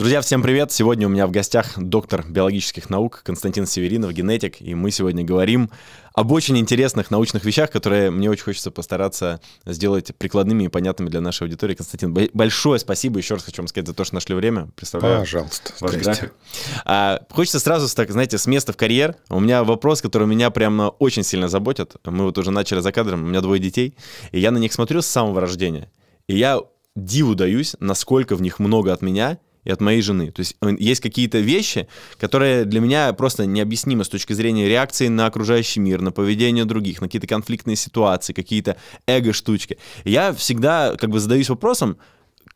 Друзья, всем привет! Сегодня у меня в гостях доктор биологических наук Константин Северинов, генетик, и мы сегодня говорим об очень интересных научных вещах, которые мне очень хочется постараться сделать прикладными и понятными для нашей аудитории. Константин, большое спасибо еще раз хочу вам сказать за то, что нашли время. Представляю. Пожалуйста. Ваш А, хочется сразу, так знаете, с места в карьер. У меня вопрос, который меня прямо э, очень сильно заботит. Мы вот уже начали за кадром, у меня двое детей, и я на них смотрю с самого рождения. И я диву даюсь, насколько в них много от меня — и от моей жены. То есть есть какие-то вещи, которые для меня просто необъяснимы с точки зрения реакции на окружающий мир, на поведение других, на какие-то конфликтные ситуации, какие-то эго-штучки. Я всегда как бы задаюсь вопросом,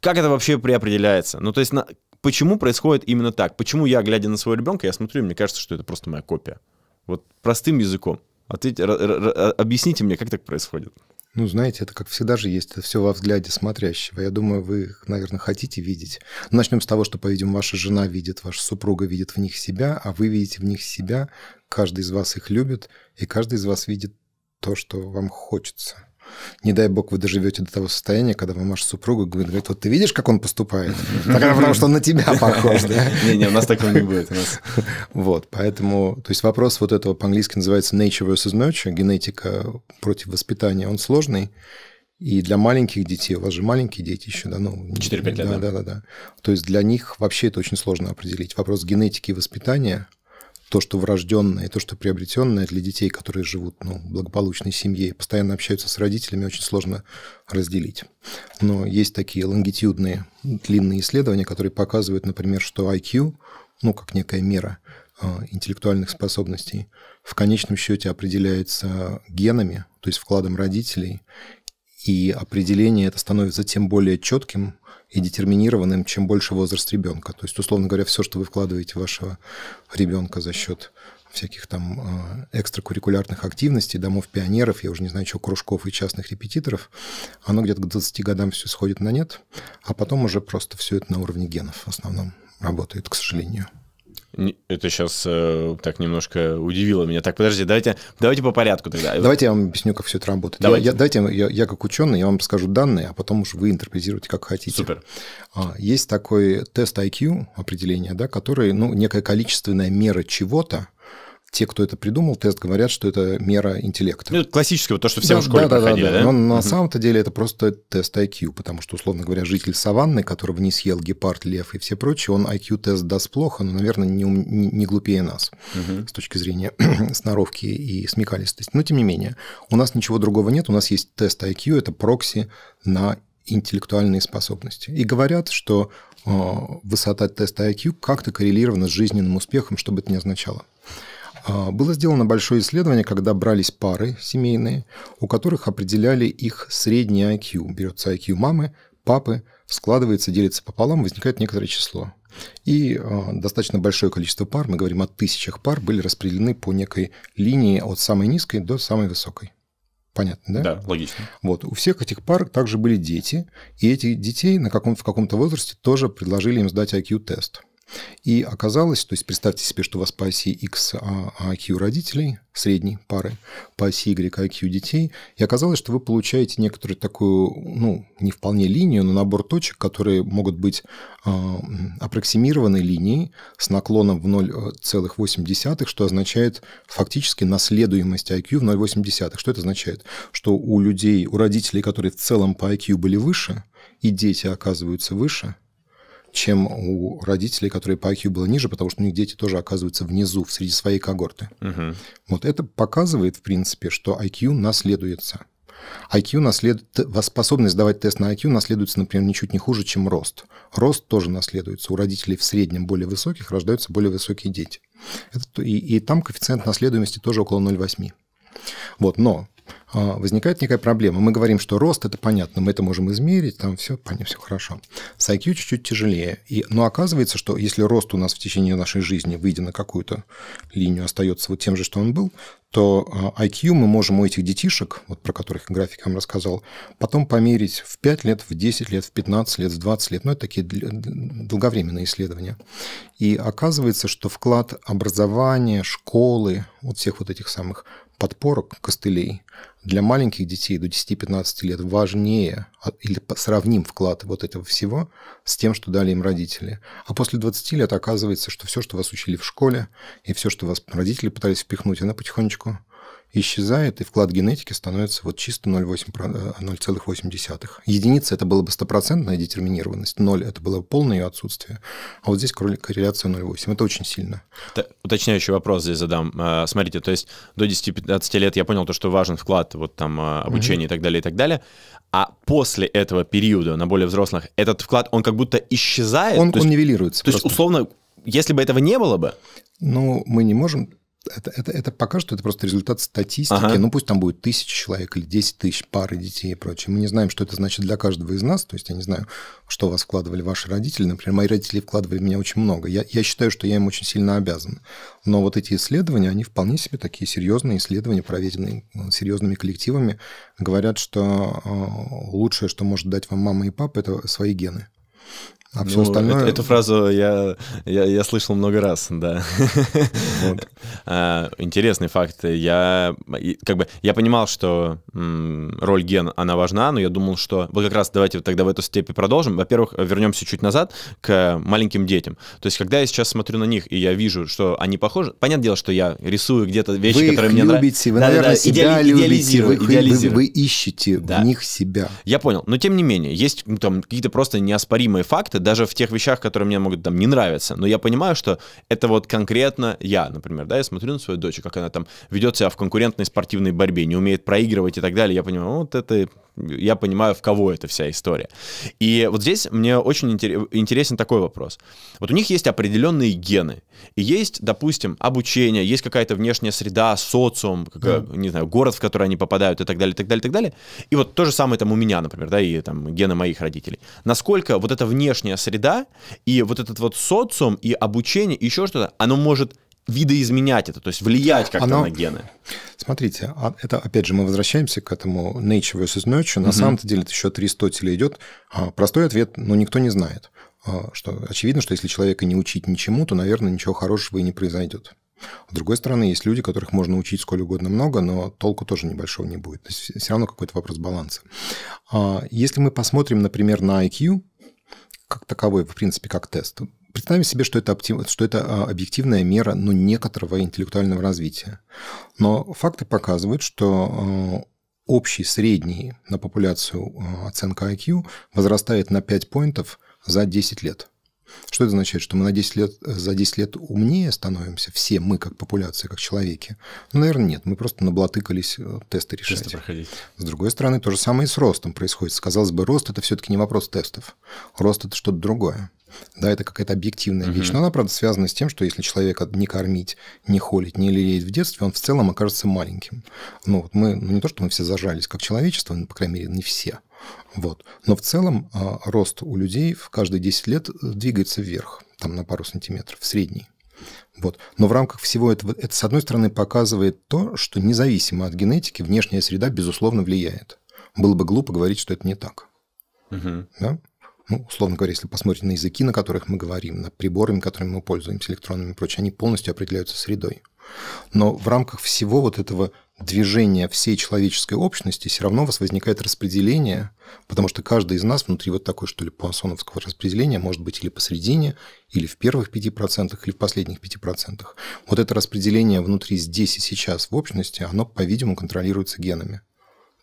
как это вообще преопределяется? Ну, то есть на, почему происходит именно так? Почему я, глядя на своего ребенка, я смотрю, и мне кажется, что это просто моя копия? Вот простым языком. Ответь, объясните мне, как так происходит. Ну, знаете, это как всегда же есть, это все во взгляде смотрящего. Я думаю, вы их, наверное, хотите видеть. Но ну, начнем с того, что, по-видимому, ваша жена видит, ваша супруга видит в них себя, а вы видите в них себя. Каждый из вас их любит, и каждый из вас видит то, что вам хочется не дай бог, вы доживете до того состояния, когда вам ваша супруга говорит, вот ты видишь, как он поступает? Потому что он на тебя похож, да? Не-не, у нас такого не будет. Вот, поэтому, то есть вопрос вот этого по-английски называется nature versus nurture, генетика против воспитания, он сложный. И для маленьких детей, у вас же маленькие дети еще, да, ну... 4-5 лет, да, да? Да, да, да. То есть для них вообще это очень сложно определить. Вопрос генетики и воспитания – то, что врожденное, и то, что приобретенное для детей, которые живут ну, в благополучной семье постоянно общаются с родителями, очень сложно разделить. Но есть такие лонгитюдные длинные исследования, которые показывают, например, что IQ, ну, как некая мера а, интеллектуальных способностей, в конечном счете определяется генами, то есть вкладом родителей, и определение это становится тем более четким, и детерминированным, чем больше возраст ребенка. То есть, условно говоря, все, что вы вкладываете в вашего ребенка за счет всяких там а, экстракуррикулярных активностей, домов пионеров, я уже не знаю, чего, кружков и частных репетиторов, оно где-то к 20 годам все сходит на нет, а потом уже просто все это на уровне генов в основном работает, к сожалению. Это сейчас э, так немножко удивило меня. Так, подожди, давайте, давайте по порядку тогда. Давайте я вам объясню, как все это работает. Давайте я, я, давайте я, я как ученый, я вам расскажу данные, а потом уж вы интерпретируете, как хотите. Супер. А, есть такой тест IQ определение, да, который, ну, некая количественная мера чего-то, те, кто это придумал, тест, говорят, что это мера интеллекта. Ну, это классически то, что все да, ну в школе да, проходили, да? да, да. да? Но угу. на самом-то деле это просто тест IQ, потому что, условно говоря, житель саванны, которого не съел гепард, лев и все прочее, он IQ-тест даст плохо, но, наверное, не, не, глупее нас угу. с точки зрения сноровки и смекалистости. Но, тем не менее, у нас ничего другого нет, у нас есть тест IQ, это прокси на интеллектуальные способности. И говорят, что э, высота теста IQ как-то коррелирована с жизненным успехом, что бы это ни означало. А, было сделано большое исследование, когда брались пары семейные, у которых определяли их средний IQ. Берется IQ мамы, папы, складывается, делится пополам, возникает некоторое число. И а, достаточно большое количество пар, мы говорим о тысячах пар, были распределены по некой линии от самой низкой до самой высокой. Понятно, да? Да, логично. Вот. У всех этих пар также были дети, и этих детей на каком, в каком-то возрасте тоже предложили им сдать IQ-тест. И оказалось, то есть представьте себе, что у вас по оси X IQ а, а, родителей, средней пары, по оси Y IQ а, детей, и оказалось, что вы получаете некоторую такую, ну, не вполне линию, но набор точек, которые могут быть э, аппроксимированы линией с наклоном в 0,8, э, что означает фактически наследуемость IQ в 0,8. Что это означает? Что у людей, у родителей, которые в целом по IQ были выше, и дети оказываются выше – чем у родителей, которые по IQ было ниже, потому что у них дети тоже оказываются внизу, среди своей когорты. Угу. Вот это показывает, в принципе, что IQ наследуется. IQ наслед... Способность давать тест на IQ наследуется, например, ничуть не хуже, чем рост. Рост тоже наследуется. У родителей в среднем более высоких рождаются более высокие дети. Это... И, и там коэффициент наследуемости тоже около 0,8. Вот, но а, возникает некая проблема. Мы говорим, что рост – это понятно, мы это можем измерить, там все, понятно, все хорошо. С IQ чуть-чуть тяжелее. И, но оказывается, что если рост у нас в течение нашей жизни, выйдя на какую-то линию, остается вот тем же, что он был, то IQ а, мы можем у этих детишек, вот про которых график я вам рассказал, потом померить в 5 лет, в 10 лет, в 15 лет, в 20 лет. Ну, это такие долговременные исследования. И оказывается, что вклад образования, школы, вот всех вот этих самых подпорок, костылей для маленьких детей до 10-15 лет важнее а, или сравним вклад вот этого всего с тем, что дали им родители. А после 20 лет оказывается, что все, что вас учили в школе, и все, что вас родители пытались впихнуть, она потихонечку исчезает, и вклад генетики становится вот чисто 0,8. Э, Единица – это была бы стопроцентная детерминированность, 0 – это было бы полное ее отсутствие, а вот здесь корреляция 0,8. Это очень сильно. Уточняющий вопрос здесь задам. Э, смотрите, то есть до 10-15 лет я понял то, что важен вклад, вот там э, обучение mm и так далее, и так далее. А после этого периода на более взрослых этот вклад, он как будто исчезает? Он, он есть, нивелируется. То просто. есть, условно, если бы этого не было бы... Ну, мы не можем это, это, это пока что это просто результат статистики. Ага. Ну, пусть там будет тысяча человек или 10 тысяч пары детей и прочее. Мы не знаем, что это значит для каждого из нас. То есть я не знаю, что у вас вкладывали ваши родители. Например, мои родители вкладывали в меня очень много. Я, я считаю, что я им очень сильно обязан. Но вот эти исследования, они вполне себе такие серьезные исследования, проведенные э, серьезными коллективами, говорят, что э, лучшее, что может дать вам мама и папа, это свои гены. А ну, остальное... Эту, эту фразу я, я, я слышал много раз, да. А, интересный факт. Я, как бы, я понимал, что роль ген, она важна, но я думал, что... Вот как раз давайте тогда в эту степи продолжим. Во-первых, вернемся чуть назад к маленьким детям. То есть, когда я сейчас смотрю на них, и я вижу, что они похожи... Понятное дело, что я рисую где-то вещи, которые мне нравятся. Вы, наверное, себя любите. вы, ищете в них себя. Я понял. Но, тем не менее, есть ну, какие-то просто неоспоримые факты, даже в тех вещах, которые мне могут там не нравиться, но я понимаю, что это вот конкретно я, например, да, я смотрю на свою дочь, как она там ведет себя в конкурентной спортивной борьбе, не умеет проигрывать и так далее, я понимаю, вот это я понимаю, в кого эта вся история. И вот здесь мне очень интересен такой вопрос. Вот у них есть определенные гены, и есть, допустим, обучение, есть какая-то внешняя среда, социум, как, да. не знаю, город, в который они попадают и так далее, и так далее, и так далее. И вот то же самое там у меня, например, да, и там гены моих родителей. Насколько вот эта внешняя среда и вот этот вот социум и обучение, и еще что-то, оно может видоизменять это, то есть влиять как-то Оно... на гены. Смотрите, а это опять же мы возвращаемся к этому nature versus nurture. На самом-то деле это еще от Аристотеля идет. А, простой ответ, но ну, никто не знает. А, что очевидно, что если человека не учить ничему, то, наверное, ничего хорошего и не произойдет. С другой стороны, есть люди, которых можно учить сколь угодно много, но толку тоже небольшого не будет. То есть все равно какой-то вопрос баланса. Если мы посмотрим, например, на IQ, как таковой, в принципе, как тест, Представим себе, что это, оптим... что это а, объективная мера ну, некоторого интеллектуального развития. Но факты показывают, что а, общий средний на популяцию а, оценка IQ возрастает на 5 поинтов за 10 лет. Что это означает? Что мы на 10 лет, за 10 лет умнее становимся, все мы как популяция, как человеки? Ну, наверное, нет. Мы просто наблатыкались э, тесты решать. Тесты проходить. С другой стороны, то же самое и с ростом происходит. Казалось бы, рост – это все-таки не вопрос тестов. Рост – это что-то другое да, это какая-то объективная вещь. Но она, правда, связана с тем, что если человека не кормить, не холить, не лелеять в детстве, он в целом окажется маленьким. Ну, вот мы, ну, не то, что мы все зажались как человечество, ну, по крайней мере, не все. Вот. Но в целом а, рост у людей в каждые 10 лет э, двигается вверх, там на пару сантиметров, в средний. Вот. Но в рамках всего этого, это, с одной стороны, показывает то, что независимо от генетики, внешняя среда, безусловно, влияет. Было бы глупо говорить, что это не так. Угу. Да? ну, условно говоря, если посмотреть на языки, на которых мы говорим, на приборы, которыми мы пользуемся, электронными и прочее, они полностью определяются средой. Но в рамках всего вот этого движения всей человеческой общности все равно у вас возникает распределение, потому что каждый из нас внутри вот такой, что ли, пуассоновского распределения может быть или посередине, или в первых 5%, или в последних 5%. Вот это распределение внутри здесь и сейчас в общности, оно, по-видимому, контролируется генами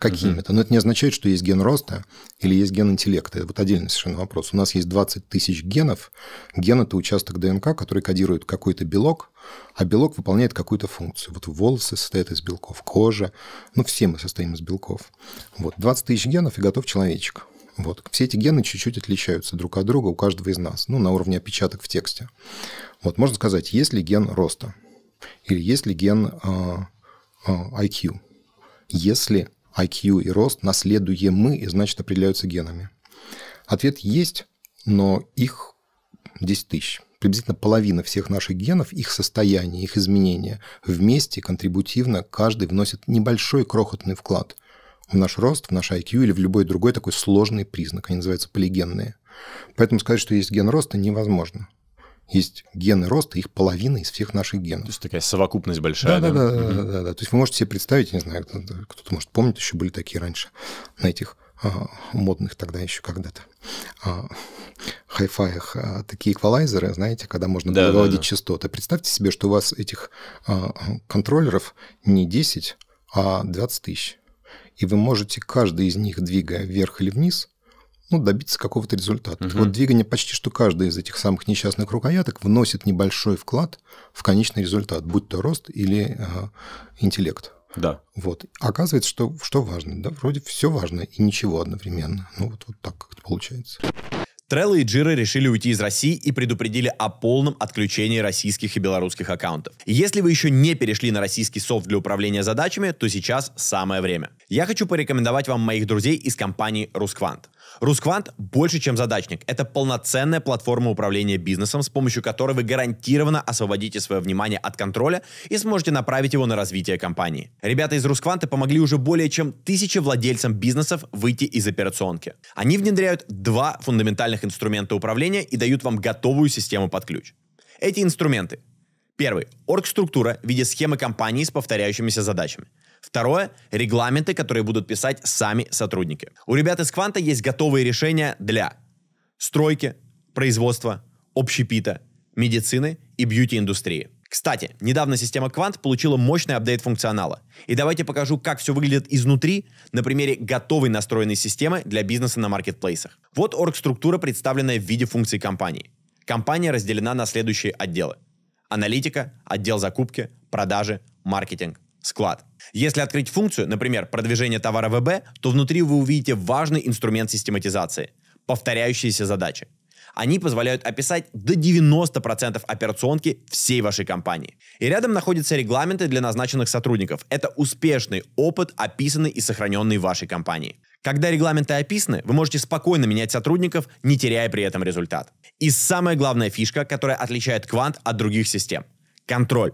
какими-то. Но это не означает, что есть ген роста или есть ген интеллекта. Это вот отдельный совершенно вопрос. У нас есть 20 тысяч генов. Ген – это участок ДНК, который кодирует какой-то белок, а белок выполняет какую-то функцию. Вот волосы состоят из белков, кожа. Ну, все мы состоим из белков. Вот 20 тысяч генов и готов человечек. Вот. Все эти гены чуть-чуть отличаются друг от друга у каждого из нас, ну, на уровне опечаток в тексте. Вот можно сказать, есть ли ген роста или есть ли ген э, э, IQ. Если IQ и рост наследуемы и, значит, определяются генами? Ответ есть, но их 10 тысяч. Приблизительно половина всех наших генов, их состояние, их изменения вместе, контрибутивно, каждый вносит небольшой крохотный вклад в наш рост, в наш IQ или в любой другой такой сложный признак. Они называются полигенные. Поэтому сказать, что есть ген роста, невозможно есть гены роста, их половина из всех наших генов. То есть такая совокупность большая. Да, да, да, да, да, да, да. То есть вы можете себе представить, не знаю, кто-то может помнит, еще были такие раньше на этих а, модных тогда еще когда-то а, хай-фаях а, такие эквалайзеры, знаете, когда можно да, выводить да, да. частоты. Представьте себе, что у вас этих а, контроллеров не 10, а 20 тысяч. И вы можете каждый из них, двигая вверх или вниз, ну, добиться какого-то результата. Угу. Вот двигание почти что каждой из этих самых несчастных рукояток вносит небольшой вклад в конечный результат, будь то рост или э, интеллект. Да. Вот. Оказывается, что, что важно. Да, вроде все важно и ничего одновременно. Ну, вот, вот так как получается. Трелло и Джира решили уйти из России и предупредили о полном отключении российских и белорусских аккаунтов. Если вы еще не перешли на российский софт для управления задачами, то сейчас самое время. Я хочу порекомендовать вам моих друзей из компании «Русквант». Русквант больше, чем задачник. Это полноценная платформа управления бизнесом, с помощью которой вы гарантированно освободите свое внимание от контроля и сможете направить его на развитие компании. Ребята из Рускванта помогли уже более чем тысяче владельцам бизнесов выйти из операционки. Они внедряют два фундаментальных инструмента управления и дают вам готовую систему под ключ. Эти инструменты. Первый. Оргструктура в виде схемы компании с повторяющимися задачами – Второе – регламенты, которые будут писать сами сотрудники. У ребят из Кванта есть готовые решения для стройки, производства, общепита, медицины и бьюти-индустрии. Кстати, недавно система Квант получила мощный апдейт функционала. И давайте покажу, как все выглядит изнутри на примере готовой настроенной системы для бизнеса на маркетплейсах. Вот оргструктура, представленная в виде функций компании. Компания разделена на следующие отделы. Аналитика, отдел закупки, продажи, маркетинг, склад. Если открыть функцию, например, продвижение товара ВБ, то внутри вы увидите важный инструмент систематизации – повторяющиеся задачи. Они позволяют описать до 90% операционки всей вашей компании. И рядом находятся регламенты для назначенных сотрудников. Это успешный опыт, описанный и сохраненный в вашей компании. Когда регламенты описаны, вы можете спокойно менять сотрудников, не теряя при этом результат. И самая главная фишка, которая отличает квант от других систем – контроль.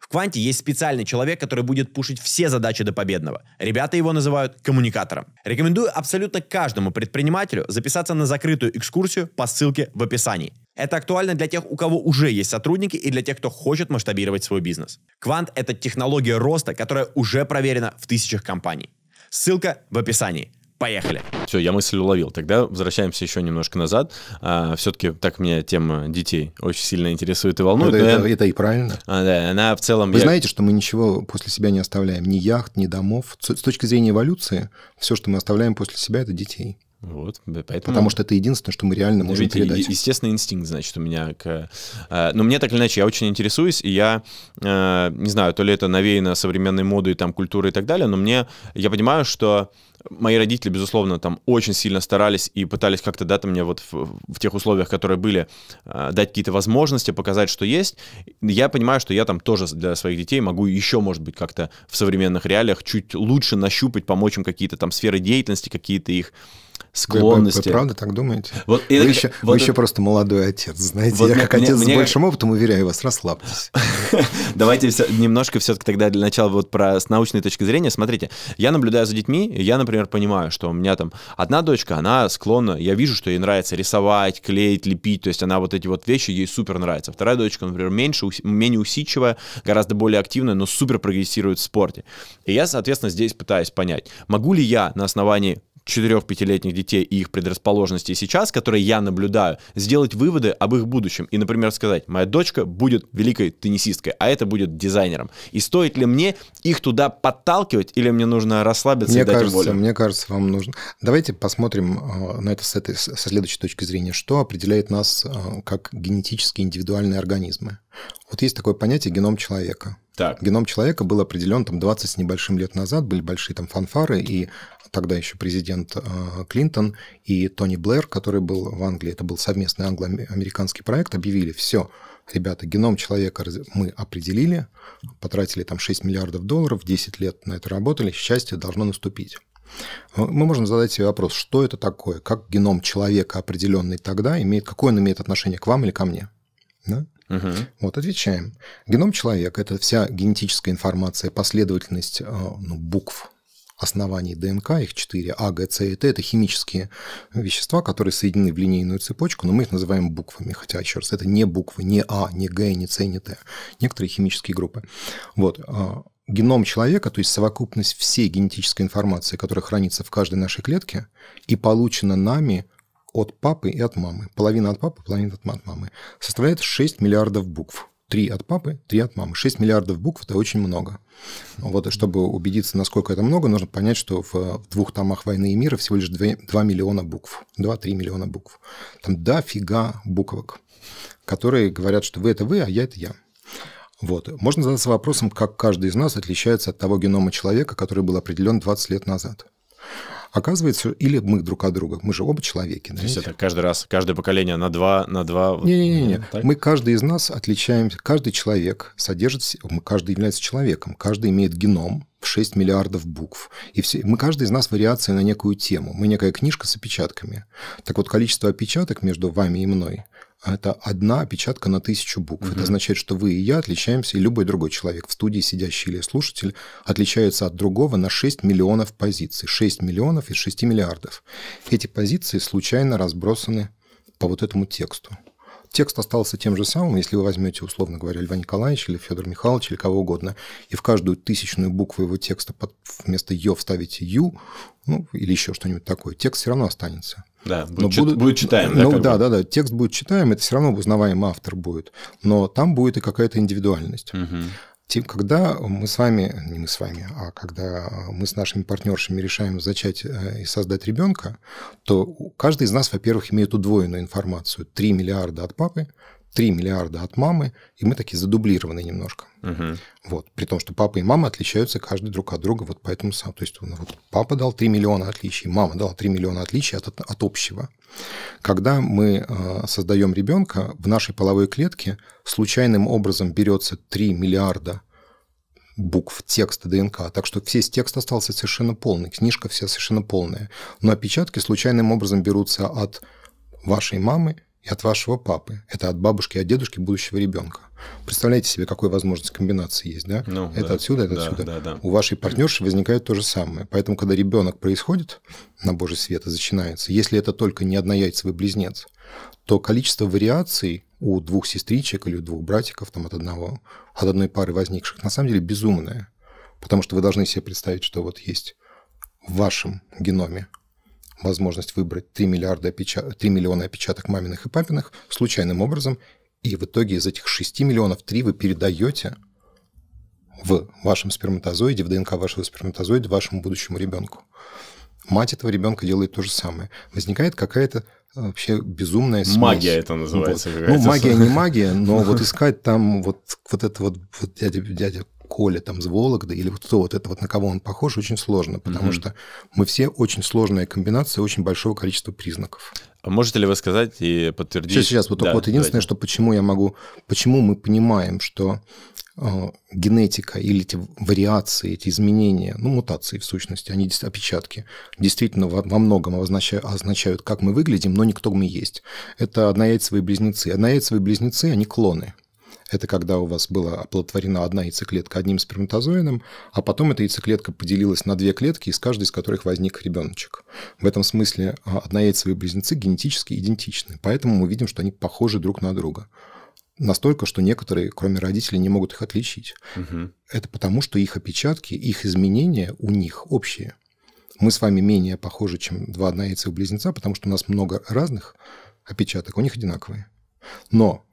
В кванте есть специальный человек, который будет пушить все задачи до победного. Ребята его называют коммуникатором. Рекомендую абсолютно каждому предпринимателю записаться на закрытую экскурсию по ссылке в описании. Это актуально для тех, у кого уже есть сотрудники и для тех, кто хочет масштабировать свой бизнес. Квант – это технология роста, которая уже проверена в тысячах компаний. Ссылка в описании. Поехали. Все, я мысль уловил. Тогда возвращаемся еще немножко назад. А, все-таки так меня тема детей очень сильно интересует и волнует. Это, это, я... это и правильно. А, да, она в целом... Вы я... знаете, что мы ничего после себя не оставляем. Ни яхт, ни домов. С, с точки зрения эволюции, все, что мы оставляем после себя, это детей. Вот, поэтому... Потому что это единственное, что мы реально можем Ведь передать. Естественный инстинкт, значит, у меня к... А, но мне так или иначе, я очень интересуюсь, и я, а, не знаю, то ли это навеяно современной модой, там, культурой и так далее, но мне... Я понимаю, что мои родители, безусловно, там очень сильно старались и пытались как-то, да, там мне вот в, в тех условиях, которые были, а, дать какие-то возможности, показать, что есть. Я понимаю, что я там тоже для своих детей могу еще, может быть, как-то в современных реалиях чуть лучше нащупать, помочь им какие-то там сферы деятельности, какие-то их склонности. Вы, вы, вы правда так думаете? Вот, вы это, еще, вот вы это... еще просто молодой отец, знаете. Вот я мне, как отец мне, с большим опытом уверяю вас, расслабьтесь. Давайте немножко все-таки тогда для начала вот про с научной точки зрения. Смотрите, я наблюдаю за детьми, я, например, понимаю, что у меня там одна дочка, она склонна, я вижу, что ей нравится рисовать, клеить, лепить, то есть она вот эти вот вещи ей супер нравится. Вторая дочка, например, меньше, менее усидчивая, гораздо более активная, но супер прогрессирует в спорте. И я, соответственно, здесь пытаюсь понять, могу ли я на основании четырех-пятилетних детей и их предрасположенности сейчас, которые я наблюдаю, сделать выводы об их будущем. И, например, сказать, моя дочка будет великой теннисисткой, а это будет дизайнером. И стоит ли мне их туда подталкивать, или мне нужно расслабиться мне и дать кажется, волю? Мне кажется, вам нужно... Давайте посмотрим э, на это с этой, со следующей точки зрения. Что определяет нас э, как генетически индивидуальные организмы? Вот есть такое понятие геном человека. Так. Геном человека был определен там 20 с небольшим лет назад, были большие там фанфары, и тогда еще президент э, Клинтон и Тони Блэр, который был в Англии, это был совместный англо-американский проект, объявили, все, ребята, геном человека мы определили, потратили там 6 миллиардов долларов, 10 лет на это работали, счастье должно наступить. Э, мы можем задать себе вопрос, что это такое, как геном человека определенный тогда имеет, какое он имеет отношение к вам или ко мне? Да? Угу. Вот отвечаем. Геном человека – это вся генетическая информация, последовательность э, ну, букв, оснований ДНК, их 4, А, Г, С и Т, это химические вещества, которые соединены в линейную цепочку, но мы их называем буквами, хотя, еще раз, это не буквы, не А, не Г, не С, не Т, некоторые химические группы. Вот, а, геном человека, то есть совокупность всей генетической информации, которая хранится в каждой нашей клетке и получена нами от папы и от мамы, половина от папы, половина от мамы, составляет 6 миллиардов букв три от папы, три от мамы. 6 миллиардов букв – это очень много. Вот, чтобы убедиться, насколько это много, нужно понять, что в двух томах «Войны и мира» всего лишь 2, 2 миллиона букв. 2-3 миллиона букв. Там дофига буквок, которые говорят, что вы – это вы, а я – это я. Вот. Можно задаться вопросом, как каждый из нас отличается от того генома человека, который был определен 20 лет назад. Оказывается, или мы друг от друга, мы же оба человеки. Знаете? То есть это каждый раз, каждое поколение на два, на два... Не-не-не, мы каждый из нас отличаемся, каждый человек содержит, каждый является человеком, каждый имеет геном, в 6 миллиардов букв. И все, мы, каждый из нас вариация на некую тему. Мы некая книжка с опечатками. Так вот, количество опечаток между вами и мной это одна опечатка на тысячу букв. Угу. Это означает, что вы и я отличаемся, и любой другой человек в студии, сидящий или слушатель, отличается от другого на 6 миллионов позиций. 6 миллионов из 6 миллиардов. Эти позиции случайно разбросаны по вот этому тексту текст остался тем же самым, если вы возьмете, условно говоря, Льва Николаевича или Федор Михайлович или кого угодно, и в каждую тысячную букву его текста под, вместо «ё» вставите «ю», ну, или еще что-нибудь такое, текст все равно останется. Да, будет, но чит, будут, будет читаем. Да, ну, да, бы. да, да, текст будет читаем, это все равно узнаваемый автор будет, но там будет и какая-то индивидуальность. Угу когда мы с вами, не мы с вами, а когда мы с нашими партнершами решаем зачать э, и создать ребенка, то каждый из нас, во-первых, имеет удвоенную информацию. 3 миллиарда от папы, 3 миллиарда от мамы, и мы такие задублированы немножко. Угу. Вот. При том, что папа и мама отличаются каждый друг от друга, вот поэтому сам. То есть ну, вот папа дал 3 миллиона отличий, мама дала 3 миллиона отличий от, от общего. Когда мы э, создаем ребенка, в нашей половой клетке случайным образом берется 3 миллиарда букв текста ДНК, так что весь текст остался совершенно полный, книжка вся совершенно полная. Но опечатки случайным образом берутся от вашей мамы и от вашего папы. Это от бабушки и от дедушки будущего ребенка. Представляете себе, какой возможность комбинации есть, да? Ну, это да, отсюда, это да, отсюда. Да, да. У вашей партнерши возникает то же самое. Поэтому, когда ребенок происходит на Божий свет и зачинается, если это только не однояйцевый близнец, то количество вариаций у двух сестричек или у двух братиков там, от, одного, от одной пары возникших на самом деле безумное. Потому что вы должны себе представить, что вот есть в вашем геноме возможность выбрать 3, миллиарда опечат... 3 миллиона опечаток маминых и папиных случайным образом, и в итоге из этих 6 миллионов 3 вы передаете в вашем сперматозоиде, в ДНК вашего сперматозоида вашему будущему ребенку. Мать этого ребенка делает то же самое. Возникает какая-то э, вообще безумная смесь. Магия это называется. Вот. Ну, магия не магия, но вот искать там вот, вот это вот, вот дядя, дядя Коля там с Вологды или вот кто вот это вот, на кого он похож, очень сложно, потому угу. что мы все очень сложная комбинация очень большого количества признаков. А можете ли вы сказать и подтвердить? Сейчас, сейчас, вот, да, вот единственное, давайте. что почему я могу, почему мы понимаем, что э, генетика или эти вариации, эти изменения, ну, мутации в сущности, они опечатки, действительно во многом означают, как мы выглядим, но не кто мы есть. Это однояйцевые близнецы. Однояйцевые близнецы, они клоны. Это когда у вас была оплодотворена одна яйцеклетка одним сперматозоидом, а потом эта яйцеклетка поделилась на две клетки, из каждой из которых возник ребеночек. В этом смысле а, однояйцевые близнецы генетически идентичны, поэтому мы видим, что они похожи друг на друга настолько, что некоторые, кроме родителей, не могут их отличить. Угу. Это потому, что их опечатки, их изменения у них общие. Мы с вами менее похожи, чем два однояйцевых близнеца, потому что у нас много разных опечаток, у них одинаковые. Но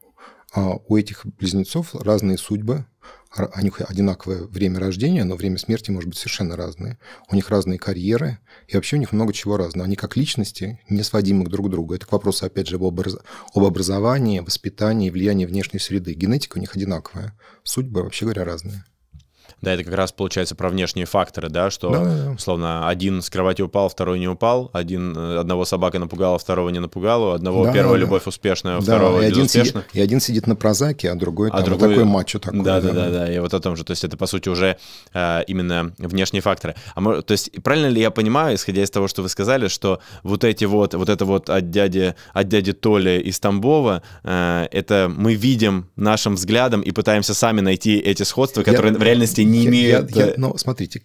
а у этих близнецов разные судьбы, у них одинаковое время рождения, но время смерти может быть совершенно разное. У них разные карьеры, и вообще у них много чего разного. Они как личности не сводимы друг к другу. Это к вопросу, опять же, об, образ... об образовании, воспитании, влиянии внешней среды. Генетика у них одинаковая, судьбы, вообще говоря, разные. Да, это как раз получается про внешние факторы, да, что, да, условно, один с кровати упал, второй не упал, один, э, одного собака напугала, второго не напугала, одного да, первая да, любовь да. успешная, второго и один, и один сидит на прозаке, а другой а там, другой... такой мачо такой. Да, да, да, да, да, я вот о том же, то есть это, по сути, уже э, именно внешние факторы. А мы, то есть правильно ли я понимаю, исходя из того, что вы сказали, что вот эти вот, вот это вот от дяди, от дяди Толи из Тамбова, э, это мы видим нашим взглядом и пытаемся сами найти эти сходства, которые я... в реальности не имеет... Я, я, но ну, смотрите,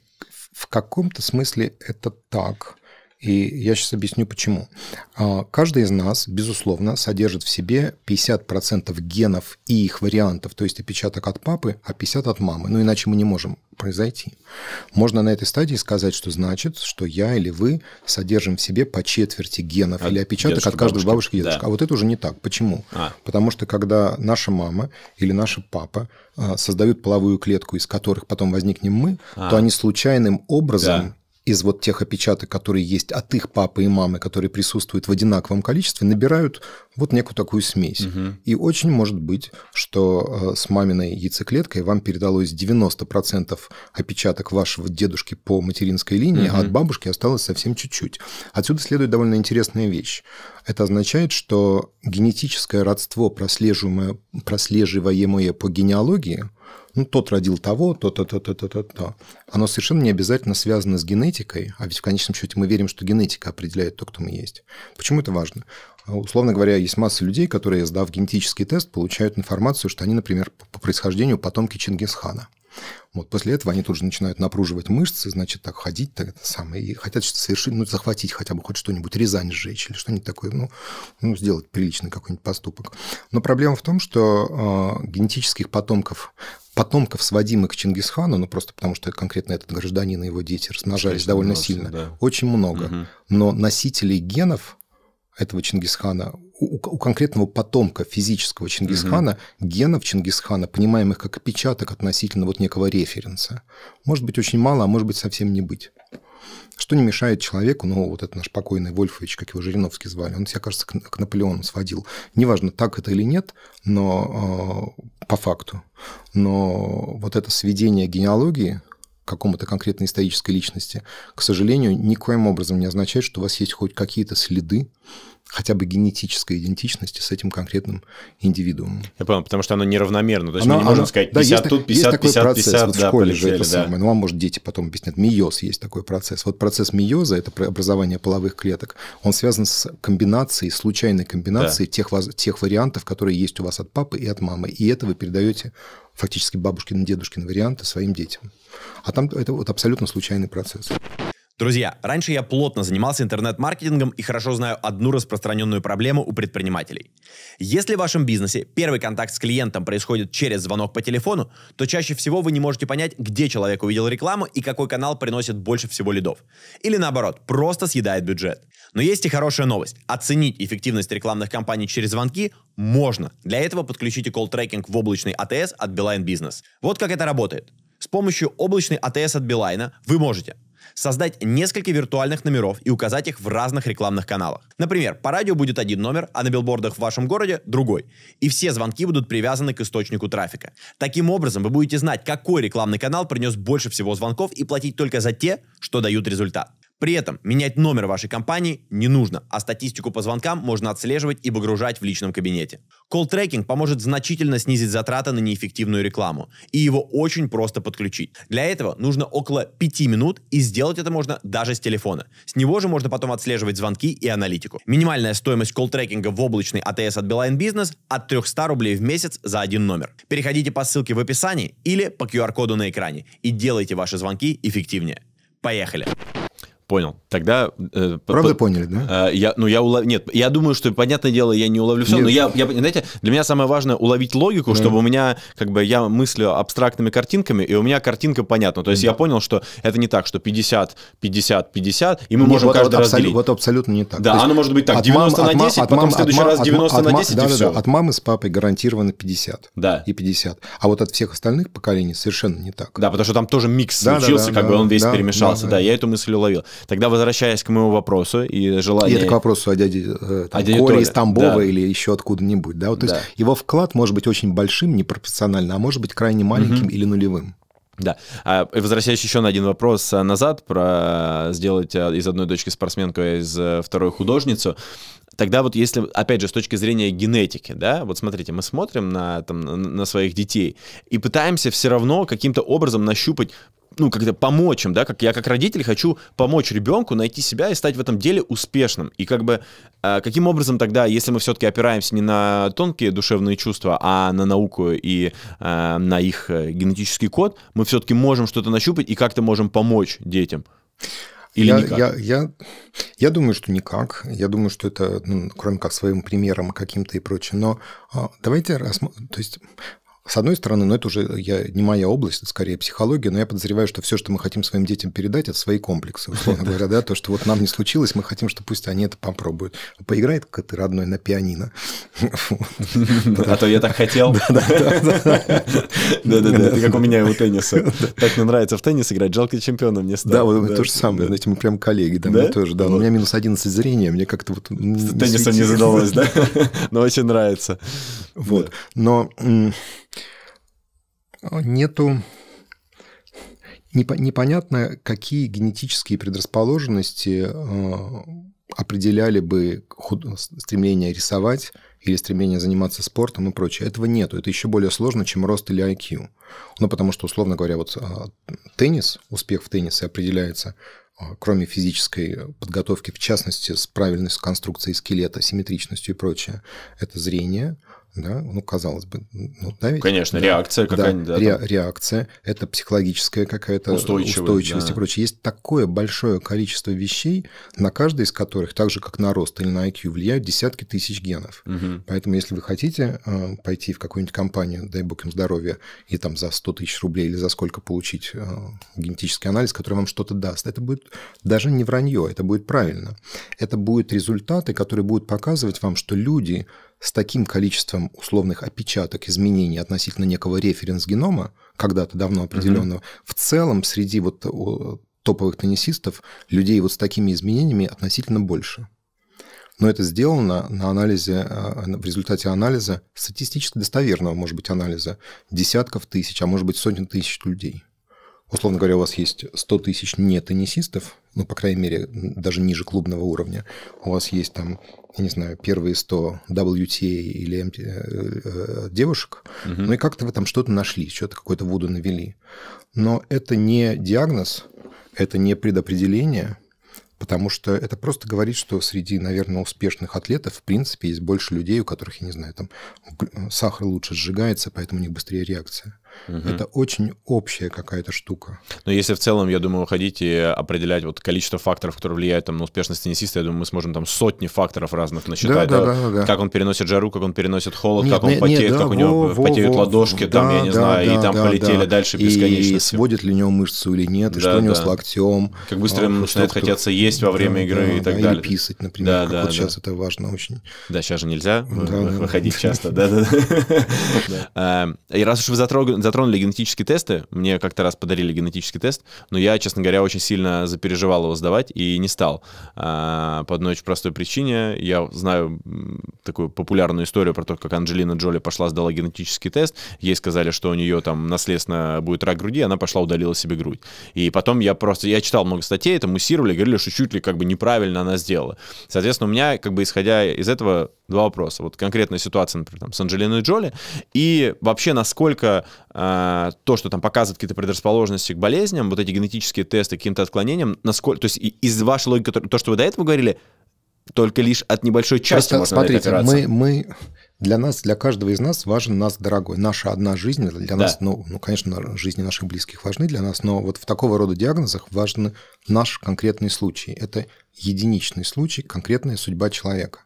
в каком-то смысле это так. И я сейчас объясню почему. А, каждый из нас, безусловно, содержит в себе 50% генов и их вариантов, то есть отпечаток от папы, а 50 от мамы. Ну иначе мы не можем произойти. Можно на этой стадии сказать, что значит, что я или вы содержим в себе по четверти генов от или отпечаток дедушки, от каждой бабушки и дедушки. Да. А вот это уже не так. Почему? А. Потому что когда наша мама или наша папа а, создают половую клетку, из которых потом возникнем мы, а. то они случайным образом да из вот тех опечаток, которые есть от их папы и мамы, которые присутствуют в одинаковом количестве, набирают вот некую такую смесь. Угу. И очень может быть, что э, с маминой яйцеклеткой вам передалось 90% опечаток вашего дедушки по материнской линии, угу. а от бабушки осталось совсем чуть-чуть. Отсюда следует довольно интересная вещь. Это означает, что генетическое родство, прослеживаемое, прослеживаемое по генеалогии – ну, тот родил того, то-то, то-то, то-то, то. Оно совершенно не обязательно связано с генетикой, а ведь в конечном счете мы верим, что генетика определяет то, кто мы есть. Почему это важно? А, условно говоря, есть масса людей, которые, сдав генетический тест, получают информацию, что они, например, по происхождению потомки Чингисхана. Вот после этого они тут же начинают напруживать мышцы, значит, так ходить, так это самое, и хотят что-то совершить, ну, захватить хотя бы хоть что-нибудь, Рязань сжечь или что-нибудь такое, ну, ну сделать приличный какой-нибудь поступок. Но проблема в том, что э, генетических потомков потомков, сводимых к Чингисхану, ну просто потому что конкретно этот гражданин и его дети размножались Конечно, довольно много, сильно, да. очень много. Угу. Но носителей генов этого Чингисхана, у, у конкретного потомка физического Чингисхана, угу. генов Чингисхана, понимаемых как опечаток относительно вот некого референса, может быть очень мало, а может быть совсем не быть что не мешает человеку, ну, вот этот наш покойный Вольфович, как его Жириновский звали, он себя, кажется, к, к Наполеону сводил. Неважно, так это или нет, но э, по факту. Но вот это сведение генеалогии какому-то конкретной исторической личности, к сожалению, никоим образом не означает, что у вас есть хоть какие-то следы хотя бы генетической идентичности с этим конкретным индивидуумом. Я понял, потому что оно неравномерно. То есть оно, мы не оно, можем сказать 50 да, есть, тут, 50, есть такой 50, процесс, 50, вот да, в школе полетели, же это да. самое. Ну, вам, может, дети потом объяснят. Миоз есть такой процесс. Вот процесс миоза, это образование половых клеток, он связан с комбинацией, случайной комбинацией да. тех, тех вариантов, которые есть у вас от папы и от мамы. И это вы передаете фактически бабушкины, дедушкины варианты своим детям. А там это вот абсолютно случайный процесс. Друзья, раньше я плотно занимался интернет-маркетингом и хорошо знаю одну распространенную проблему у предпринимателей. Если в вашем бизнесе первый контакт с клиентом происходит через звонок по телефону, то чаще всего вы не можете понять, где человек увидел рекламу и какой канал приносит больше всего лидов. Или наоборот, просто съедает бюджет. Но есть и хорошая новость. Оценить эффективность рекламных кампаний через звонки можно. Для этого подключите колл-трекинг в облачный АТС от Beeline Business. Вот как это работает. С помощью облачной АТС от Билайна вы можете создать несколько виртуальных номеров и указать их в разных рекламных каналах. Например, по радио будет один номер, а на билбордах в вашем городе другой. И все звонки будут привязаны к источнику трафика. Таким образом, вы будете знать, какой рекламный канал принес больше всего звонков и платить только за те, что дают результат. При этом менять номер вашей компании не нужно, а статистику по звонкам можно отслеживать и выгружать в личном кабинете. Колл-трекинг поможет значительно снизить затраты на неэффективную рекламу, и его очень просто подключить. Для этого нужно около 5 минут, и сделать это можно даже с телефона. С него же можно потом отслеживать звонки и аналитику. Минимальная стоимость колл-трекинга в облачной АТС от Билайн Бизнес от 300 рублей в месяц за один номер. Переходите по ссылке в описании или по QR-коду на экране и делайте ваши звонки эффективнее. Поехали! Понял. Тогда... Э, Правда по, поняли, да? Э, я, ну, я улов... Нет, я думаю, что, понятное дело, я не уловлю все, нет, но я, я, знаете, для меня самое важное уловить логику, да. чтобы у меня, как бы, я мыслю абстрактными картинками, и у меня картинка понятна. То есть да. я понял, что это не так, что 50, 50, 50, и мы нет, можем вот, каждый вот, раз абсолют, Вот абсолютно не так. Да, оно может быть так, 90 мам, на 10, от потом мам, в следующий от раз 90 от, на 10, да, и да, все. Да, от мамы с папой гарантированно 50. Да. И 50. А вот от всех остальных поколений совершенно не так. Да, потому что там тоже микс да, случился, да, да, как да, бы он весь перемешался. да, я эту мысль уловил. Тогда, возвращаясь к моему вопросу и желанию... И это к вопросу о дяде, э, там, о дяде Коле из Тамбова да. или еще откуда-нибудь, да? Вот, то да. есть его вклад может быть очень большим, непропорционально, а может быть крайне маленьким угу. или нулевым. Да. А, возвращаясь еще на один вопрос э, назад про э, сделать из одной дочки спортсменку, а из второй художницу. Тогда вот если, опять же, с точки зрения генетики, да, вот смотрите, мы смотрим на, там, на своих детей и пытаемся все равно каким-то образом нащупать, ну, как-то помочь им, да, как я как родитель хочу помочь ребенку найти себя и стать в этом деле успешным. И как бы а, каким образом тогда, если мы все-таки опираемся не на тонкие душевные чувства, а на науку и а, на их э, генетический код, мы все-таки можем что-то нащупать и как-то можем помочь детям? Или я, никак? Я, я, я думаю, что никак. Я думаю, что это, ну, кроме как своим примером каким-то и прочее. Но а, давайте рассмотрим. То есть с одной стороны, но это уже э, я, не моя область, это скорее психология, но я подозреваю, что все, что мы хотим своим детям передать, это свои комплексы, условно говоря, да, то, что вот нам не случилось, мы хотим, что пусть они это попробуют. Поиграет как ты родной на пианино. А то я так хотел. Да-да-да, это как у меня у тенниса. Так мне нравится в теннис играть, жалко чемпионом не стал. Да, вот то же самое, знаете, мы прям коллеги, да, я тоже, да, у меня минус 11 зрения, мне как-то вот... Теннисом не задалось, да? Но очень нравится. Вот, но нету непонятно, какие генетические предрасположенности э, определяли бы стремление рисовать или стремление заниматься спортом и прочее. Этого нету. Это еще более сложно, чем рост или IQ. Ну, потому что, условно говоря, вот а, теннис, успех в теннисе определяется, а, кроме физической подготовки, в частности, с правильной конструкцией скелета, симметричностью и прочее, это зрение, да, ну, казалось бы, ну, да, ведь, Конечно, да, реакция какая-нибудь. Да, ре- реакция, это психологическая какая-то устойчивость, устойчивость да. и прочее. Есть такое большое количество вещей, на каждой из которых, так же, как на рост или на IQ, влияют десятки тысяч генов. Угу. Поэтому, если вы хотите э, пойти в какую-нибудь компанию, дай бог им здоровья, и там за 100 тысяч рублей или за сколько получить э, генетический анализ, который вам что-то даст, это будет даже не вранье, это будет правильно. Это будут результаты, которые будут показывать вам, что люди с таким количеством условных опечаток изменений относительно некого референс-генома, когда-то давно определенного, угу. в целом среди вот э, топовых теннисистов людей вот с такими изменениями относительно больше. Но это сделано на анализе, э, в результате анализа, статистически достоверного, может быть, анализа десятков тысяч, а может быть, сотен тысяч людей условно говоря, у вас есть 100 тысяч не теннисистов, ну, по крайней мере, даже ниже клубного уровня, у вас есть там, я не знаю, первые 100 WTA или MT, э, э, девушек, угу. ну и как-то вы там что-то нашли, что-то какое-то воду навели. Но это не диагноз, это не предопределение, потому что это просто говорит, что среди, наверное, успешных атлетов, в принципе, есть больше людей, у которых, я не знаю, там сахар лучше сжигается, поэтому у них быстрее реакция. Угу. Это очень общая какая-то штука. Но если в целом, я думаю, ходить и определять вот количество факторов, которые влияют там, на успешность теннисиста, я думаю, мы сможем там сотни факторов разных насчитать. Да, да, да, да, да. Как он переносит жару, как он переносит холод, нет, как он потеет, нет, да, как во, у него во, потеют во, ладошки, да, там, я не да, знаю, да, и там да, полетели да. дальше бесконечно. И сводит ли у него мышцу или нет, и да, что у него с локтем. Как быстро ему начинает кто... хотеться есть во время да, игры да, и так да, далее. Или писать, например, да, как да, вот да. сейчас это важно очень. Да, сейчас же нельзя выходить часто, да-да-да. А, и раз уж вы затрогали затронули генетические тесты. Мне как-то раз подарили генетический тест, но я, честно говоря, очень сильно запереживал его сдавать и не стал. А, по одной очень простой причине. Я знаю такую популярную историю про то, как Анджелина Джоли пошла, сдала генетический тест. Ей сказали, что у нее там наследственно будет рак груди, она пошла, удалила себе грудь. И потом я просто, я читал много статей, это муссировали, говорили, что чуть ли как бы неправильно она сделала. Соответственно, у меня, как бы исходя из этого, два вопроса. Вот конкретная ситуация, например, там, с Анджелиной Джоли, и вообще насколько а, то, что там показывают какие-то предрасположенности к болезням, вот эти генетические тесты к каким-то отклонениям, насколько, то есть из вашей логики, то, что вы до этого говорили, только лишь от небольшой части Просто, можно смотрите, на это мы, мы для нас, для каждого из нас важен нас дорогой. Наша одна жизнь для да. нас, ну, ну, конечно, жизни наших близких важны для нас, но вот в такого рода диагнозах важен наш конкретный случай. Это единичный случай, конкретная судьба человека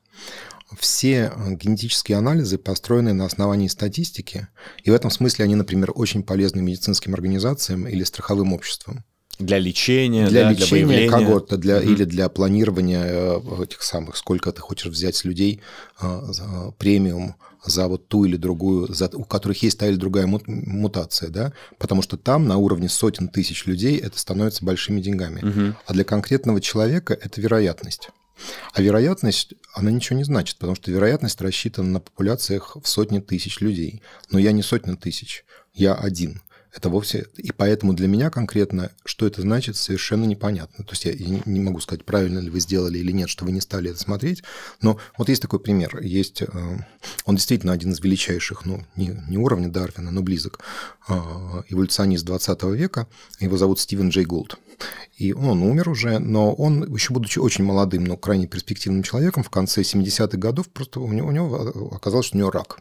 все э, генетические анализы построены на основании статистики, и в этом смысле они, например, очень полезны медицинским организациям или страховым обществам. Для лечения, для да, лечения для выявления. когорта, для, угу. или для планирования э, этих самых, сколько ты хочешь взять с людей э, премиум за вот ту или другую, за, у которых есть та или другая мутация, да, потому что там на уровне сотен тысяч людей это становится большими деньгами, угу. а для конкретного человека это вероятность. А вероятность, она ничего не значит, потому что вероятность рассчитана на популяциях в сотни тысяч людей. Но я не сотня тысяч, я один. Это вовсе... И поэтому для меня конкретно, что это значит, совершенно непонятно. То есть я не могу сказать, правильно ли вы сделали или нет, что вы не стали это смотреть. Но вот есть такой пример. Есть... Э, он действительно один из величайших, ну, не, не уровня Дарвина, но близок. Э, эволюционист 20 века. Его зовут Стивен Джей Голд. И он умер уже, но он, еще будучи очень молодым, но крайне перспективным человеком, в конце 70-х годов просто у него, у него э, оказалось, что у него рак.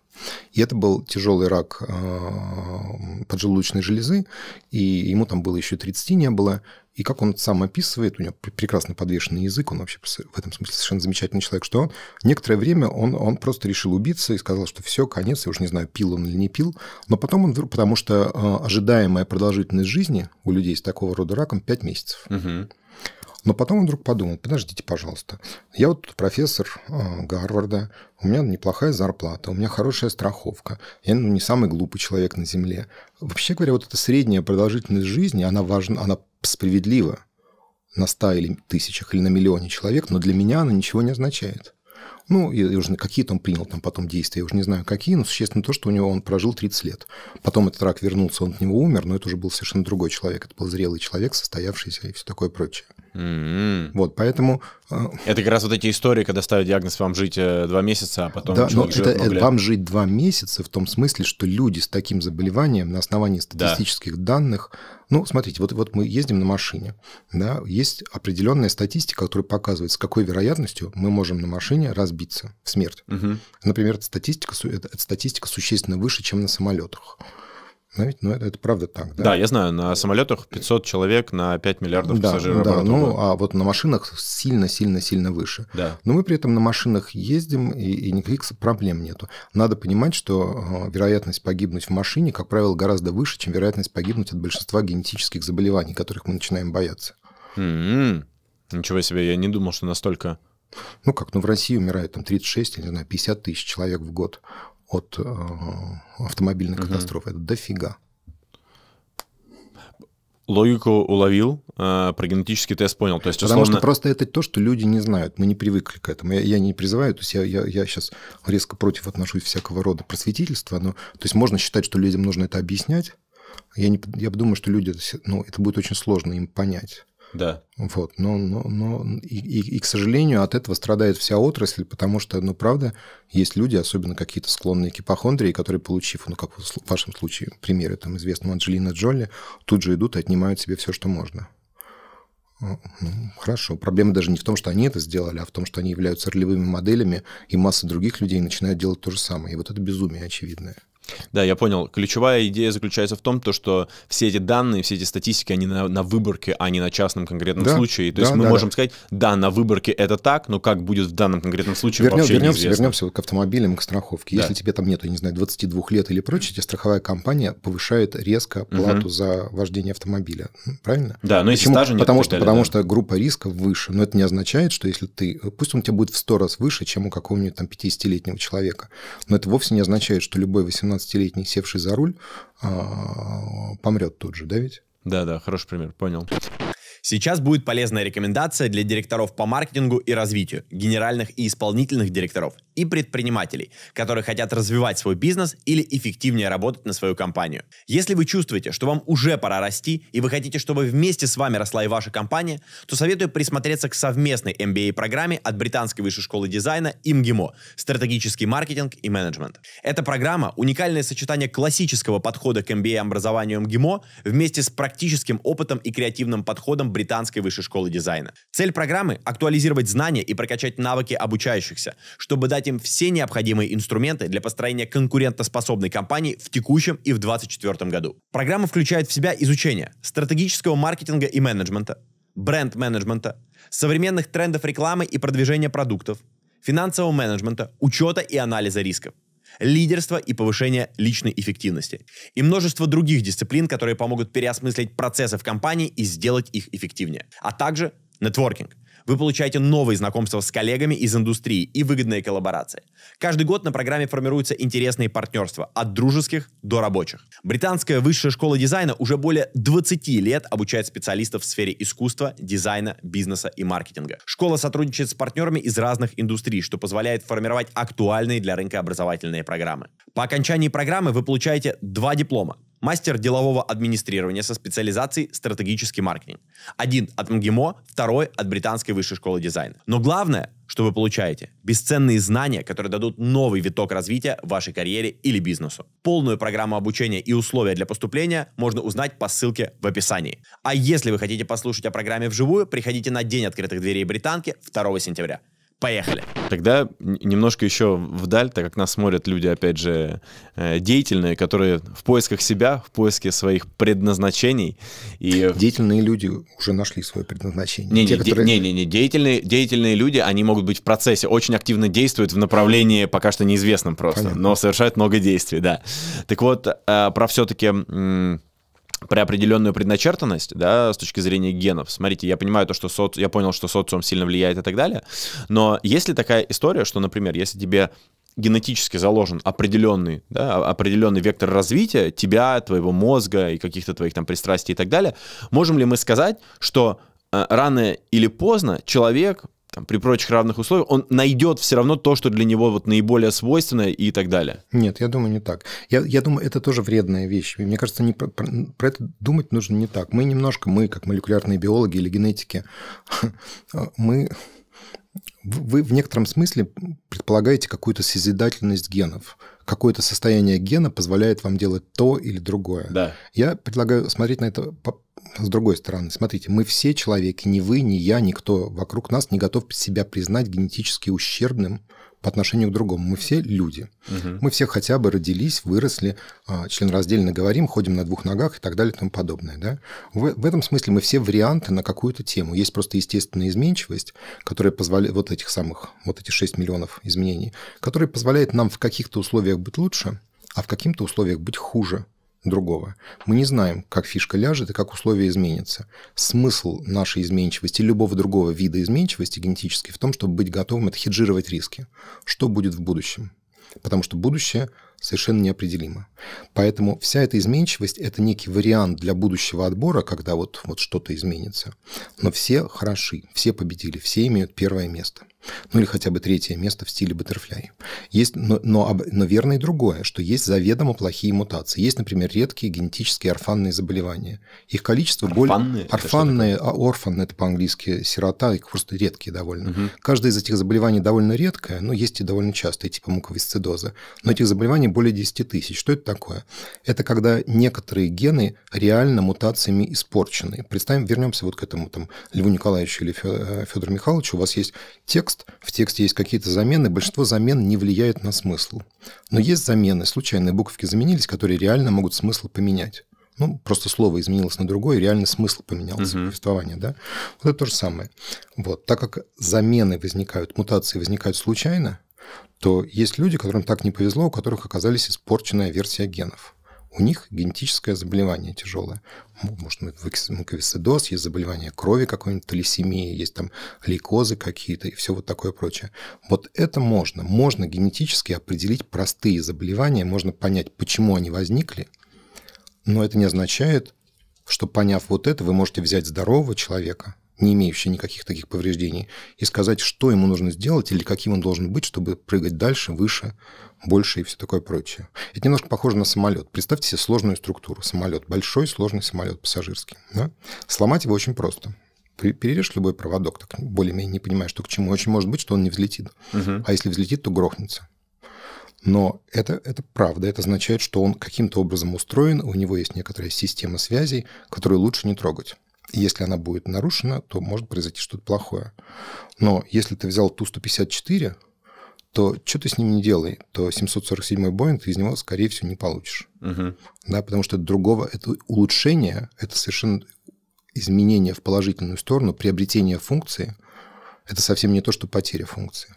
И это был тяжелый рак э, поджелудочной железы, и ему там было еще 30 не было, и как он сам описывает, у него прекрасно подвешенный язык, он вообще в этом смысле совершенно замечательный человек, что он некоторое время он, он просто решил убиться и сказал, что все, конец, я уже не знаю, пил он или не пил. Но потом он, потому что э, ожидаемая продолжительность жизни у людей с такого рода раком 5 месяцев. Угу. Но потом он вдруг подумал, подождите, пожалуйста, я вот профессор э, Гарварда, у меня неплохая зарплата, у меня хорошая страховка, я ну, не самый глупый человек на Земле. Вообще говоря, вот эта средняя продолжительность жизни, она важна, она справедливо на ста или тысячах или на миллионе человек, но для меня она ничего не означает. Ну, и уже какие-то он принял там потом действия, я уже не знаю какие, но существенно то, что у него он прожил 30 лет. Потом этот рак вернулся, он от него умер, но это уже был совершенно другой человек. Это был зрелый человек, состоявшийся и все такое прочее. Mm-hmm. Вот, поэтому... А, это как раз вот эти истории, когда ставят диагноз «вам жить э, два месяца», а потом да, но это, это «вам жить два месяца» в том смысле, что люди с таким заболеванием на основании статистических да. данных... Ну, смотрите, вот, вот мы ездим на машине, да, есть определенная статистика, которая показывает, с какой вероятностью мы можем на машине раз разбиться в смерть. Угу. Например, статистика, статистика существенно выше, чем на самолетах. Знаете, ну это, это правда так, да? Да, я знаю, на самолетах 500 человек на 5 миллиардов да, пассажиров. Да, ну а вот на машинах сильно-сильно-сильно выше. Да. Но мы при этом на машинах ездим, и, и никаких проблем нету. Надо понимать, что а, вероятность погибнуть в машине, как правило, гораздо выше, чем вероятность погибнуть от большинства генетических заболеваний, которых мы начинаем бояться. Mm-hmm. Ничего себе, я не думал, что настолько ну как, ну в России умирает там 36, я не знаю, 50 тысяч человек в год от э, автомобильной угу. катастрофы. Это дофига. Логику уловил, э, про генетический тест понял. То есть, условно... Потому что просто это то, что люди не знают. Мы не привыкли к этому. Я, я не призываю, то есть я, я, я сейчас резко против отношусь всякого рода просветительства. Но, то есть можно считать, что людям нужно это объяснять. Я, не, я думаю, что люди, ну, это будет очень сложно им понять. Да. Вот, но, но, но и, и, и, к сожалению, от этого страдает вся отрасль, потому что, ну, правда, есть люди, особенно какие-то склонные к ипохондрии, которые, получив, ну, как в вашем случае, примеры там известного Анджелина Джоли, тут же идут и отнимают себе все, что можно. Э, ну, хорошо. Проблема даже не в том, что они это сделали, а в том, что они являются ролевыми моделями, и масса других людей начинают делать то же самое. И вот это безумие очевидное. Да, я понял. Ключевая идея заключается в том, то, что все эти данные, все эти статистики, они на, на выборке, а не на частном конкретном да, случае. То да, есть мы да, можем да. сказать, да, на выборке это так, но как будет в данном конкретном случае, Вернем, вообще вернемся, неизвестно. Вернемся к автомобилям, к страховке. Да. Если тебе там нет, я не знаю, 22 лет или прочее, тебе страховая компания повышает резко плату угу. за вождение автомобиля. Ну, правильно? Да, но если стажа нет. Потому, что, далее, потому да. что группа риска выше. Но это не означает, что если ты... Пусть он у тебя будет в 100 раз выше, чем у какого-нибудь там 50-летнего человека. Но это вовсе не означает, что любой 18 18-летний, севший за руль, а, помрет тут же, да ведь? Да, да, хороший пример, понял. Сейчас будет полезная рекомендация для директоров по маркетингу и развитию, генеральных и исполнительных директоров и предпринимателей, которые хотят развивать свой бизнес или эффективнее работать на свою компанию. Если вы чувствуете, что вам уже пора расти и вы хотите, чтобы вместе с вами росла и ваша компания, то советую присмотреться к совместной MBA-программе от Британской высшей школы дизайна IMGIMO: «Стратегический маркетинг и менеджмент». Эта программа – уникальное сочетание классического подхода к MBA-образованию IMGIMO вместе с практическим опытом и креативным подходом Британской высшей школы дизайна. Цель программы – актуализировать знания и прокачать навыки обучающихся, чтобы дать им все необходимые инструменты для построения конкурентоспособной компании в текущем и в 2024 году. Программа включает в себя изучение стратегического маркетинга и менеджмента, бренд-менеджмента, современных трендов рекламы и продвижения продуктов, финансового менеджмента, учета и анализа рисков лидерство и повышение личной эффективности. И множество других дисциплин, которые помогут переосмыслить процессы в компании и сделать их эффективнее. А также нетворкинг – вы получаете новые знакомства с коллегами из индустрии и выгодные коллаборации. Каждый год на программе формируются интересные партнерства от дружеских до рабочих. Британская высшая школа дизайна уже более 20 лет обучает специалистов в сфере искусства, дизайна, бизнеса и маркетинга. Школа сотрудничает с партнерами из разных индустрий, что позволяет формировать актуальные для рынка образовательные программы. По окончании программы вы получаете два диплома мастер делового администрирования со специализацией стратегический маркетинг. Один от МГИМО, второй от Британской высшей школы дизайна. Но главное, что вы получаете, бесценные знания, которые дадут новый виток развития вашей карьере или бизнесу. Полную программу обучения и условия для поступления можно узнать по ссылке в описании. А если вы хотите послушать о программе вживую, приходите на День открытых дверей британки 2 сентября. Поехали. Тогда немножко еще вдаль, так как нас смотрят люди, опять же, э, деятельные, которые в поисках себя, в поиске своих предназначений. И... Деятельные люди уже нашли свое предназначение. Не, Те, не, которые... не, не, не. Деятельные, деятельные люди, они могут быть в процессе, очень активно действуют в направлении пока что неизвестном просто, Понятно. но совершают много действий, да. Так вот, э, про все-таки про определенную предначертанность, да, с точки зрения генов. Смотрите, я понимаю то, что соци... я понял, что социум сильно влияет и так далее, но есть ли такая история, что, например, если тебе генетически заложен определенный, да, определенный вектор развития тебя, твоего мозга и каких-то твоих там пристрастий и так далее, можем ли мы сказать, что э, рано или поздно человек там, при прочих равных условиях, он найдет все равно то, что для него вот наиболее свойственное и так далее. Нет, я думаю, не так. Я, я думаю, это тоже вредная вещь. Мне кажется, не про, про, про это думать нужно не так. Мы немножко, мы, как молекулярные биологи или генетики, мы вы в некотором смысле предполагаете какую-то созидательность генов – какое-то состояние гена позволяет вам делать то или другое. Да. Я предлагаю смотреть на это с другой стороны. Смотрите, мы все человеки, ни вы, ни я, никто вокруг нас не готов себя признать генетически ущербным по отношению к другому. Мы все люди. Угу. Мы все хотя бы родились, выросли, а, членораздельно говорим, ходим на двух ногах и так далее и тому подобное. Да? В, в этом смысле мы все варианты на какую-то тему. Есть просто естественная изменчивость, которая позволяет вот этих самых, вот эти 6 миллионов изменений, которая позволяет нам в каких-то условиях быть лучше, а в каких-то условиях быть хуже другого. Мы не знаем, как фишка ляжет и как условия изменятся. Смысл нашей изменчивости, любого другого вида изменчивости генетической в том, чтобы быть готовым это хеджировать риски. Что будет в будущем? Потому что будущее совершенно неопределимо. Поэтому вся эта изменчивость – это некий вариант для будущего отбора, когда вот, вот что-то изменится. Но все хороши, все победили, все имеют первое место – ну или хотя бы третье место в стиле баттерфляй. Есть, но, но, но верно и другое, что есть заведомо плохие мутации. Есть, например, редкие генетические орфанные заболевания. Их количество более... Орфанные? а орфан – это по-английски сирота, их просто редкие довольно. Угу. Каждое из этих заболеваний довольно редкое, но есть и довольно частые, типа муковисцидоза. Но этих заболеваний более 10 тысяч. Что это такое? Это когда некоторые гены реально мутациями испорчены. Представим, вернемся вот к этому там Льву Николаевичу или Федору э, Михайловичу. У вас есть текст, текст, в тексте есть какие-то замены, большинство замен не влияет на смысл. Но есть замены, случайные буковки заменились, которые реально могут смысл поменять. Ну, просто слово изменилось на другое, реально смысл поменялся, угу. повествование, да? Вот это то же самое. Вот, так как замены возникают, мутации возникают случайно, то есть люди, которым так не повезло, у которых оказались испорченная версия генов у них генетическое заболевание тяжелое. Может быть, муковисцидоз, есть заболевание крови какой-нибудь, талисемия, есть там лейкозы какие-то и все вот такое прочее. Вот это можно. Можно генетически определить простые заболевания, можно понять, почему они возникли, но это не означает, что поняв вот это, вы можете взять здорового человека – не имеющий никаких таких повреждений, и сказать, что ему нужно сделать или каким он должен быть, чтобы прыгать дальше, выше, больше и все такое прочее. Это немножко похоже на самолет. Представьте себе сложную структуру. Самолет, большой сложный самолет пассажирский. Да? Сломать его очень просто. Перережь любой проводок, так более-менее не понимаешь, что к чему. Очень может быть, что он не взлетит. Угу. А если взлетит, то грохнется. Но это, это правда, это означает, что он каким-то образом устроен, у него есть некоторая система связей, которую лучше не трогать если она будет нарушена, то может произойти что-то плохое. Но если ты взял Ту-154, то что ты с ним не делай, то 747-й ты из него, скорее всего, не получишь. Угу. Да, потому что другого, это улучшение, это совершенно изменение в положительную сторону, приобретение функции, это совсем не то, что потеря функции.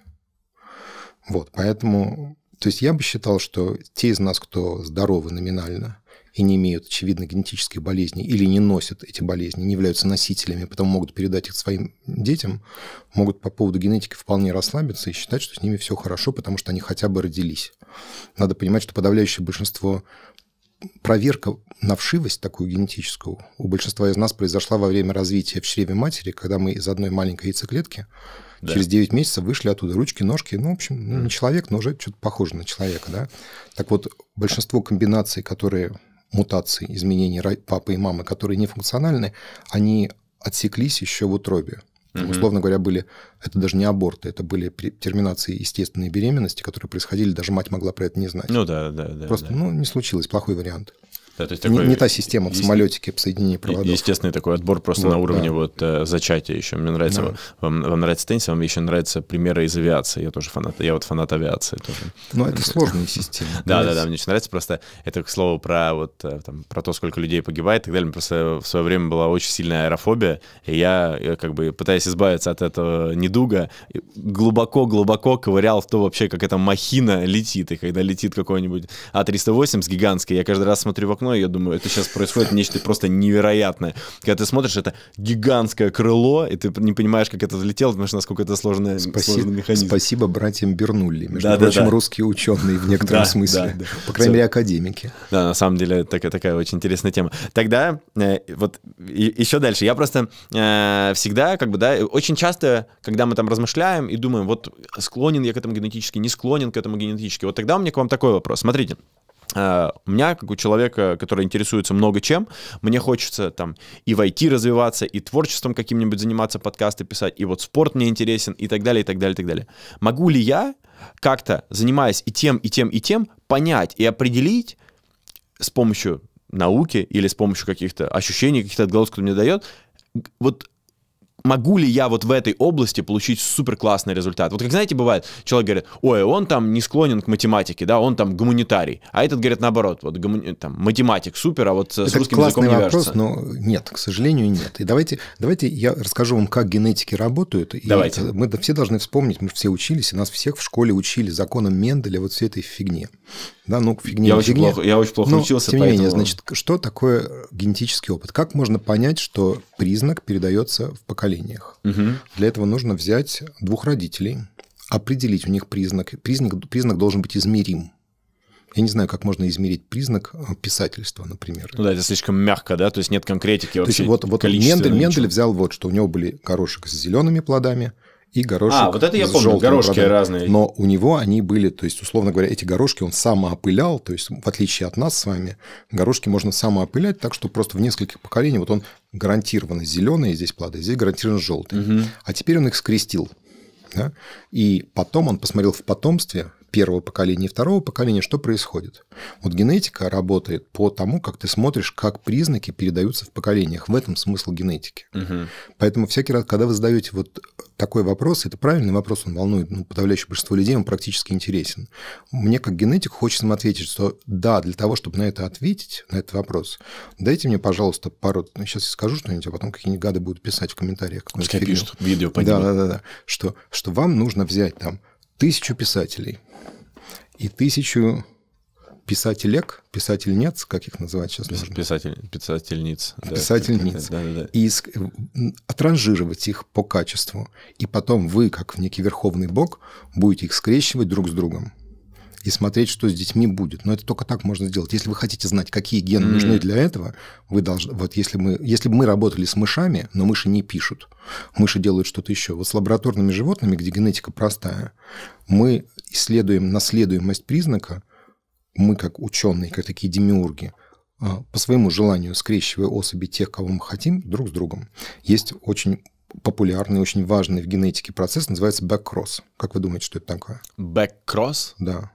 Вот, поэтому, то есть я бы считал, что те из нас, кто здоровы номинально, и не имеют очевидно генетической болезни или не носят эти болезни, не являются носителями, потом могут передать их своим детям, могут по поводу генетики вполне расслабиться и считать, что с ними все хорошо, потому что они хотя бы родились. Надо понимать, что подавляющее большинство проверка на вшивость такую генетическую у большинства из нас произошла во время развития в чреве матери, когда мы из одной маленькой яйцеклетки да. через 9 месяцев вышли оттуда ручки, ножки, ну, в общем, не человек, но уже что-то похоже на человека, да. Так вот, большинство комбинаций, которые мутации, изменений папы и мамы, которые не функциональны, они отсеклись еще в утробе. Угу. Условно говоря, были это даже не аборты, это были терминации естественной беременности, которые происходили, даже мать могла про это не знать. Ну да, да, да. Просто да. ну не случилось, плохой вариант. Да, то есть такой... не, не та система в самолетике по соединению проводов. Естественный такой отбор просто вот, на уровне да. вот э, зачатия еще. Мне нравится, да. вам, вам нравится теннис, а вам еще нравятся примеры из авиации. Я тоже фанат, я вот фанат авиации тоже. Ну, это сложная система. Да, да, да, мне очень нравится просто это к слову про вот э, там, про то, сколько людей погибает и так далее. Просто в свое время была очень сильная аэрофобия, и я э, как бы пытаясь избавиться от этого недуга, глубоко-глубоко ковырял в то вообще, как эта махина летит, и когда летит какой-нибудь А308 с гигантской, я каждый раз смотрю в окно, окно, и я думаю, это сейчас происходит нечто просто невероятное. Когда ты смотришь, это гигантское крыло, и ты не понимаешь, как это взлетело, потому что насколько это сложное. Спаси... сложный механизм. Спасибо братьям Бернулли, между да, прочим, да, да. русские ученые в некотором да, смысле, да, да. по крайней Все. мере, академики. Да, на самом деле такая, такая очень интересная тема. Тогда э, вот и, еще дальше. Я просто э, всегда, как бы, да, очень часто, когда мы там размышляем и думаем, вот склонен я к этому генетически, не склонен к этому генетически, вот тогда у меня к вам такой вопрос. Смотрите, Э, у меня, как у человека, который интересуется много чем, мне хочется там и в IT развиваться, и творчеством каким-нибудь заниматься, подкасты писать, и вот спорт мне интересен, и так далее, и так далее, и так далее. Могу ли я как-то, занимаясь и тем, и тем, и тем, понять и определить с помощью науки или с помощью каких-то ощущений, каких-то отголосков мне дает, вот могу ли я вот в этой области получить супер классный результат? Вот как знаете, бывает, человек говорит, ой, он там не склонен к математике, да, он там гуманитарий, а этот говорит наоборот, вот гумани... там, математик супер, а вот с Это русским классный языком не вопрос, вяжется. но нет, к сожалению, нет. И давайте, давайте я расскажу вам, как генетики работают. И давайте. Мы все должны вспомнить, мы все учились, и нас всех в школе учили законом Менделя вот всей этой фигне. Да, ну, фигня. Я очень плохо, я очень плохо Но, ну, учился. Тем не поэтому... менее, значит, что такое генетический опыт? Как можно понять, что признак передается в поколениях? Угу. Для этого нужно взять двух родителей, определить у них признак. Признак, признак должен быть измерим. Я не знаю, как можно измерить признак э, писательства, например. Ну да, это слишком мягко, да? То есть нет конкретики вообще. То есть вот, вот Мендель, Мендель взял вот, что у него были горошек с зелеными плодами – и горошек. А, вот это я помню, горошки плодами. разные. Но у него они были, то есть, условно говоря, эти горошки он самоопылял, то есть, в отличие от нас с вами, горошки можно самоопылять, так что просто в нескольких поколениях вот он гарантированно зеленые здесь плоды, здесь гарантированно желтые. Угу. А теперь он их скрестил. Да? И потом он посмотрел в потомстве, первого поколения и второго поколения, что происходит? Вот генетика работает по тому, как ты смотришь, как признаки передаются в поколениях. В этом смысл генетики. Угу. Поэтому всякий раз, когда вы задаете вот такой вопрос, это правильный вопрос, он волнует ну, подавляющее большинство людей, он практически интересен. Мне как генетику хочется ответить, что да, для того, чтобы на это ответить, на этот вопрос, дайте мне, пожалуйста, пару... Ну, сейчас я скажу что-нибудь, а потом какие-нибудь гады будут писать в комментариях. Пускай пишут, видео поднимут. Да, да, да, да. Что, что вам нужно взять там тысячу писателей и тысячу писателек, писательниц, как их называть сейчас? писатель, писательниц. Да. Писательниц. Да, да, да. И отранжировать их по качеству. И потом вы, как некий верховный бог, будете их скрещивать друг с другом и смотреть, что с детьми будет. Но это только так можно сделать. Если вы хотите знать, какие гены mm. нужны для этого, вы должны... Вот если мы, если бы мы работали с мышами, но мыши не пишут, мыши делают что-то еще. Вот с лабораторными животными, где генетика простая, мы исследуем наследуемость признака, мы как ученые, как такие демиурги, а, по своему желанию скрещивая особи тех, кого мы хотим, друг с другом. Есть очень популярный, очень важный в генетике процесс, называется бэккросс. Как вы думаете, что это такое? Бэккросс? Да.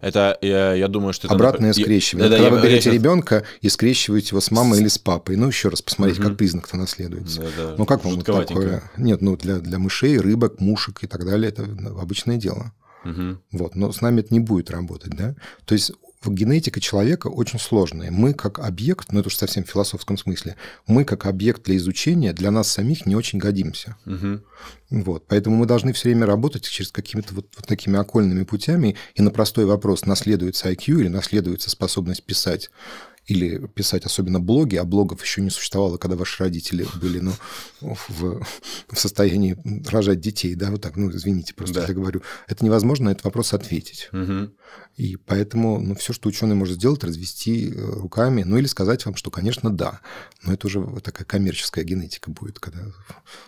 Это, я, я думаю, что это... Обратное нап... скрещивание. Да, Когда я, вы берете я ребенка и скрещиваете его с мамой с... или с папой. Ну, еще раз посмотреть, угу. как признак-то наследуется. Да, да. Ну, как вам вот такое? Нет, ну, для, для мышей, рыбок, мушек и так далее, это обычное дело. Угу. Вот, но с нами это не будет работать, да? То есть генетика человека очень сложная. Мы как объект, ну это уж совсем в философском смысле, мы как объект для изучения для нас самих не очень годимся. Угу. Вот, поэтому мы должны все время работать через какими-то вот, вот такими окольными путями. И на простой вопрос, наследуется IQ или наследуется способность писать, или писать особенно блоги, а блогов еще не существовало, когда ваши родители были ну, в, в состоянии рожать детей, да, вот так, ну, извините, просто да. я говорю. Это невозможно на этот вопрос ответить. Угу. И поэтому ну, все, что ученый может сделать, развести э, руками, ну или сказать вам, что, конечно, да. Но это уже такая коммерческая генетика будет, когда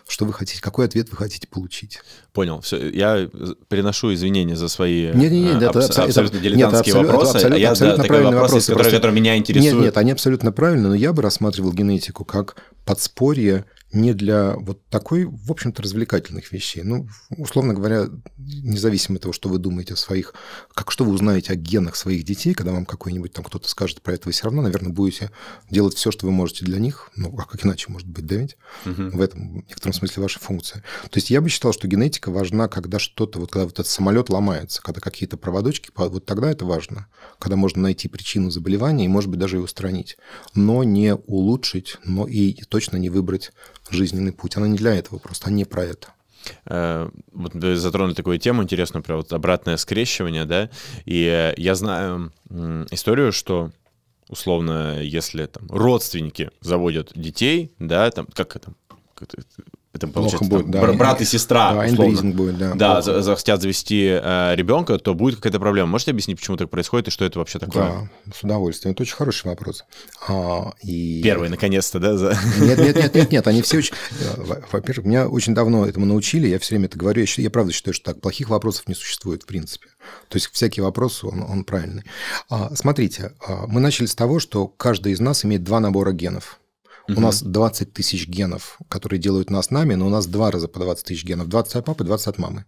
что вы хотите, какой ответ вы хотите получить. Понял. Все, я приношу извинения за свои нет, э, нет, нет, абс- это, абсолютно это, дилетантские нет, это вопросы. Абсолютно, а я абсолютно да, правильные вопросы, вопросы которые, просто... которые меня интересуют. Нет, нет, они абсолютно правильные, но я бы рассматривал генетику как подспорье не для вот такой, в общем-то, развлекательных вещей. Ну, условно говоря, независимо от того, что вы думаете о своих, как что вы узнаете о генах своих детей, когда вам какой-нибудь там кто-то скажет про это, вы все равно, наверное, будете делать все, что вы можете для них. Ну, а как иначе, может быть, да ведь? Угу. В этом, в некотором смысле, ваша функция. То есть я бы считал, что генетика важна, когда что-то, вот когда вот этот самолет ломается, когда какие-то проводочки, вот тогда это важно, когда можно найти причину заболевания и, может быть, даже и устранить, но не улучшить, но и точно не выбрать жизненный путь. Она не для этого просто, а не про это. Э, вот вы затронули такую тему интересную, про вот обратное скрещивание, да, и э, я знаю историю, что условно, если там родственники заводят детей, да, там, как это, это получается, Плохо будет, да. брат и сестра, да, будет, да, да захотят завести э, ребенка, то будет какая-то проблема. Можете объяснить, почему так происходит и что это вообще такое? Да, с удовольствием. Это очень хороший вопрос. А, и... Первый, наконец-то, да? За... Нет, нет, нет, нет, нет, они все очень... Э, во-первых, меня очень давно этому научили, я все время это говорю, я, я правда считаю, что так, плохих вопросов не существует в принципе. То есть всякий вопрос, он, он правильный. А, смотрите, а, мы начали с того, что каждый из нас имеет два набора генов – у нас 20 тысяч генов, которые делают нас нами, но у нас два раза по 20 тысяч генов. 20 от папы, 20 от мамы.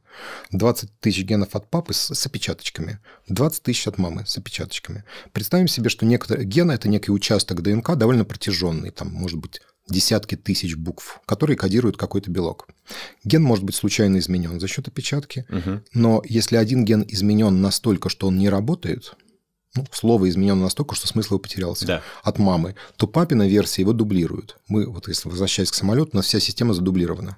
20 тысяч генов от папы с, с опечаточками. 20 тысяч от мамы с опечаточками. Представим себе, что некоторые гены – это некий участок ДНК, довольно протяженный, там, может быть, десятки тысяч букв, которые кодируют какой-то белок. Ген может быть случайно изменен за счет опечатки, угу. но если один ген изменен настолько, что он не работает – ну, слово изменено настолько, что смысл его потерялся да. от мамы, то папина версия его дублирует. Мы, вот если возвращаясь к самолету, у нас вся система задублирована.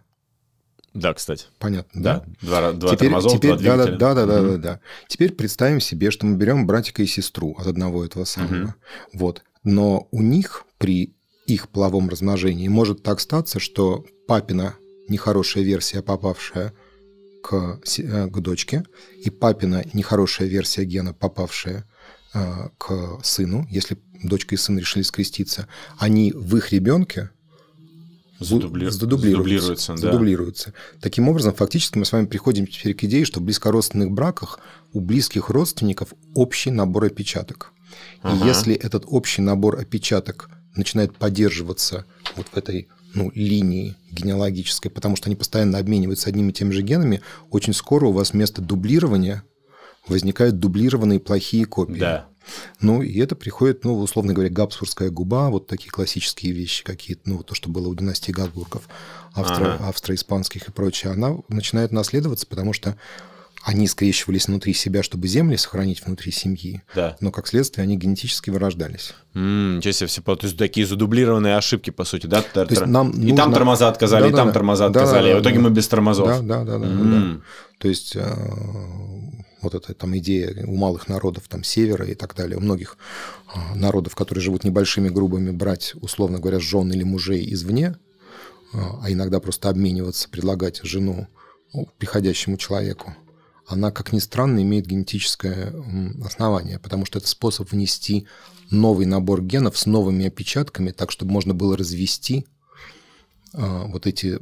Да, кстати. Понятно, да? да? Два, два теперь, тормозов, теперь, два двигателя. Да, да, да, угу. да, да, да. Теперь представим себе, что мы берем братика и сестру от одного этого самого. Угу. Вот. Но у них при их половом размножении может так статься, что папина нехорошая версия, попавшая к, э, к дочке, и папина нехорошая версия гена, попавшая Э, к сыну, если дочка и сын решили скреститься, они в их ребенке Задубли... задублируются. Задублируются, да. Таким образом, фактически мы с вами приходим теперь к идее, что в близкородственных браках у близких родственников общий набор опечаток. И ага. если этот общий набор опечаток начинает поддерживаться вот в этой ну, линии генеалогической, потому что они постоянно обмениваются одними и теми же генами, очень скоро у вас вместо дублирования возникают дублированные плохие копии. Да. Ну, и это приходит, ну, условно говоря, Габсбургская губа, вот такие классические вещи какие-то, ну, то, что было у династии Габсбургов, австро, ага. австро-испанских и прочее, она начинает наследоваться, потому что они скрещивались внутри себя, чтобы земли сохранить внутри семьи, да. но как следствие они генетически вырождались. м все, то есть такие задублированные ошибки, по сути, да? и там тормоза отказали, и там тормоза отказали, и в итоге мы без тормозов. да. да, да. То есть э, вот эта там идея у малых народов, там севера и так далее, у многих а, народов, которые живут небольшими группами, брать, условно говоря, жен или мужей извне, а, а иногда просто обмениваться, предлагать жену ну, приходящему человеку, она, как ни странно, имеет генетическое основание, потому что это способ внести новый набор генов с новыми опечатками, так, чтобы можно было развести а, вот эти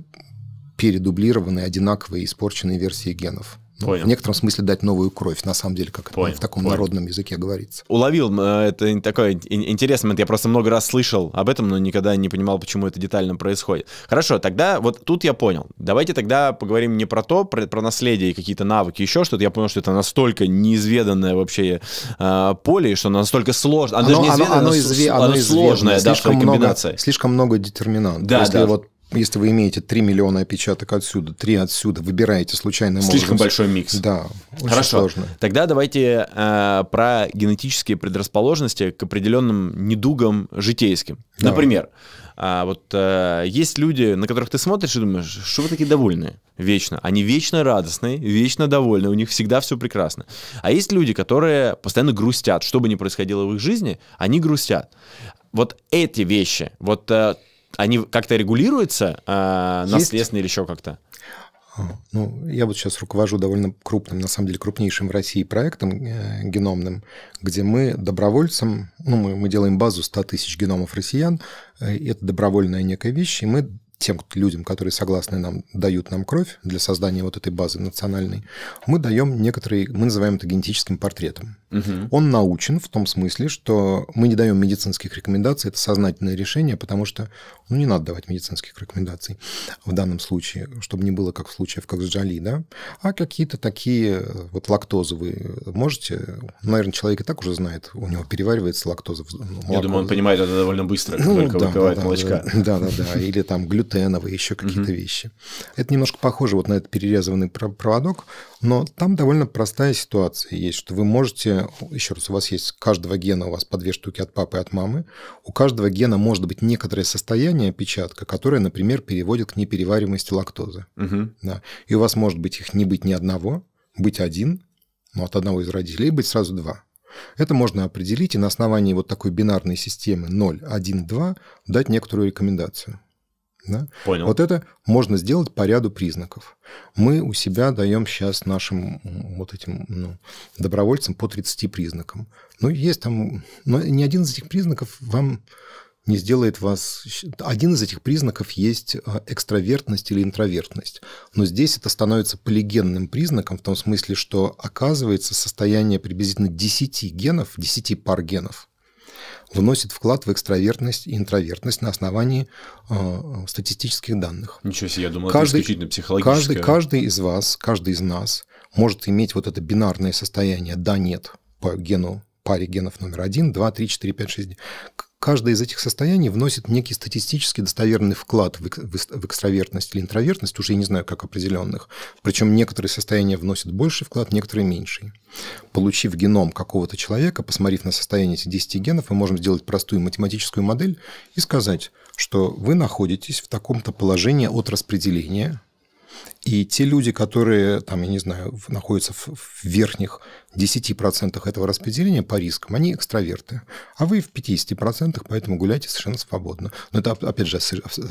передублированные, одинаковые, испорченные версии генов. Ну, понял. В некотором смысле дать новую кровь, на самом деле, как Понял. в таком Понял. народном языке говорится. Уловил, э, это такой интересный момент. Я просто много раз слышал об этом, но никогда не понимал, почему это детально происходит. Хорошо, тогда вот тут я понял. Давайте тогда поговорим не про то, про, про наследие, какие-то навыки, еще что-то. Я понял, что это настолько неизведанное вообще э, поле, что настолько сложно. Оно, оно, оно, оно, изве... оно, оно сложное, да, слишком комбинация. Много, слишком много детерминантов. Да, Если да. вот если вы имеете 3 миллиона опечаток отсюда, 3 отсюда, выбираете случайно. Слишком образом. большой микс. Да, очень Хорошо. сложно. Тогда давайте э, про генетические предрасположенности к определенным недугам житейским. Да. Например, э, вот э, есть люди, на которых ты смотришь и думаешь, что вы такие довольные вечно. Они вечно радостные, вечно довольны, у них всегда все прекрасно. А есть люди, которые постоянно грустят. Что бы ни происходило в их жизни, они грустят вот эти вещи, вот э, они как-то регулируются э, наследственно или еще как-то? А, ну, я вот сейчас руковожу довольно крупным, на самом деле крупнейшим в России проектом э, геномным, где мы добровольцам, ну, мы, мы делаем базу 100 тысяч геномов россиян, э, это добровольная некая вещь, и мы тем людям, которые согласны нам, дают нам кровь для создания вот этой базы национальной, мы даем некоторые, мы называем это генетическим портретом. Угу. Он научен в том смысле, что мы не даем медицинских рекомендаций, это сознательное решение, потому что ну, не надо давать медицинских рекомендаций в данном случае, чтобы не было как в случае в Коксджали, да, а какие-то такие э, вот лактозовые. Можете, наверное, человек и так уже знает, у него переваривается лактоза. Я думаю, он понимает это довольно быстро, ну, только да, выпивает да, молочка. Да, да, да, или там глютен глютеновые, а еще какие-то угу. вещи. Это немножко похоже вот на этот перерезанный проводок, но там довольно простая ситуация есть, что вы можете, еще раз, у вас есть у каждого гена у вас по две штуки от папы и от мамы, у каждого гена может быть некоторое состояние опечатка, которое, например, переводит к неперевариваемости лактозы. Угу. Да. И у вас может быть их не быть ни одного, быть один, но от одного из родителей, быть сразу два. Это можно определить и на основании вот такой бинарной системы 0, 1, 2 дать некоторую рекомендацию. Да? Понял. Вот это можно сделать по ряду признаков. Мы у себя даем сейчас нашим вот этим ну, добровольцам по 30 признакам. Ну, есть там... Но ни один из этих признаков вам не сделает вас... Один из этих признаков есть а, экстравертность или интровертность. Но здесь это становится полигенным признаком в том смысле, что оказывается состояние приблизительно 10 генов, 10 пар генов, вносит вклад в экстравертность и интровертность на основании э, статистических данных. Ничего себе, я думал, каждый, это исключительно психологическое. Каждый, каждый из вас, каждый из нас может иметь вот это бинарное состояние «да-нет» по гену паре генов номер один, два, три, четыре, пять, шесть каждое из этих состояний вносит некий статистически достоверный вклад в экстравертность или интровертность, уже я не знаю, как определенных. Причем некоторые состояния вносят больший вклад, некоторые меньший. Получив геном какого-то человека, посмотрев на состояние этих 10 генов, мы можем сделать простую математическую модель и сказать, что вы находитесь в таком-то положении от распределения и те люди, которые, там, я не знаю, находятся в верхних 10% этого распределения по рискам, они экстраверты. А вы в 50%, поэтому гуляйте совершенно свободно. Но это, опять же,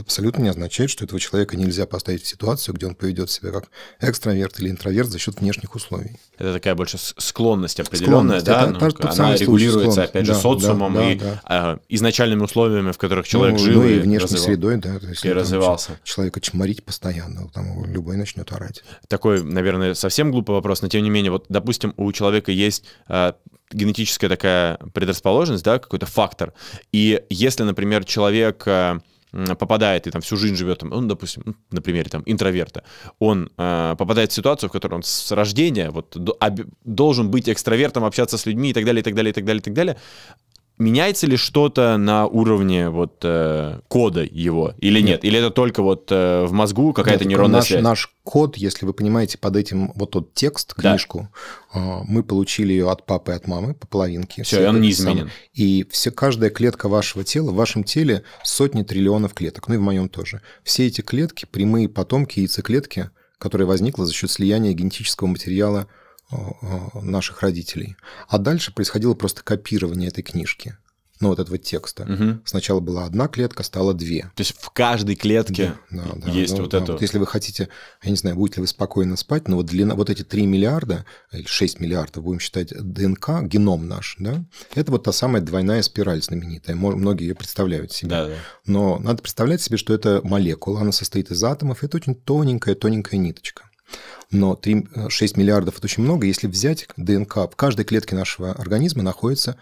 абсолютно не означает, что этого человека нельзя поставить в ситуацию, где он поведет себя как экстраверт или интроверт за счет внешних условий. Это такая больше склонность определенная, склонность, да? Это, ну, тот, тот она регулируется, склонность. опять же, да, социумом да, да, и да. А, изначальными условиями, в которых человек ну, жил ну, и, внешней развив... средой, да. То есть, и там, развивался. Человека чморить постоянно, там, любой начнет орать. Такой, наверное, совсем глупый вопрос, но тем не менее, вот, допустим, у человека есть э, генетическая такая предрасположенность, да, какой-то фактор. И если, например, человек... Э, попадает и там всю жизнь живет, он, допустим, ну, на примере там интроверта, он э, попадает в ситуацию, в которой он с рождения вот до, об, должен быть экстравертом, общаться с людьми и так далее, и так далее, и так далее, и так далее, Меняется ли что-то на уровне вот э, кода его или нет? нет? Или это только вот э, в мозгу какая-то нет, нейронная наш, связь? Наш код, если вы понимаете под этим вот тот текст, книжку, да. э, мы получили ее от папы и от мамы по половинке. Все, все он не изменен. Сам. И все, каждая клетка вашего тела, в вашем теле сотни триллионов клеток, ну и в моем тоже. Все эти клетки, прямые потомки яйцеклетки, которая возникла за счет слияния генетического материала Э, наших родителей. А дальше происходило просто копирование этой книжки ну, вот этого текста. Угу. Сначала была одна клетка, стало две. То есть в каждой клетке да, да, есть да, вот да, это. Вот если вы хотите, я не знаю, будете ли вы спокойно спать, но вот длина, вот эти 3 миллиарда, или 6 миллиардов, будем считать, ДНК, геном наш, да, это вот та самая двойная спираль знаменитая. Многие ее представляют себе. Да, да. Но надо представлять себе, что это молекула, она состоит из атомов, это очень тоненькая-тоненькая ниточка. Но 3, 6 э, миллиардов – это очень много. Если взять ДНК, в каждой клетке нашего организма находится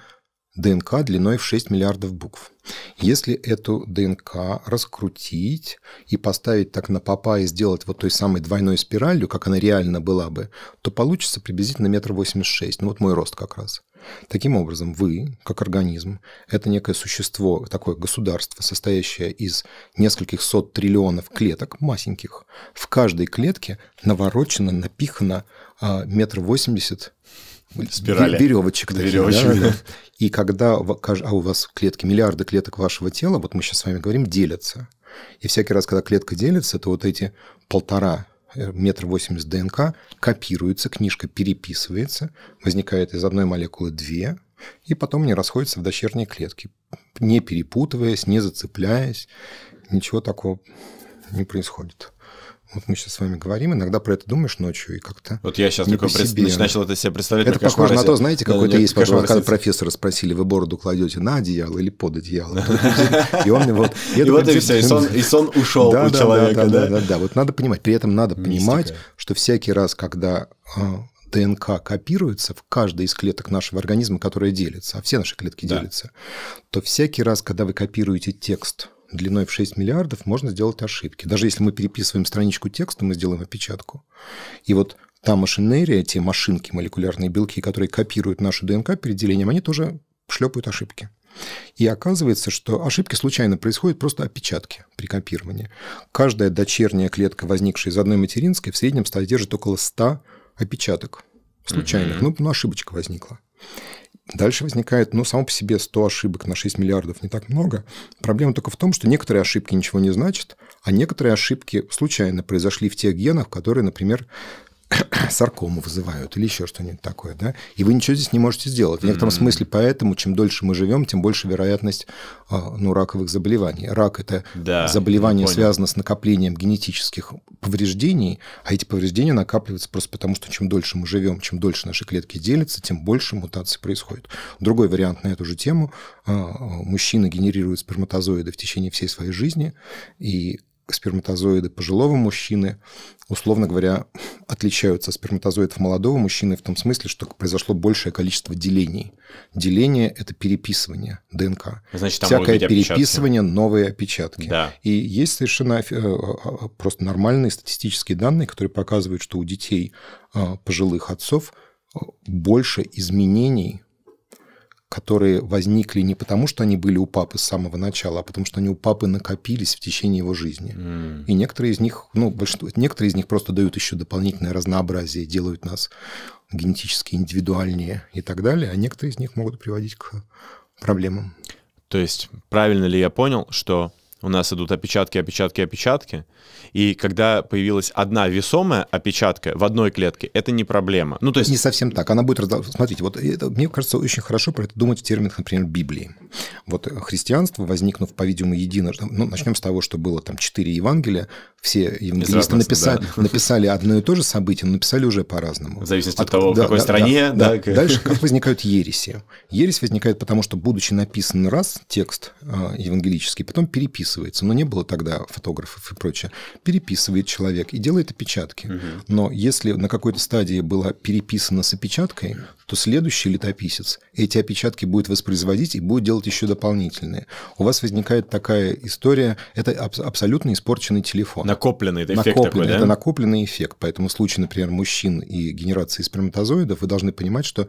ДНК длиной в 6 миллиардов букв. Если эту ДНК раскрутить и поставить так на попа и сделать вот той самой двойной спиралью, как она реально была бы, то получится приблизительно метр восемьдесят шесть. Ну вот мой рост как раз. Таким образом, вы, как организм, это некое существо, такое государство, состоящее из нескольких сот триллионов клеток, масеньких. В каждой клетке наворочено, напихано а, метр восемьдесят спирали. Веревочек. Таких, Веревочек. Да? И когда а у вас клетки, миллиарды клеток вашего тела, вот мы сейчас с вами говорим, делятся. И всякий раз, когда клетка делится, то вот эти полтора Э, метр восемьдесят ДНК, копируется, книжка переписывается, возникает из одной молекулы две, и потом они расходятся в дочерние клетки, не перепутываясь, не зацепляясь, ничего такого не происходит. Вот мы сейчас с вами говорим, иногда про это думаешь ночью и как-то. Вот я сейчас не такой пред... себе. начал это себе представлять. Это похоже на то, знаете, какой-то да, есть кошмар, когда профессора спросили, вы бороду кладете на одеяло или под одеяло. И он вот. И вот и все, типа, и сон ушел у человека, да? Да, да, вот надо понимать. При этом надо понимать, что всякий раз, когда а, ДНК копируется в каждой из клеток нашего организма, которая делится, а все наши клетки делятся, то всякий раз, когда вы копируете текст длиной в 6 миллиардов можно сделать ошибки. Даже если мы переписываем страничку текста, мы сделаем опечатку. И вот та машинерия, те машинки, молекулярные белки, которые копируют нашу ДНК перед делением, они тоже шлепают ошибки. И оказывается, что ошибки случайно происходят просто опечатки при копировании. Каждая дочерняя клетка, возникшая из одной материнской, в среднем содержит около 100 опечаток случайных. Mm-hmm. Ну, ну, ошибочка возникла. Дальше возникает, ну, само по себе 100 ошибок на 6 миллиардов не так много. Проблема только в том, что некоторые ошибки ничего не значат, а некоторые ошибки случайно произошли в тех генах, которые, например, саркому вызывают или еще что-нибудь такое, да, и вы ничего здесь не можете сделать. В некотором смысле поэтому, чем дольше мы живем, тем больше вероятность а, ну, раковых заболеваний. Рак – это да, заболевание связано с накоплением генетических повреждений, а эти повреждения накапливаются просто потому, что чем дольше мы живем, чем дольше наши клетки делятся, тем больше мутаций происходит. Другой вариант на эту же тему а, – мужчина генерирует сперматозоиды в течение всей своей жизни, и сперматозоиды пожилого мужчины, условно говоря, отличаются от сперматозоидов молодого мужчины в том смысле, что произошло большее количество делений. Деление – это переписывание ДНК. Значит, там Всякое переписывание, новые опечатки. Да. И есть совершенно э, э, э, просто нормальные статистические данные, которые показывают, что у детей а, пожилых отцов больше изменений которые возникли не потому, что они были у папы с самого начала, а потому что они у папы накопились в течение его жизни. Mm. И некоторые из них, ну, большинство, некоторые из них просто дают еще дополнительное разнообразие, делают нас генетически индивидуальнее и так далее, а некоторые из них могут приводить к проблемам. То есть правильно ли я понял, что у нас идут опечатки, опечатки, опечатки. И когда появилась одна весомая опечатка в одной клетке, это не проблема. Ну, то есть... Не совсем так. Она будет... Смотрите, вот э, это, мне кажется, очень хорошо про это думать в терминах, например, Библии. Вот христианство, возникнув, по-видимому, единожды... Ну, начнем с того, что было там четыре Евангелия. Все евангелисты написали, да. написали одно и то же событие, но написали уже по-разному. В зависимости от, от того, да, в какой да, стране. Да, да. Да. Дальше как возникают ереси? Ересь возникает потому, что, будучи написан раз текст а, евангелический, потом переписан переписывается. Но не было тогда фотографов и прочее. Переписывает человек и делает опечатки. Угу. Но если на какой-то стадии была переписана с опечаткой, то следующий летописец эти опечатки будет воспроизводить и будет делать еще дополнительные. У вас возникает такая история, это аб- абсолэффектно испорченный телефон. Накопленный это эффект накопленный, такой, да? Это накопленный эффект. Поэтому в случае, например, мужчин и генерации сперматозоидов, вы должны понимать, что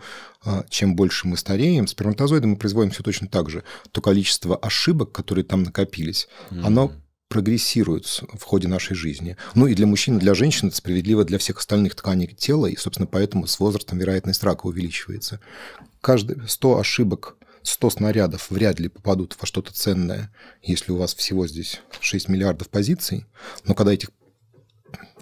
а, чем больше мы стареем, с сперматозоиды мы производим все точно так же, то количество ошибок, которые там накопились, mm-hmm. оно прогрессирует в ходе нашей жизни. Ну и для мужчин, для женщин это справедливо для всех остальных тканей тела, и, собственно, поэтому с возрастом вероятность рака увеличивается. Каждый 100 ошибок 100 снарядов вряд ли попадут во что-то ценное, если у вас всего здесь 6 миллиардов позиций, но когда этих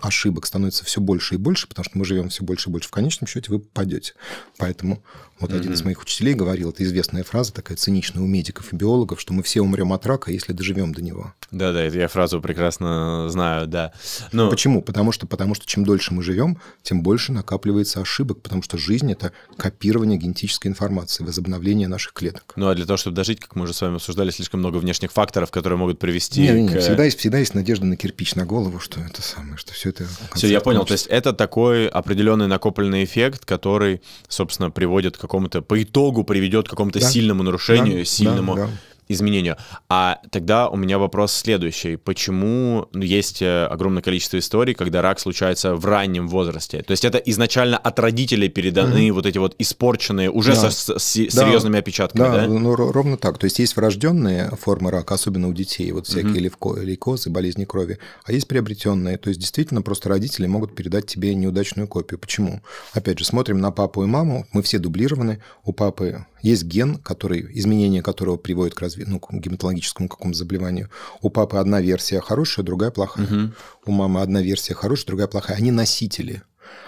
ошибок становится все больше и больше, потому что мы живем все больше и больше. В конечном счете вы падете. Поэтому вот один из моих учителей говорил, это известная фраза такая циничная у медиков и биологов, что мы все умрем от рака, если доживем до него. Да-да, я фразу прекрасно знаю, да. Но... Почему? Потому что, потому что чем дольше мы живем, тем больше накапливается ошибок, потому что жизнь – это копирование генетической информации, возобновление наших клеток. Ну а для того, чтобы дожить, как мы уже с вами обсуждали, слишком много внешних факторов, которые могут привести не, не, к... Всегда есть, всегда есть надежда на кирпич на голову, что это самое, что все это... Все, я понял. То есть это такой определенный накопленный эффект, который, собственно, приводит к какому-то, по итогу приведет к какому-то да. сильному нарушению, да, сильному... Да, да изменению. А тогда у меня вопрос следующий. Почему ну, есть э, огромное количество историй, когда рак случается в раннем возрасте? То есть это изначально от родителей переданы mm-hmm. вот эти вот испорченные, уже да. со, с, с да. серьезными опечатками, да? Да, ну, ровно так. То есть есть врожденные формы рака, особенно у детей, вот всякие mm-hmm. лейкозы, болезни крови, а есть приобретенные. То есть действительно просто родители могут передать тебе неудачную копию. Почему? Опять же, смотрим на папу и маму, мы все дублированы, у папы есть ген, который, изменение которого приводит к, разви... ну, к гематологическому какому-то заболеванию. У папы одна версия хорошая, другая плохая. Угу. У мамы одна версия хорошая, другая плохая. Они носители.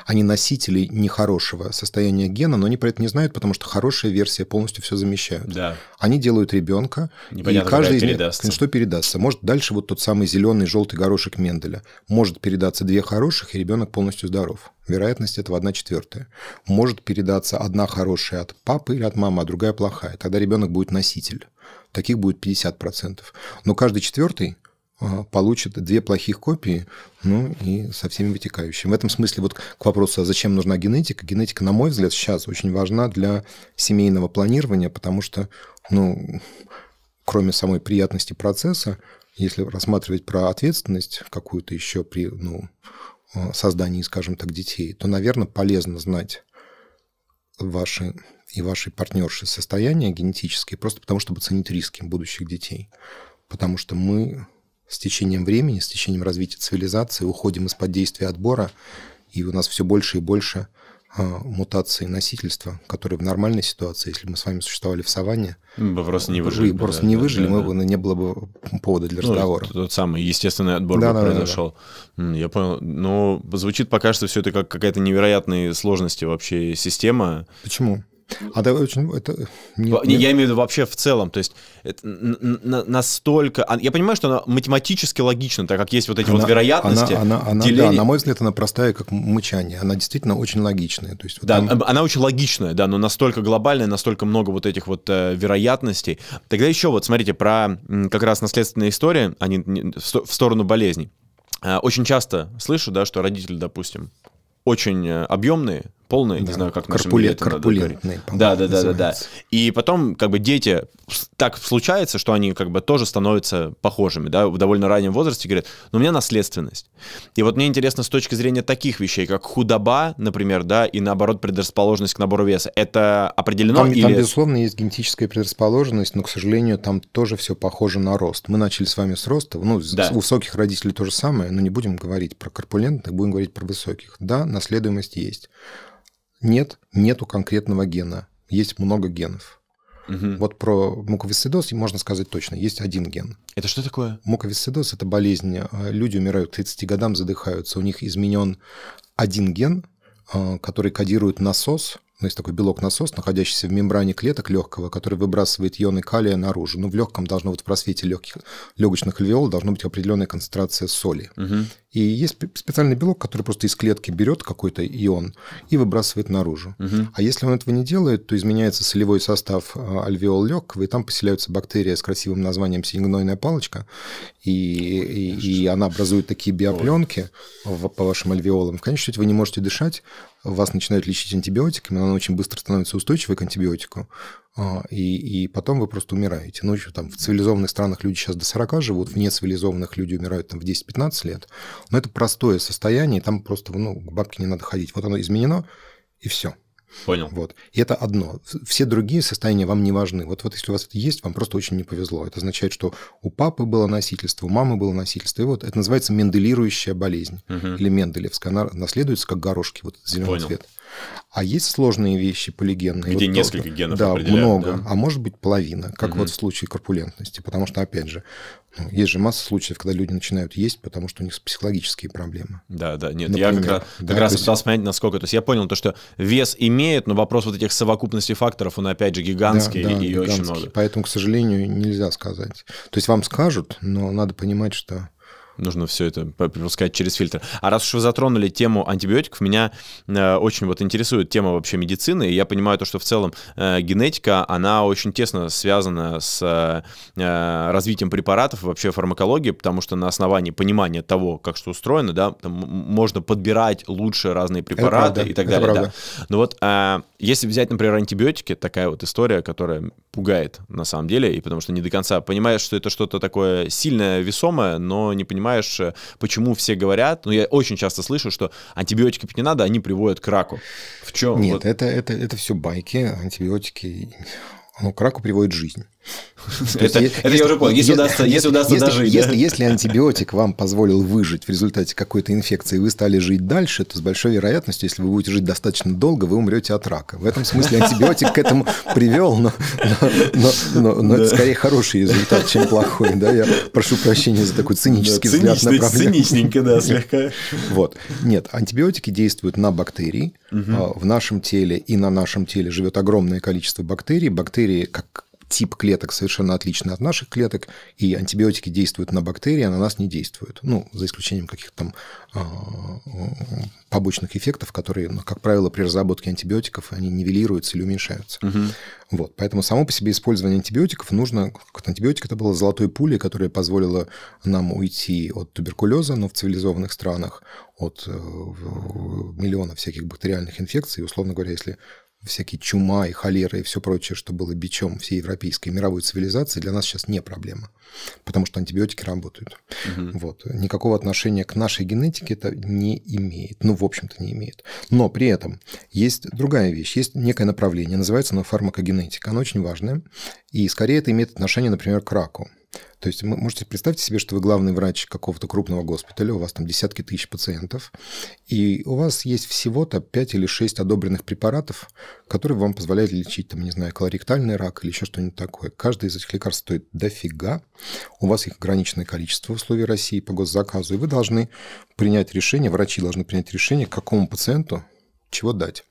Они носители нехорошего состояния гена, но они про это не знают, потому что хорошая версия полностью все замещают. Да. Они делают ребенка, и каждый из них передастся. что передастся. Может дальше вот тот самый зеленый, желтый горошек Менделя. Может передаться две хороших, и ребенок полностью здоров вероятность этого 1 четвертая. Может передаться одна хорошая от папы или от мамы, а другая плохая. Тогда ребенок будет носитель. Таких будет 50%. Но каждый четвертый а, получит две плохих копии, ну и со всеми вытекающими. В этом смысле вот к вопросу, а зачем нужна генетика? Генетика, на мой взгляд, сейчас очень важна для семейного планирования, потому что, ну, кроме самой приятности процесса, если рассматривать про ответственность какую-то еще при, ну, Э, создании, скажем так, детей, то, наверное, полезно знать ваши и вашей партнерши состояние генетическое просто потому чтобы оценить риски будущих детей. Потому что мы с течением времени, с течением развития цивилизации уходим из-под действия отбора, и у нас все больше и больше Э, мутации носительства, которые в нормальной ситуации, если бы мы с вами существовали в саванне, мы просто не выжили, бы, просто да, не да, выжили, да, мы да. бы ну, не было бы повода для ну, разговора. Тот самый естественный отбор да, бы да, произошел. Да, да. Я понял. Но звучит пока что все это как какая-то невероятные сложности вообще система. Почему? А да, очень это. Нет, нет. Я имею в виду вообще в целом, то есть это настолько. А, я понимаю, что она математически логична, так как есть вот эти она, вот вероятности. Она, она, она да, на мой взгляд, она простая, как мычание. Она действительно очень логичная. То есть, вот да, там... она очень логичная, да, но настолько глобальная, настолько много вот этих вот э, вероятностей. Тогда еще вот смотрите про как раз наследственные истории, они в сторону болезней. А, очень часто слышу, да, что родители, допустим, очень э, объемные, полная, да. не знаю, как Карпуле, нашим Карпулентный. Да, да, да, да, да. И потом как бы дети, так случается, что они как бы тоже становятся похожими, да, в довольно раннем возрасте говорят, но «Ну, у меня наследственность. И вот мне интересно с точки зрения таких вещей, как худоба, например, да, и наоборот предрасположенность к набору веса, это определено там, или... Там, безусловно, есть генетическая предрасположенность, но, к сожалению, там тоже все похоже на рост. Мы начали с вами с роста, ну, да. у высоких родителей то же самое, но не будем говорить про корпулентных, будем говорить про высоких. Да, наследуемость есть. Нет, нету конкретного гена. Есть много генов. Угу. Вот про муковисцидоз можно сказать точно, есть один ген. Это что такое? Муковисцидоз – это болезнь. Э, люди умирают к 30 годам, задыхаются. У них изменен один ген, э, который кодирует насос, ну, есть такой белок-насос, находящийся в мембране клеток легкого, который выбрасывает ионы калия наружу. Ну, в легком должно, вот в просвете легких, легочных альвеол должна быть определенная концентрация соли. Угу. И есть специальный белок, который просто из клетки берет какой-то ион и выбрасывает наружу. Угу. А если он этого не делает, то изменяется солевой состав а, альвеол легкого, и там поселяются бактерии с красивым названием синегнойная палочка, и, и, и она образует такие биопленки в, по вашим альвеолам. В конечном счете вы не можете дышать, вас начинают лечить антибиотиками, она очень быстро становится устойчивой к антибиотику, а, и, и потом вы просто умираете. Ну, там, в цивилизованных странах люди сейчас до 40 живут, в нецивилизованных люди умирают там, в 10-15 лет. Но это простое состояние, там просто ну, к бабке не надо ходить. Вот оно изменено, и все. Понял. Вот. И это одно. Все другие состояния вам не важны. Вот, вот если у вас это есть, вам просто очень не повезло. Это означает, что у папы было носительство, у мамы было носительство. И вот это называется менделирующая болезнь. Угу. Или менделевская. Она наследуется как горошки, вот зеленый Понял. цвет. А есть сложные вещи полигенные. Где вот несколько то, генов Да, много, да? а может быть половина, как угу. вот в случае корпулентности. Потому что, опять же, ну, есть же масса случаев, когда люди начинают есть, потому что у них психологические проблемы. Да, да, нет, Например, я когда, да, как раз есть... пытался понять, насколько. То есть я понял то, что вес имеет, но вопрос вот этих совокупностей факторов, он опять же гигантский да, да, и гигантский. очень много. Поэтому, к сожалению, нельзя сказать. То есть вам скажут, но надо понимать, что нужно все это пропускать через фильтр. А раз уж вы затронули тему антибиотиков, меня э, очень вот интересует тема вообще медицины, и я понимаю то, что в целом э, генетика, она очень тесно связана с э, э развитием препаратов, вообще фармакологии, потому что на основании понимания того, как что устроено, да, там можно подбирать лучше разные препараты и так далее. Да. Но ну вот э, если взять, например, антибиотики, такая вот история, которая пугает на самом деле, и потому что не до конца понимаешь, что это что-то такое сильное, весомое, но не понимаешь, понимаешь, э, почему все говорят, ну, я очень часто слышу, что антибиотики пить не надо, они приводят к раку. В чем? Нет, вот... это, это, это все байки, антибиотики, ну, к раку приводит жизнь. Это, я уже понял. Если, удастся, дожить. Если, да? если антибиотик вам позволил выжить в результате какой-то инфекции, вы стали жить дальше, то с большой вероятностью, если вы будете жить достаточно долго, вы умрете от рака. В этом смысле антибиотик к этому привел, но, но, но, но, но да. это скорее хороший результат, чем плохой. Да? Я прошу прощения за такой цинический да, взгляд на проблему. Циничненько, да, слегка. Вот. Нет, антибиотики действуют на бактерии. Угу. В нашем теле и на нашем теле живет огромное количество бактерий. Бактерии, как тип клеток совершенно отличный от наших клеток, и антибиотики действуют на бактерии, а на нас не действуют. Ну, за исключением каких-то там а, побочных эффектов, которые, ну, как правило, при разработке антибиотиков они нивелируются или уменьшаются. Угу. Вот, поэтому само по себе использование антибиотиков нужно... Антибиотик это было золотой пулей, которая позволила нам уйти от туберкулеза, но ну, в цивилизованных странах, от э, миллиона всяких бактериальных инфекций. Условно говоря, если всякие чума и холера и все прочее, что было бичом всей европейской мировой цивилизации, для нас сейчас не проблема, потому что антибиотики работают. Угу. Вот. Никакого отношения к нашей генетике это не имеет. Ну, в общем-то, не имеет. Но при этом есть другая вещь, есть некое направление, называется оно фармакогенетика. Оно очень важное, и скорее это имеет отношение, например, к раку. То есть вы можете представьте себе, что вы главный врач какого-то крупного госпиталя, у вас там десятки тысяч пациентов, и у вас есть всего-то 5 или 6 одобренных препаратов, которые вам позволяют лечить, там, не знаю, колоректальный рак или еще что-нибудь такое. Каждый из этих лекарств стоит дофига, у вас их ограниченное количество в условии России по госзаказу, и вы должны принять решение, врачи должны принять решение, какому пациенту чего дать.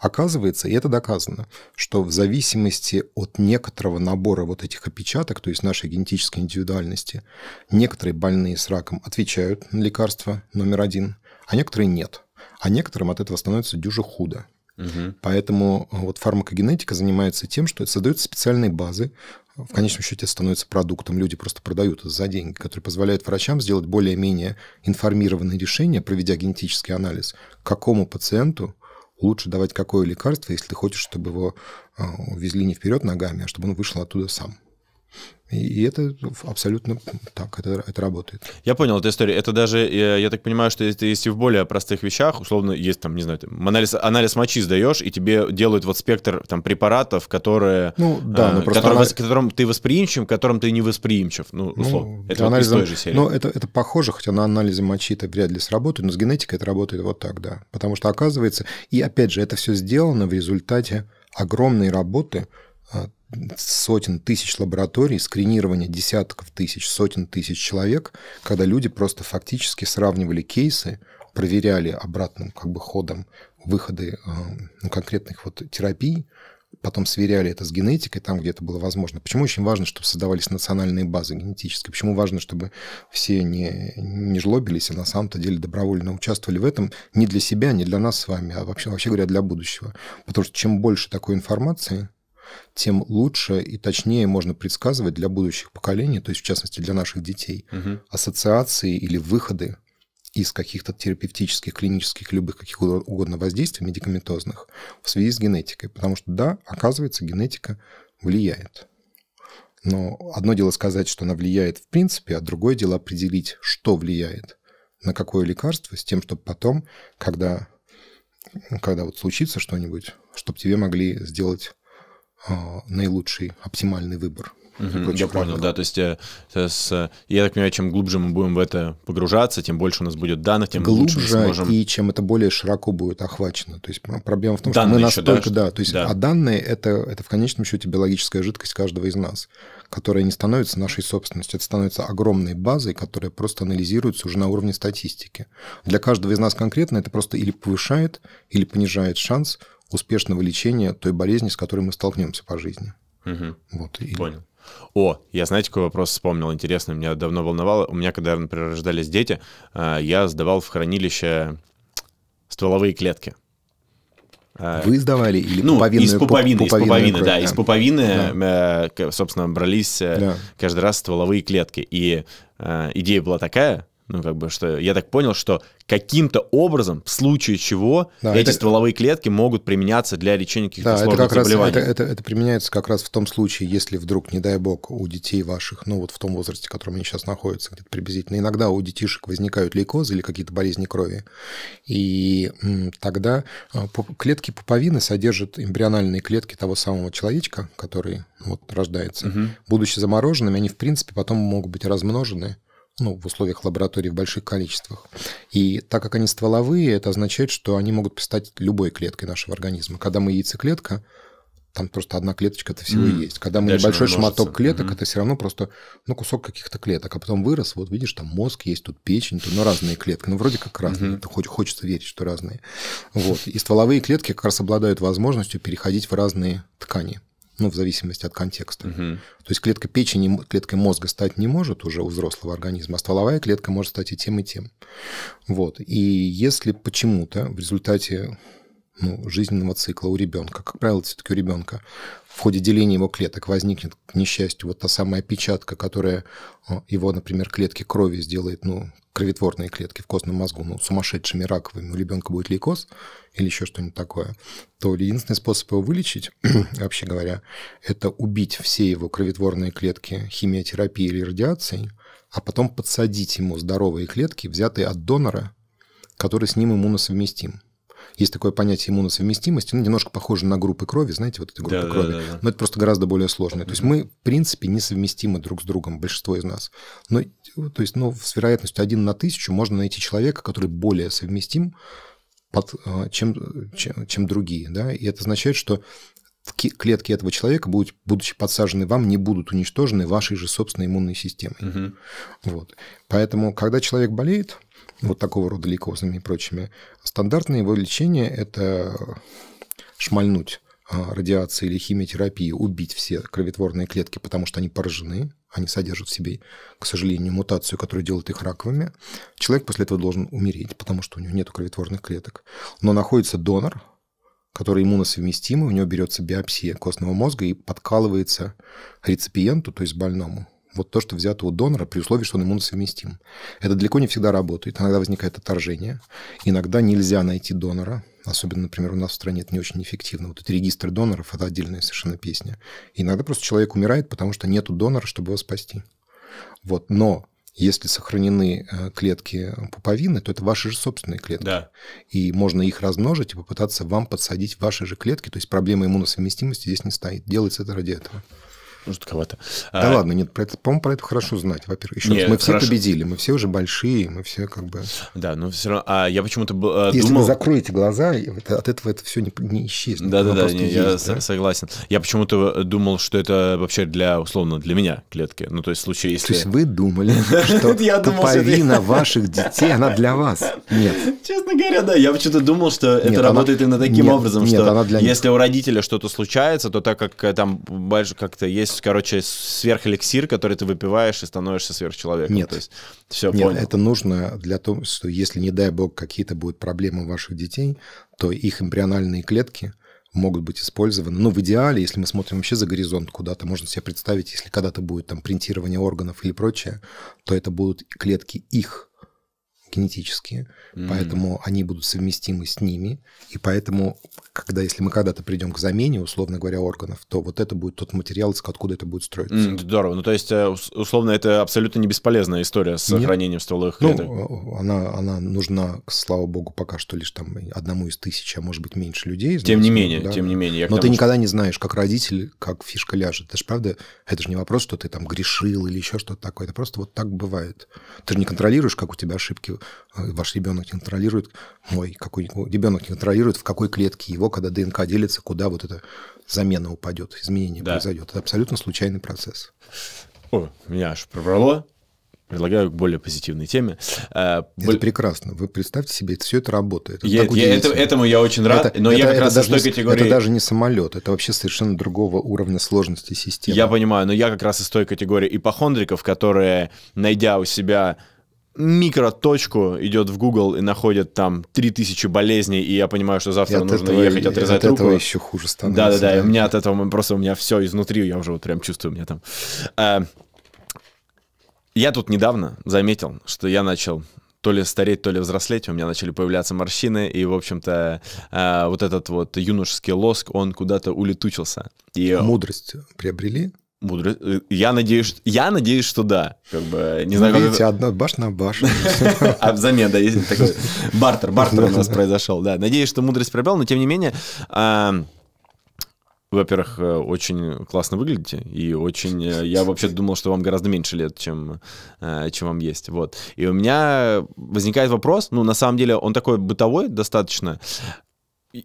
Оказывается, и это доказано, что в зависимости от некоторого набора вот этих опечаток, то есть нашей генетической индивидуальности, некоторые больные с раком отвечают на лекарства номер один, а некоторые нет. А некоторым от этого становится дюже худо. Угу. Поэтому э, вот фармакогенетика занимается тем, что создаются специальные базы, э, в конечном счете это становится продуктом, люди просто продают за деньги, которые позволяют врачам сделать более-менее информированные решения, проведя генетический анализ, какому пациенту лучше давать какое лекарство, если ты хочешь, чтобы его а, везли не вперед ногами, а чтобы он вышел оттуда сам. И это абсолютно так, это, это работает. Я понял эту историю. Это даже, я, я так понимаю, что это если в более простых вещах, условно, есть там, не знаю, там, анализ, анализ мочи сдаешь, и тебе делают вот спектр там препаратов, которые... Ну, да, э, но ну, просто... Которые, анализ... Которым ты восприимчив, которым ты не восприимчив. Ну, ну условно. Ну, это анализом... вот из той же серии. Ну, это, это похоже, хотя на анализе мочи это вряд ли сработает, но с генетикой это работает вот так, да. Потому что оказывается... И опять же, это все сделано в результате огромной работы а, сотен тысяч лабораторий, скринирование десятков тысяч, сотен тысяч человек, когда люди просто фактически сравнивали кейсы, проверяли обратным как бы ходом выходы э, ну, конкретных вот терапий, потом сверяли это с генетикой, там, где это было возможно. Почему очень важно, чтобы создавались национальные базы генетические? Почему важно, чтобы все не, не жлобились, а на самом-то деле добровольно участвовали в этом не для себя, не для нас с вами, а вообще, вообще говоря, для будущего? Потому что чем больше такой информации, тем лучше и точнее можно предсказывать для будущих поколений, то есть в частности для наших детей, угу. ассоциации или выходы из каких-то терапевтических, клинических, любых каких угодно воздействий медикаментозных в связи с генетикой. Потому что, да, оказывается, генетика влияет. Но одно дело сказать, что она влияет в принципе, а другое дело определить, что влияет на какое лекарство, с тем, чтобы потом, когда, когда вот случится что-нибудь, чтобы тебе могли сделать а, наилучший оптимальный выбор. Угу, я понял, да, то есть э, э, с, э, я так понимаю, чем глубже мы будем в это погружаться, тем больше у нас будет данных, тем глубже лучше мы сможем... и чем это более широко будет охвачено. То есть проблема в том, данные что мы настолько, да, да, то есть да. а данные это это в конечном счете биологическая жидкость каждого из нас, которая не становится нашей собственностью, это становится огромной базой, которая просто анализируется уже на уровне статистики. Для каждого из нас конкретно это просто или повышает, или понижает шанс успешного лечения той болезни, с которой мы столкнемся по жизни. Угу. Вот, и... Понял. О, я, знаете, какой вопрос вспомнил интересный, меня давно волновало. У меня, когда, например, рождались дети, а, я сдавал в хранилище стволовые клетки. А, Вы сдавали или ну, пуповинную? Из пуповины, из пуповины, кровь, да, да, из пуповины, да. Э, собственно, брались э, да. каждый раз стволовые клетки. И э, идея была такая, ну, как бы, что я так понял, что каким-то образом, в случае чего, да, эти это... стволовые клетки могут применяться для лечения каких-то да, сложных это как заболеваний. Раз, это, это, это применяется как раз в том случае, если вдруг, не дай бог, у детей ваших, ну, вот в том возрасте, в котором они сейчас находятся, где-то приблизительно, иногда у детишек возникают лейкозы или какие-то болезни крови, и тогда э, клетки пуповины содержат эмбриональные клетки того самого человечка, который ну, вот рождается. Угу. Будучи замороженными, они, в принципе, потом могут быть размножены, ну, в условиях лаборатории в больших количествах. И так как они стволовые, это означает, что они могут стать любой клеткой нашего организма. Когда мы яйцеклетка, там просто одна клеточка это всего mm. и есть. Когда мы Дальше небольшой шматок клеток, mm-hmm. это все равно просто ну, кусок каких-то клеток. А потом вырос, вот видишь, там мозг есть, тут печень, тут ну, разные клетки. Ну, вроде как разные, mm-hmm. хочется верить, что разные. Вот. И стволовые клетки как раз обладают возможностью переходить в разные ткани ну, в зависимости от контекста. Угу. То есть клетка печени клеткой мозга стать не может уже у взрослого организма, а стволовая клетка может стать и тем, и тем. Вот. И если почему-то в результате ну, жизненного цикла у ребенка. Как правило, все-таки у ребенка в ходе деления его клеток возникнет, к несчастью, вот та самая печатка, которая а, его, например, клетки крови сделает, ну, кровотворные клетки в костном мозгу, ну, сумасшедшими раковыми, у ребенка будет лейкоз или еще что-нибудь такое, то единственный способ его вылечить, вообще говоря, это убить все его кровотворные клетки химиотерапией или радиацией, а потом подсадить ему здоровые клетки, взятые от донора, который с ним иммуносовместим. Есть такое понятие иммуносовместимости, ну, немножко похоже на группы крови, знаете, вот эта группа да, крови. Да, да, да. Но это просто гораздо более сложное. То есть мы, в принципе, несовместимы друг с другом, большинство из нас. Но, то есть, ну, с вероятностью 1 на тысячу можно найти человека, который более совместим, под, э, чем, чем, чем другие. Да? И это означает, что клетки этого человека, будут, будучи подсажены вам, не будут уничтожены вашей же собственной иммунной системой. Угу. Вот. Поэтому, когда человек болеет, вот такого рода лейкозами и прочими. Стандартное его лечение – это шмальнуть а, радиацией или химиотерапией убить все кровотворные клетки, потому что они поражены, они содержат в себе, к сожалению, мутацию, которая делает их раковыми. Человек после этого должен умереть, потому что у него нет кровотворных клеток. Но находится донор, который иммуносовместимый, у него берется биопсия костного мозга и подкалывается реципиенту, то есть больному, вот то, что взято у донора, при условии, что он иммуносовместим. Это далеко не всегда работает. Иногда возникает отторжение. Иногда нельзя найти донора. Особенно, например, у нас в стране это не очень эффективно. Вот эти регистр доноров – это отдельная совершенно песня. И иногда просто человек умирает, потому что нету донора, чтобы его спасти. Вот. Но если сохранены э, клетки пуповины, то это ваши же собственные клетки. Да. И можно их размножить и попытаться вам подсадить ваши же клетки. То есть проблема иммуносовместимости здесь не стоит. Делается это ради этого жутковато. Ну, да а... ладно, нет, по-моему, про это хорошо знать. Во-первых, еще нет, раз, мы все хорошо. победили, мы все уже большие, мы все как бы. Да, но ну, все равно. А я почему-то а, Если вы закроете глаза, от этого это все не, не исчезнет. Да, да, да, не, я да? согласен. Я почему-то э, думал, что это вообще для условно для меня клетки. Ну, то есть в случае, если. То есть вы думали, что половина ваших детей, она для вас. Нет. Честно говоря, да. Я почему-то думал, что это работает именно таким образом, что если у родителя что-то случается, то так как э, там больше как-то есть есть, короче, сверхэликсир, который ты выпиваешь и становишься сверхчеловеком. Нет. То есть, все, Нет, понял. это нужно для того, что если, не дай бог, какие-то будут проблемы у ваших детей, то их эмбриональные клетки могут быть использованы. Ну, в идеале, если мы смотрим вообще за горизонт куда-то, можно себе представить, если когда-то будет там принтирование органов или прочее, то это будут клетки их генетические, mm-hmm. поэтому они будут совместимы с ними, и поэтому когда если мы когда-то придем к замене, условно говоря, органов, то вот это будет тот материал, из откуда это будет строиться. Mm, здорово. Ну, то есть, э, условно, это абсолютно не бесполезная история с Нет. хранением стволовых клеток. Ну, э, э, она, она нужна, слава богу, пока что лишь там одному из тысяч, а может быть, меньше людей. Тем знаю, не менее, да? тем не менее. Но ты что... никогда не знаешь, как родитель, как фишка ляжет. Это же правда, это же не вопрос, что ты там грешил или еще что-то такое. Это просто вот так бывает. Ты же не контролируешь, как у тебя ошибки. Ваш ребенок не контролирует, мой какой ребенок не контролирует, в какой клетке его когда ДНК делится, куда вот эта замена упадет, изменение да. произойдет. Это абсолютно случайный процесс. О, меня аж прорвало. Предлагаю к более позитивной теме. А, это прекрасно. Вы представьте себе, это все это работает. Это я, я, это, этому я очень рад, это, но это, я как это раз даже из той не, категории... Это даже не самолет, это вообще совершенно другого уровня сложности системы. Я понимаю, но я как раз из той категории ипохондриков, которые, найдя у себя микроточку идет в Google и находит там 3000 болезней, и я понимаю, что завтра нужно этого, ехать отрезать от руку. этого еще хуже становится. Да-да-да, у меня от этого просто у меня все изнутри, я уже вот прям чувствую, у меня там... А, я тут недавно заметил, что я начал то ли стареть, то ли взрослеть, у меня начали появляться морщины, и, в общем-то, э, вот этот вот юношеский лоск, он куда-то улетучился. И... Мудрость приобрели? Мудрость. Э, я надеюсь, я надеюсь, что да. Как бы, не знаю, Видите, как... одна башня на баш. А взамен, да, есть такой бартер, бартер у нас произошел, да. Надеюсь, что мудрость пробел, но тем не менее, а, во-первых, э, очень классно выглядите, и очень... Э, я вообще думал, что вам гораздо меньше лет, чем, чем вам есть, вот. И у меня возникает вопрос, ну, на самом деле, он такой бытовой достаточно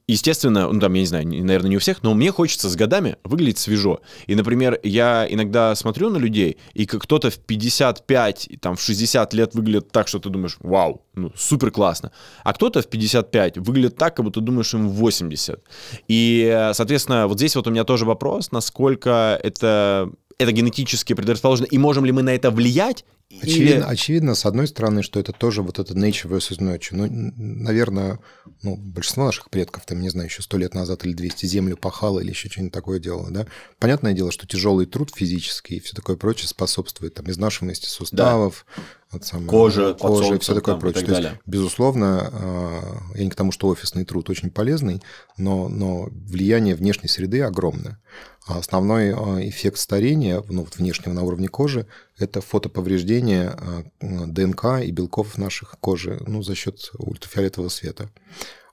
естественно, ну там, я не знаю, наверное, не у всех, но мне хочется с годами выглядеть свежо. И, например, я иногда смотрю на людей, и кто-то в 55, там, в 60 лет выглядит так, что ты думаешь, вау, ну, супер классно. А кто-то в 55 выглядит так, как будто думаешь, им 80. И, соответственно, вот здесь вот у меня тоже вопрос, насколько это это генетически предрасположено, и можем ли мы на это влиять, Очевидно, Или... очевидно, с одной стороны, что это тоже вот это nature versus nurture. Ну, наверное, ну, большинство наших предков, там, не знаю, еще сто лет назад или 200 землю пахало или еще что-нибудь такое делало, да? Понятное дело, что тяжелый труд физический и все такое прочее способствует там изнашиванности суставов, да. вот самое, кожа, кожа и все такое там, прочее. И так далее. То есть, безусловно, а, я не к тому, что офисный труд очень полезный, но, но влияние внешней среды огромное. А основной а, эффект старения, ну, вот внешнего на уровне кожи, это фотоповреждение а, ДНК и белков наших кожи ну, за счет ультрафиолетового света.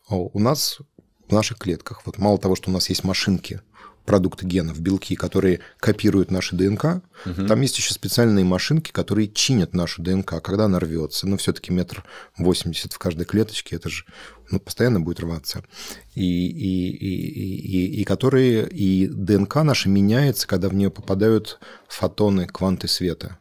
А у нас в наших клетках, вот мало того, что у нас есть машинки, продукты генов, белки, которые копируют наши ДНК. Угу. Там есть еще специальные машинки, которые чинят нашу ДНК, когда она рвется. Но ну, все-таки метр восемьдесят в каждой клеточке, это же ну, постоянно будет рваться, и, и, и, и, и которые, и ДНК наша меняется, когда в нее попадают фотоны, кванты света.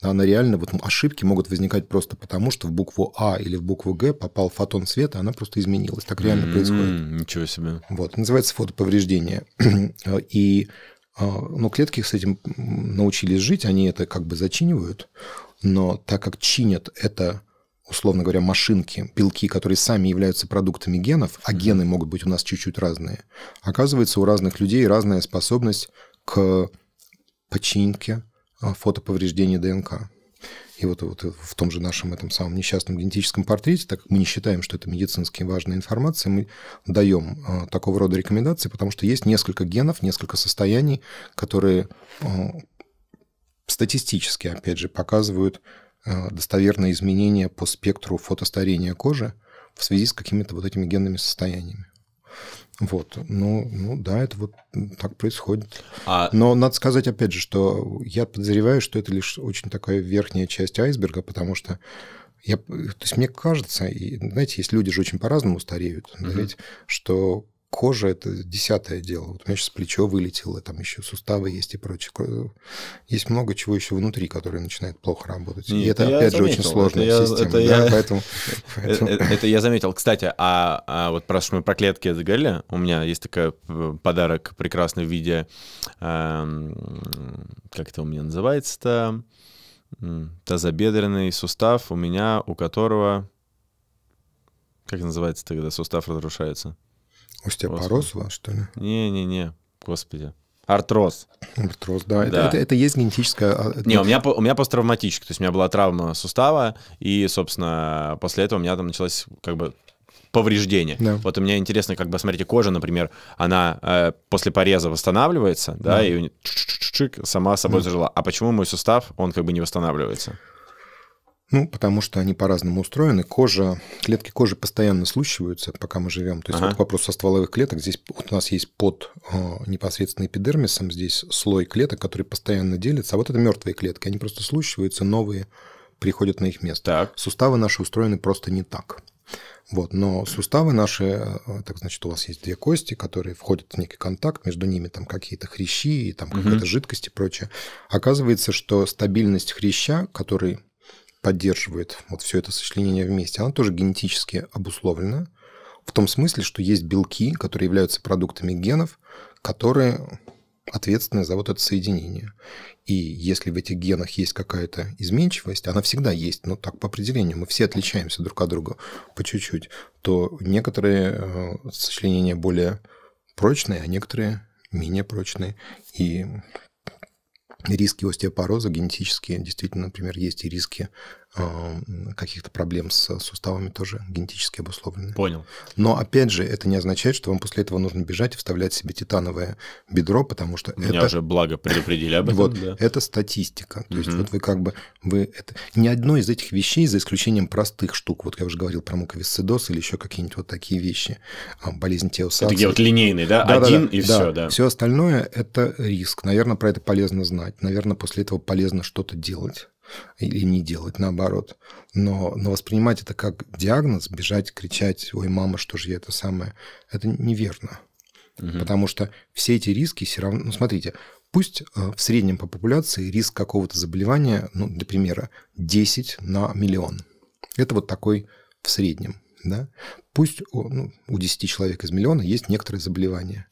Да, она реально, вот ошибки могут возникать просто потому, что в букву А или в букву Г попал фотон света, она просто изменилась. Так реально mm-hmm, происходит. Ничего себе. Вот, называется фотоповреждение. И а, но ну, клетки с этим научились жить, они это как бы зачинивают, но так как чинят это условно говоря, машинки, белки, которые сами являются продуктами генов, а гены могут быть у нас чуть-чуть разные, оказывается, у разных людей разная способность к починке а, фотоповреждения ДНК. И вот, вот в том же нашем этом самом несчастном генетическом портрете, так как мы не считаем, что это медицински важная информация, мы даем а, такого рода рекомендации, потому что есть несколько генов, несколько состояний, которые а, статистически, опять же, показывают Э, достоверные изменения по спектру фотостарения кожи в связи с какими-то вот этими генными состояниями. Вот, ну, ну да, это вот так происходит. А... Но надо сказать опять же, что я подозреваю, что это лишь очень такая верхняя часть айсберга, потому что я, то есть мне кажется, и, знаете, есть люди же очень по-разному стареют, mm-hmm. да, ведь, что кожа это десятое дело. Вот у меня сейчас плечо вылетело, там еще суставы есть и прочее. Есть много чего еще внутри, которое начинает плохо работать. Нет, и это, опять заметил, же, очень сложная это система. Это, да? я... поэтому, поэтому... Это, э, это я заметил. Кстати, а, а вот про, мы про клетки заговорили. У меня есть такой э, подарок прекрасный в виде... Э, как это у меня называется-то? Тазобедренный сустав у меня, у которого... Как называется тогда сустав разрушается? Остеопороза, что ли? Не-не-не, господи. Артроз. Артроз, да. да. Это, это, это есть генетическая... А, не, у ну, меня, у меня посттравматический, то есть у меня была травма сустава, и, собственно, после этого у меня там началось как бы повреждение. Да. Вот у меня интересно, как бы, смотрите, кожа, например, она э, после пореза восстанавливается, да, да и чик, сама собой да. зажила. А почему мой сустав, он как бы не восстанавливается? Ну, потому что они по-разному устроены. Кожа, клетки кожи постоянно слущиваются, пока мы живем. То есть ага. вот вопрос со стволовых клеток. Здесь вот у нас есть под э, непосредственно эпидермисом, здесь слой клеток, который постоянно делится. А вот это мертвые клетки, они просто слущиваются, новые приходят на их место. Так. Суставы наши устроены просто не так. Вот, но суставы наши, э, так значит, у вас есть две кости, которые входят в некий контакт, между ними там какие-то хрящи, там какая-то жидкость и прочее. Оказывается, что стабильность хряща, который поддерживает вот все это сочленение вместе, она тоже генетически обусловлена, в том смысле, что есть белки, которые являются продуктами генов, которые ответственны за вот это соединение. И если в этих генах есть какая-то изменчивость, она всегда есть, но так по определению, мы все отличаемся друг от друга по чуть-чуть, то некоторые э, сочленения более прочные, а некоторые менее прочные. И риски остеопороза генетические, действительно, например, есть и риски Э, каких-то проблем с э, суставами тоже генетически обусловлены. Понял. Но опять же, это не означает, что вам после этого нужно бежать и вставлять себе титановое бедро, потому что Меня это... уже благо предупредили об этом. Вот, да. это статистика. То угу. есть вот вы как бы... Вы это... Ни одно из этих вещей, за исключением простых штук, вот я уже говорил про муковисцидоз или еще какие-нибудь вот такие вещи, а, болезнь теосации. Это где вот линейный, да? да Один да, и да. все, да. Все остальное – это риск. Наверное, про это полезно знать. Наверное, после этого полезно что-то делать или не делать, наоборот. Но, но воспринимать это как диагноз, бежать, кричать, ой, мама, что же я это самое, это неверно. Угу. Потому что все эти риски все равно... Ну, смотрите, пусть э, в среднем по популяции риск какого-то заболевания, ну, для примера, 10 на миллион. Это вот такой в среднем. Да? Пусть у, ну, у 10 человек из миллиона есть некоторые заболевания.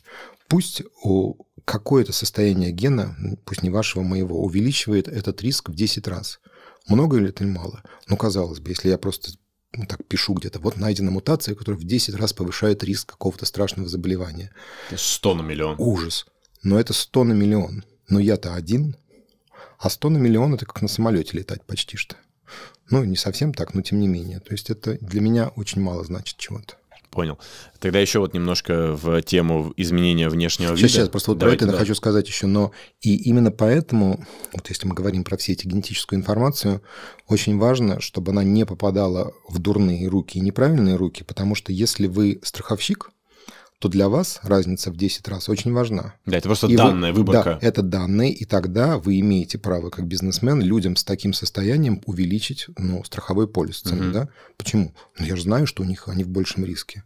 Пусть у какое-то состояние гена, пусть не вашего, а моего, увеличивает этот риск в 10 раз. Много или это мало? Ну, казалось бы, если я просто ну, так пишу где-то, вот найдена мутация, которая в 10 раз повышает риск какого-то страшного заболевания. 100 на миллион. Ужас. Но это 100 на миллион. Но я-то один. А 100 на миллион – это как на самолете летать почти что. Ну, не совсем так, но тем не менее. То есть это для меня очень мало значит чего-то понял. Тогда еще вот немножко в тему изменения внешнего сейчас, вида. Сейчас, просто вот Давайте, про это да. хочу сказать еще, но и именно поэтому, вот если мы говорим про все эти генетическую информацию, очень важно, чтобы она не попадала в дурные руки и неправильные руки, потому что если вы страховщик – то для вас разница в 10 раз очень важна. Да, это просто и данная вы, выборка. Да, это данные, и тогда вы имеете право как бизнесмен людям с таким состоянием увеличить ну, страховой полис цены. Угу. Да? Почему? Ну, я же знаю, что у них они в большем риске.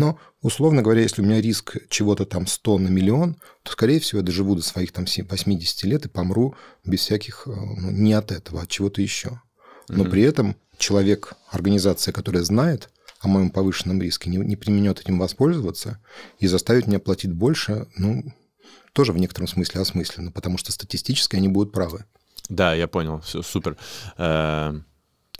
Но, условно говоря, если у меня риск чего-то там 100 на миллион, то, скорее всего, я доживу до своих там 80 лет и помру без всяких, э, ну, не от этого, а от чего-то еще. Но угу. при этом человек, организация, которая знает, о моем повышенном риске, не, не применет этим воспользоваться и заставит меня платить больше, ну, тоже в некотором смысле осмысленно, потому что статистически они будут правы. Да, я понял, все, супер. Э,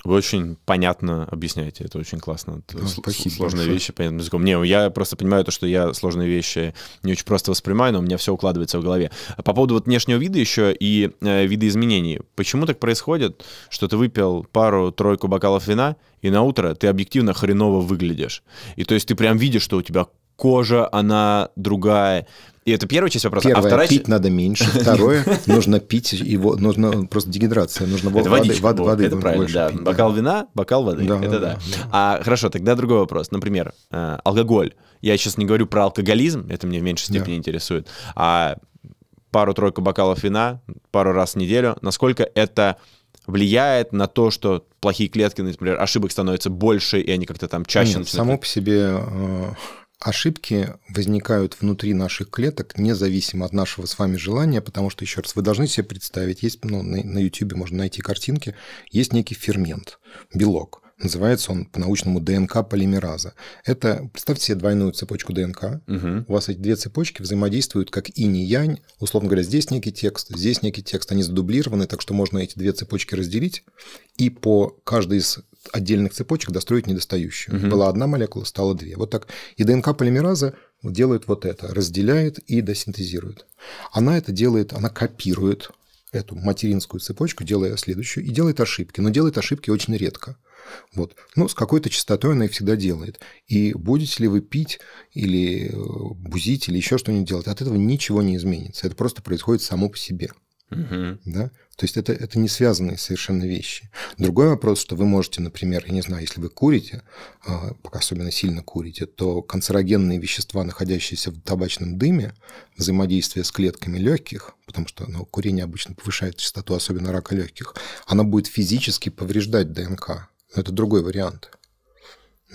вы очень понятно объясняете, это очень классно. Это спасибо сложные большое. вещи понятным языком. Не, я просто понимаю то, что я сложные вещи не очень просто воспринимаю, но у меня все укладывается в голове. А по поводу вот внешнего вида еще и э, вида изменений. Почему так происходит, что ты выпил пару-тройку бокалов вина, и на утро ты объективно хреново выглядишь? И то есть ты прям видишь, что у тебя кожа, она другая, и это первая часть вопроса. А Первое, а вторая... пить надо меньше. Второе, нужно пить его, нужно просто дегидрация, нужно это воды, воды, воды это правильно, да. пить. Бокал да. вина, бокал воды, да, это да. да. А хорошо, тогда другой вопрос. Например, э, алкоголь. Я сейчас не говорю про алкоголизм, это мне в меньшей степени да. интересует, а пару-тройку бокалов вина пару раз в неделю. Насколько это влияет на то, что плохие клетки, например, ошибок становится больше, и они как-то там чаще Нет, начинают... Само по себе э, Ошибки возникают внутри наших клеток, независимо от нашего с вами желания, потому что, еще раз, вы должны себе представить, есть, ну, на YouTube можно найти картинки, есть некий фермент, белок – Называется он по-научному ДНК полимераза. Это, представьте себе двойную цепочку ДНК. Угу. У вас эти две цепочки взаимодействуют как инь янь. Условно говоря, здесь некий текст, здесь некий текст. Они задублированы, так что можно эти две цепочки разделить и по каждой из отдельных цепочек достроить недостающую. Угу. Была одна молекула, стало две. Вот так. И ДНК полимераза делает вот это, разделяет и досинтезирует. Она это делает, она копирует эту материнскую цепочку, делая следующую, и делает ошибки, но делает ошибки очень редко. Вот. Но ну, с какой-то частотой она их всегда делает. И будете ли вы пить или э, бузить или еще что-нибудь делать, от этого ничего не изменится. Это просто происходит само по себе. Угу. Да? То есть это, это не связанные совершенно вещи. Другой вопрос, что вы можете, например, я не знаю, если вы курите, а, пока особенно сильно курите, то канцерогенные вещества, находящиеся в табачном дыме, взаимодействие с клетками легких, потому что ну, курение обычно повышает частоту, особенно рака легких, она будет физически повреждать ДНК. Но это другой вариант.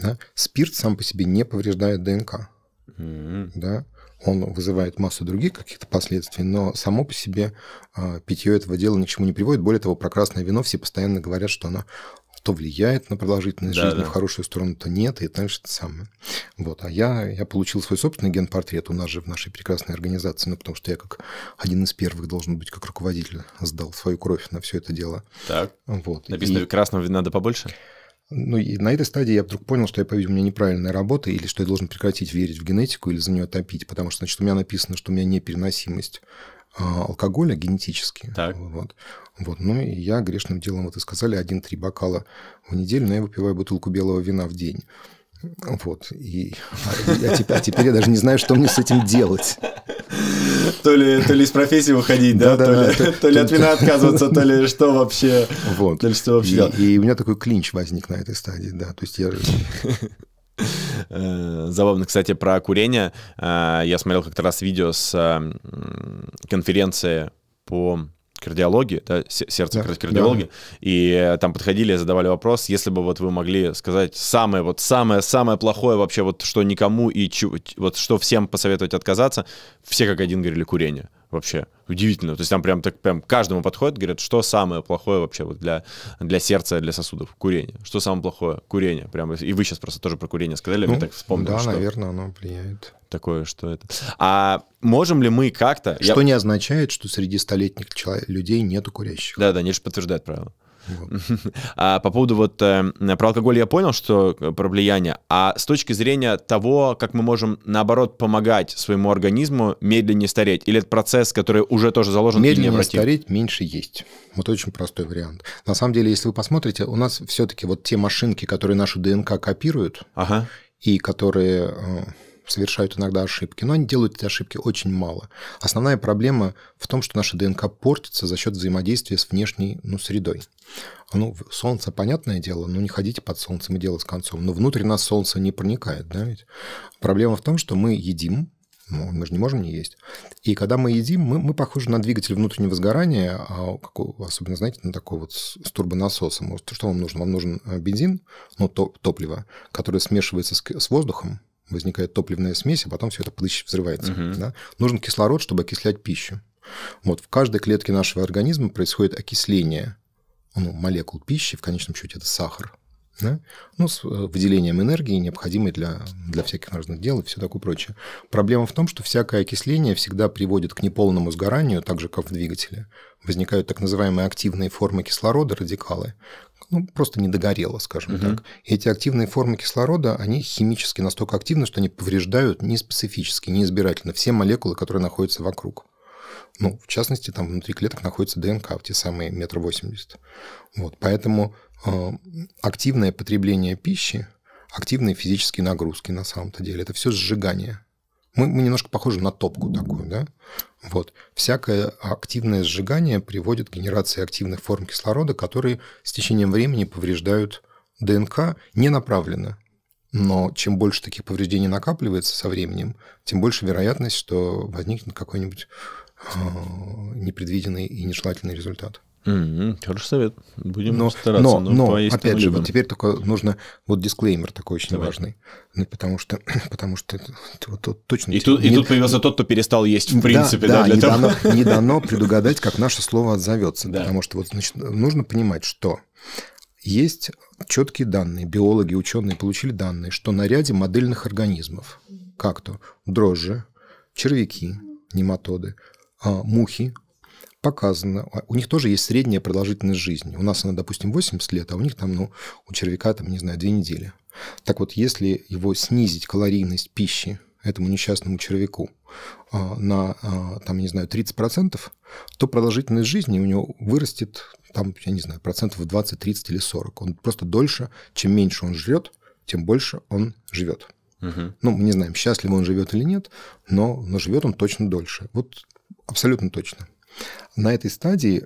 Да? Спирт сам по себе не повреждает ДНК. Mm-hmm. Да? Он вызывает массу других каких-то последствий, но само по себе а, питье этого дела ни не приводит. Более того, про красное вино все постоянно говорят, что оно то влияет на продолжительность да, жизни да. в хорошую сторону, то нет, и это, значит, самое. Вот. А я, я получил свой собственный генпортрет у нас же в нашей прекрасной организации, ну, потому что я как один из первых должен быть как руководитель сдал свою кровь на все это дело. Так. Вот. Написано, и... красного надо побольше? Ну и на этой стадии я вдруг понял, что я, по-видимому, у меня неправильная работа, или что я должен прекратить верить в генетику или за нее топить, потому что, значит, у меня написано, что у меня непереносимость а, алкоголя генетически. Так. Вот. вот. Ну и я грешным делом, вот и сказали, 1-3 бокала в неделю, но я выпиваю бутылку белого вина в день. Вот. И, а, теперь, а теперь я даже не знаю, что мне с этим делать. То ли, то ли из профессии выходить, да, да, то, да, ли, то, то ли от вина отказываться, то ли что вообще. Вот. То ли что вообще. И, и у меня такой клинч возник на этой стадии, да. То есть я Э, забавно, кстати, про курение. Э, я смотрел как-то раз видео с э, конференции по кардиологии, да, сердце да, кардиологии, да. и там подходили, задавали вопрос, если бы вот вы могли сказать самое, вот самое, самое плохое вообще, вот что никому и чу, вот что всем посоветовать отказаться, все как один говорили курение вообще. Удивительно. То есть там прям так прям каждому подходит, говорят, что самое плохое вообще вот для, для сердца, для сосудов? Курение. Что самое плохое? Курение. Прям, и вы сейчас просто тоже про курение сказали, ну, я так вспомнил. Да, что... наверное, оно влияет. Такое, что это. А можем ли мы как-то... Что я... не означает, что среди столетних людей нету курящих. Да-да, не же подтверждает правило. А по поводу вот э, про алкоголь я понял, что э, про влияние. А с точки зрения того, как мы можем, наоборот, помогать своему организму медленнее стареть? Или это процесс, который уже тоже заложен? Медленнее стареть, меньше есть. Вот очень простой вариант. На самом деле, если вы посмотрите, у нас все-таки вот те машинки, которые нашу ДНК копируют, ага. и которые э, совершают иногда ошибки, но они делают эти ошибки очень мало. Основная проблема в том, что наша ДНК портится за счет взаимодействия с внешней ну, средой. А, ну, солнце, понятное дело, ну не ходите под солнцем и дело с концом. Но внутрь нас солнце не проникает, да ведь? Проблема в том, что мы едим, ну, мы же не можем не есть. И когда мы едим, мы, мы похожи на двигатель внутреннего сгорания, а особенно, знаете, на такой вот с, с турбонасосом. Что вам нужно? Вам нужен э, бензин, ну, топ, топливо, которое смешивается с, с воздухом, возникает топливная смесь, а потом все это плыщ взрывается. Угу. Да? Нужен кислород, чтобы окислять пищу. Вот в каждой клетке нашего организма происходит окисление ну, молекул пищи, в конечном счете это сахар, да? ну, с э, выделением энергии, необходимой для, для всяких разных дел и все такое прочее. Проблема в том, что всякое окисление всегда приводит к неполному сгоранию, так же, как в двигателе. Возникают так называемые активные формы кислорода, радикалы, ну, просто не догорело, скажем угу. так. эти активные формы кислорода, они химически настолько активны, что они повреждают не специфически, не избирательно все молекулы, которые находятся вокруг. Ну, в частности, там внутри клеток находится ДНК, в те самые метр восемьдесят. Вот, поэтому э, активное потребление пищи, активные физические нагрузки на самом-то деле, это все сжигание мы, мы немножко похожи на топку такую, да? Вот. Всякое активное сжигание приводит к генерации активных форм кислорода, которые с течением времени повреждают ДНК не направленно. Но чем больше таких повреждений накапливается со временем, тем больше вероятность, что возникнет какой-нибудь э, непредвиденный и нежелательный результат. Хороший совет. Будем но, стараться. Но, но, но опять же, вот теперь только нужно вот дисклеймер такой очень Давай. важный, ну, потому что потому что вот, вот, точно. И типа тут, не, и тут появился тот, кто перестал есть в принципе, да, да, да не, того. дано, не дано предугадать, как наше слово отзовется, да. потому что вот значит, нужно понимать, что есть четкие данные, биологи, ученые получили данные, что на ряде модельных организмов, как то дрожжи, червяки, нематоды, а, мухи, показано. А у них тоже есть средняя продолжительность жизни. У нас она, допустим, 80 лет, а у них там, ну, у червяка, там, не знаю, 2 недели. Так вот, если его снизить калорийность пищи этому несчастному червяку а, на, а, там, не знаю, 30%, то продолжительность жизни у него вырастет, там, я не знаю, процентов 20, 30 или 40. Он просто дольше, чем меньше он жрет, тем больше он живет. Угу. Ну, мы не знаем, счастлив он живет или нет, но, но живет он точно дольше. Вот абсолютно точно. На этой стадии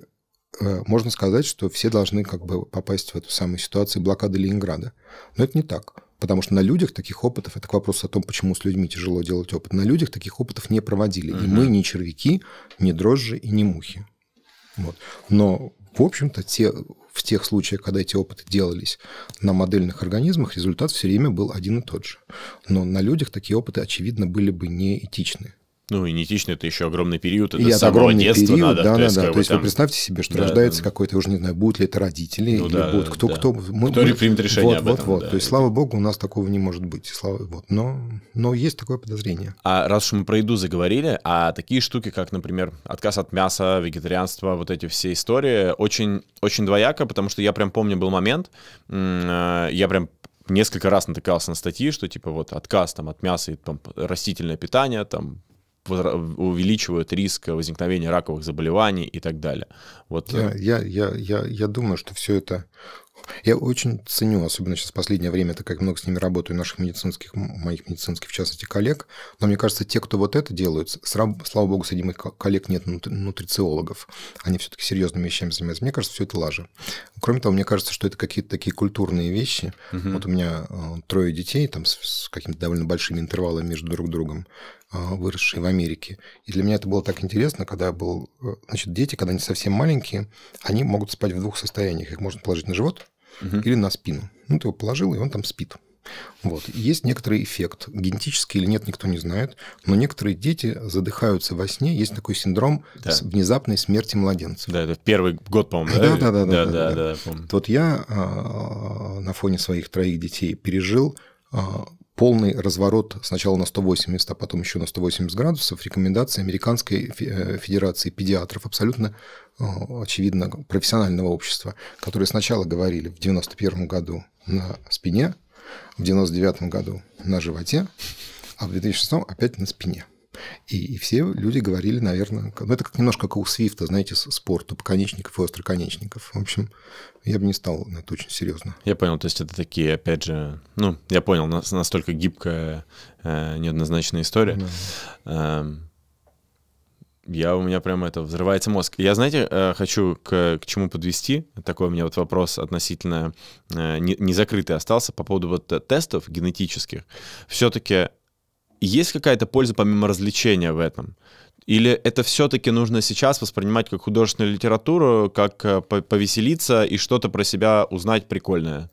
э, можно сказать, что все должны как бы попасть в эту самую ситуацию блокады Ленинграда. Но это не так. Потому что на людях таких опытов, это к вопросу о том, почему с людьми тяжело делать опыт, на людях таких опытов не проводили. Угу. И мы не червяки, не дрожжи и не мухи. Вот. Но, в общем-то, те, в тех случаях, когда эти опыты делались на модельных организмах, результат все время был один и тот же. Но на людях такие опыты, очевидно, были бы неэтичны. Ну, и неэтично это еще огромный период, это и с самого огромный период, надо. Да, то да, есть, да. Как то есть, там... вы представьте себе, что да, рождается да. какой-то, уже не знаю, будут ли это родители, ну, или да, будут кто, да. кто. Мы, кто ну, мы... примет решение вот, об этом. Вот, вот. Да, то есть, слава богу, у нас такого не может быть. Слава... Вот. Но, но есть такое подозрение. А раз уж мы про еду заговорили, а такие штуки, как, например, отказ от мяса, вегетарианство, вот эти все истории, очень, очень двояко, потому что я прям помню был момент, э, я прям несколько раз натыкался на статьи, что типа вот отказ там от мяса и там растительное питание, там увеличивают риск возникновения раковых заболеваний и так далее. Вот. Я, э, я, я, я, я думаю, что все это я очень ценю, особенно сейчас в последнее время, так как много с ними работаю, наших медицинских, моих медицинских, в частности, коллег. Но мне кажется, те, кто вот это делают, слава богу, среди моих коллег нет нутрициологов. Они все-таки серьезными вещами занимаются. Мне кажется, все это лажа. Кроме того, мне кажется, что это какие-то такие культурные вещи. Угу. Вот у меня э, трое детей, там, с какими-то довольно большими интервалами между друг другом. А, выросшие в Америке. И для меня это было так интересно, когда я был... Э, значит, дети, когда они совсем маленькие, они могут спать в двух состояниях. Их можно положить на живот угу. или на спину. Ну, ты его положил, и он там спит. Вот. Есть некоторый эффект, генетический или нет, никто не знает, но некоторые дети задыхаются во сне, есть такой синдром да. внезапной смерти младенца. Да, это первый год, по-моему, да? Да, да, да. да, да, да, да. да, да. Вот я а, на фоне своих троих детей пережил а, полный разворот сначала на 180, а потом еще на 180 градусов, рекомендации Американской э, Федерации педиатров, абсолютно, э, очевидно, профессионального общества, которые сначала говорили в 91 году на спине, в 99 году на животе, а в 2006 опять на спине. И, и все люди говорили, наверное, ну это как, немножко как у Свифта, знаете, спор тупоконечников и остроконечников. В общем, я бы не стал на это очень серьезно. Я понял, то есть это такие, опять же, ну, я понял, настолько гибкая, э, неоднозначная история. Да. Эм, я, у меня прямо это взрывается мозг. Я, знаете, э, хочу к, к чему подвести. Такой у меня вот вопрос относительно э, не, не закрытый остался по поводу вот тестов генетических. Все-таки есть какая-то польза помимо развлечения в этом? Или это все-таки нужно сейчас воспринимать как художественную литературу, как э, повеселиться и что-то про себя узнать прикольное?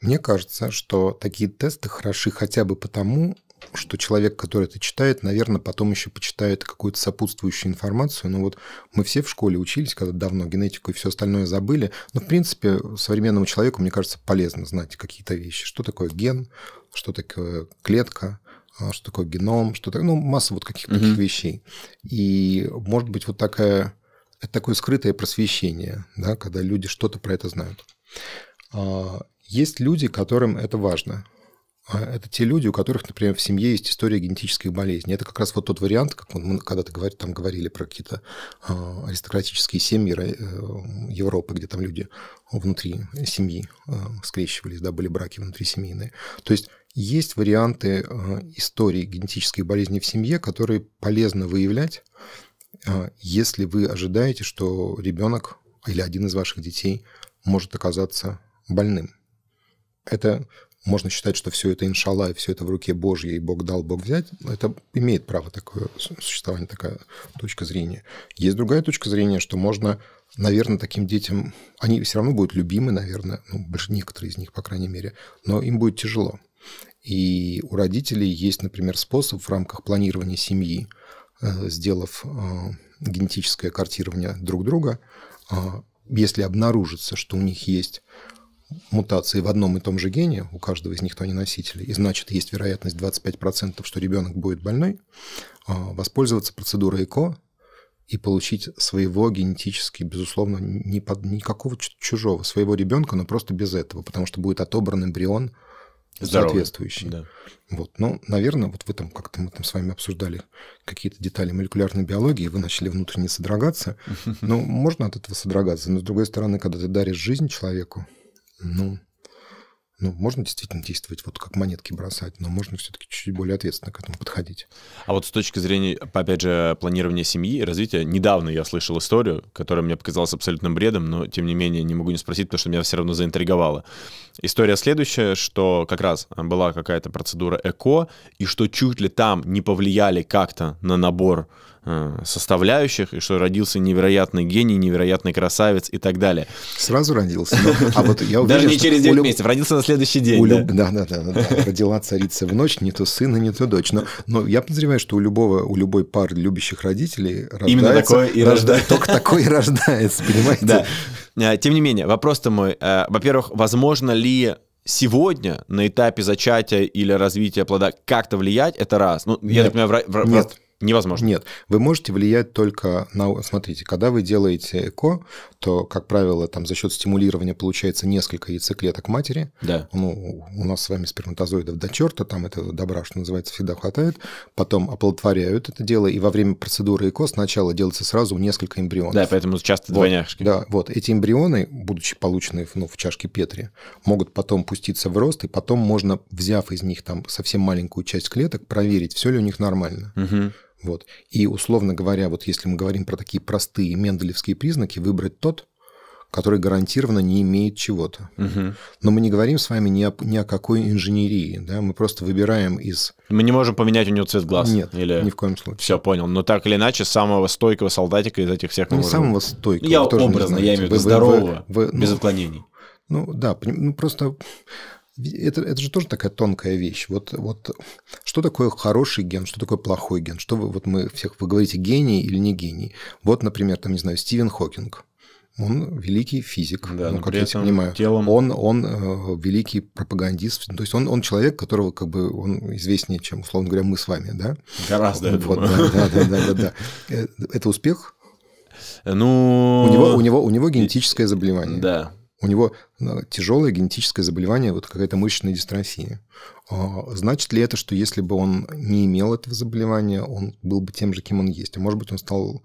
Мне кажется, что такие тесты хороши хотя бы потому, что человек, который это читает, наверное, потом еще почитает какую-то сопутствующую информацию. Но ну вот мы все в школе учились, когда давно генетику и все остальное забыли. Но, в принципе, современному человеку, мне кажется, полезно знать какие-то вещи. Что такое ген, что такое клетка, а, что такое геном, что такое, ну, масса вот каких-то mm таких вещей. И может быть вот такая, это такое скрытое просвещение, да, когда люди что-то про это знают. А, есть люди, которым это важно. А, это те люди, у которых, например, в семье есть история генетических болезней. Это как раз вот тот вариант, как мы когда-то говорили, там говорили про какие-то аристократические семьи э, Европы, где там люди внутри семьи э, скрещивались, да, были браки внутри семейные. То есть есть варианты э, истории генетической болезни в семье, которые полезно выявлять, э, если вы ожидаете, что ребенок или один из ваших детей может оказаться больным. Это можно считать, что все это иншалла, и все это в руке Божьей, и Бог дал, Бог взять, это имеет право такое существование, такая точка зрения. Есть другая точка зрения, что можно, наверное, таким детям, они все равно будут любимы, наверное, ну, некоторые из них, по крайней мере, но им будет тяжело. И у родителей есть, например, способ в рамках планирования семьи, э, сделав э, генетическое картирование друг друга, э, если обнаружится, что у них есть мутации в одном и том же гене, у каждого из них то они носители, и значит есть вероятность 25%, что ребенок будет больной, воспользоваться процедурой ЭКО и получить своего генетически, безусловно, не под, никакого чужого, своего ребенка, но просто без этого, потому что будет отобран эмбрион соответствующий. Да. Вот. Но, ну, наверное, вот в этом как-то мы там с вами обсуждали какие-то детали молекулярной биологии, вы начали внутренне содрогаться. Но ну, можно от этого содрогаться. Но, с другой стороны, когда ты даришь жизнь человеку, ну, ну, можно действительно действовать вот как монетки бросать, но можно все-таки чуть-чуть более ответственно к этому подходить. А вот с точки зрения, опять же, планирования семьи и развития, недавно я слышал историю, которая мне показалась абсолютным бредом, но, тем не менее, не могу не спросить, потому что меня все равно заинтриговало. История следующая, что как раз была какая-то процедура ЭКО, и что чуть ли там не повлияли как-то на набор Э, составляющих, и что родился невероятный гений, невероятный красавец и так далее. Сразу родился. А вот я уверен, Даже не через 9 люб... месяцев, родился на следующий день. У люб... да? Да, да, да, да. Родила царица в ночь, не то сына, не то дочь. Но, но я подозреваю, что у любого, у любой пары любящих родителей рождается... Именно такое и рождается. Только такой и рождается, понимаете? Да. Э, тем не менее, вопрос-то мой. Э, во-первых, возможно ли сегодня на этапе зачатия или развития плода как-то влиять, это раз. Ну, я так понимаю, в, в, нет. Невозможно. Нет, вы можете влиять только на... Смотрите, когда вы делаете ЭКО, то, как правило, там за счет стимулирования получается несколько яйцеклеток матери. Да. Ну, у нас с вами сперматозоидов до черта, там этого добра, что называется, всегда хватает. Потом оплодотворяют это дело, и во время процедуры ЭКО сначала делается сразу несколько эмбрионов. Да, поэтому часто вот, двойняшки. Да, вот. Эти эмбрионы, будучи полученные ну, в чашке Петри, могут потом пуститься в рост, и потом можно, взяв из них там совсем маленькую часть клеток, проверить, все ли у них нормально. Угу. Вот. И, условно говоря, вот если мы говорим про такие простые менделевские признаки, выбрать тот, который гарантированно не имеет чего-то. Угу. Но мы не говорим с вами ни о, ни о какой инженерии, да, мы просто выбираем из... Мы не можем поменять у него цвет глаз? Нет, или... ни в коем случае. Все, понял. Но так или иначе, самого стойкого солдатика из этих всех... Ну, не можем... самого стойкого. Я тоже образно, я имею в виду здорового, вы, вы, ну, без ну, отклонений. Ну да, ну просто это, это же тоже такая тонкая вещь. Вот, вот что такое хороший ген, что такое плохой ген? Что вы, вот мы всех, вы говорите, гений или не гений? Вот, например, там, не знаю, Стивен Хокинг. Он великий физик, да, ну, как я тебя понимаю. Телом... Он, он э, великий пропагандист. То есть он, он человек, которого как бы он известнее, чем, условно говоря, мы с вами, да? Гораздо, я вот, думаю. Да, да, да, да, да. Э, это успех? Ну... У него, у него, у него генетическое заболевание. Да, у него э, тяжелое генетическое заболевание, вот какая-то мышечная дистрофия. А, значит ли это, что если бы он не имел этого заболевания, он был бы тем же, кем он есть? А может быть, он стал,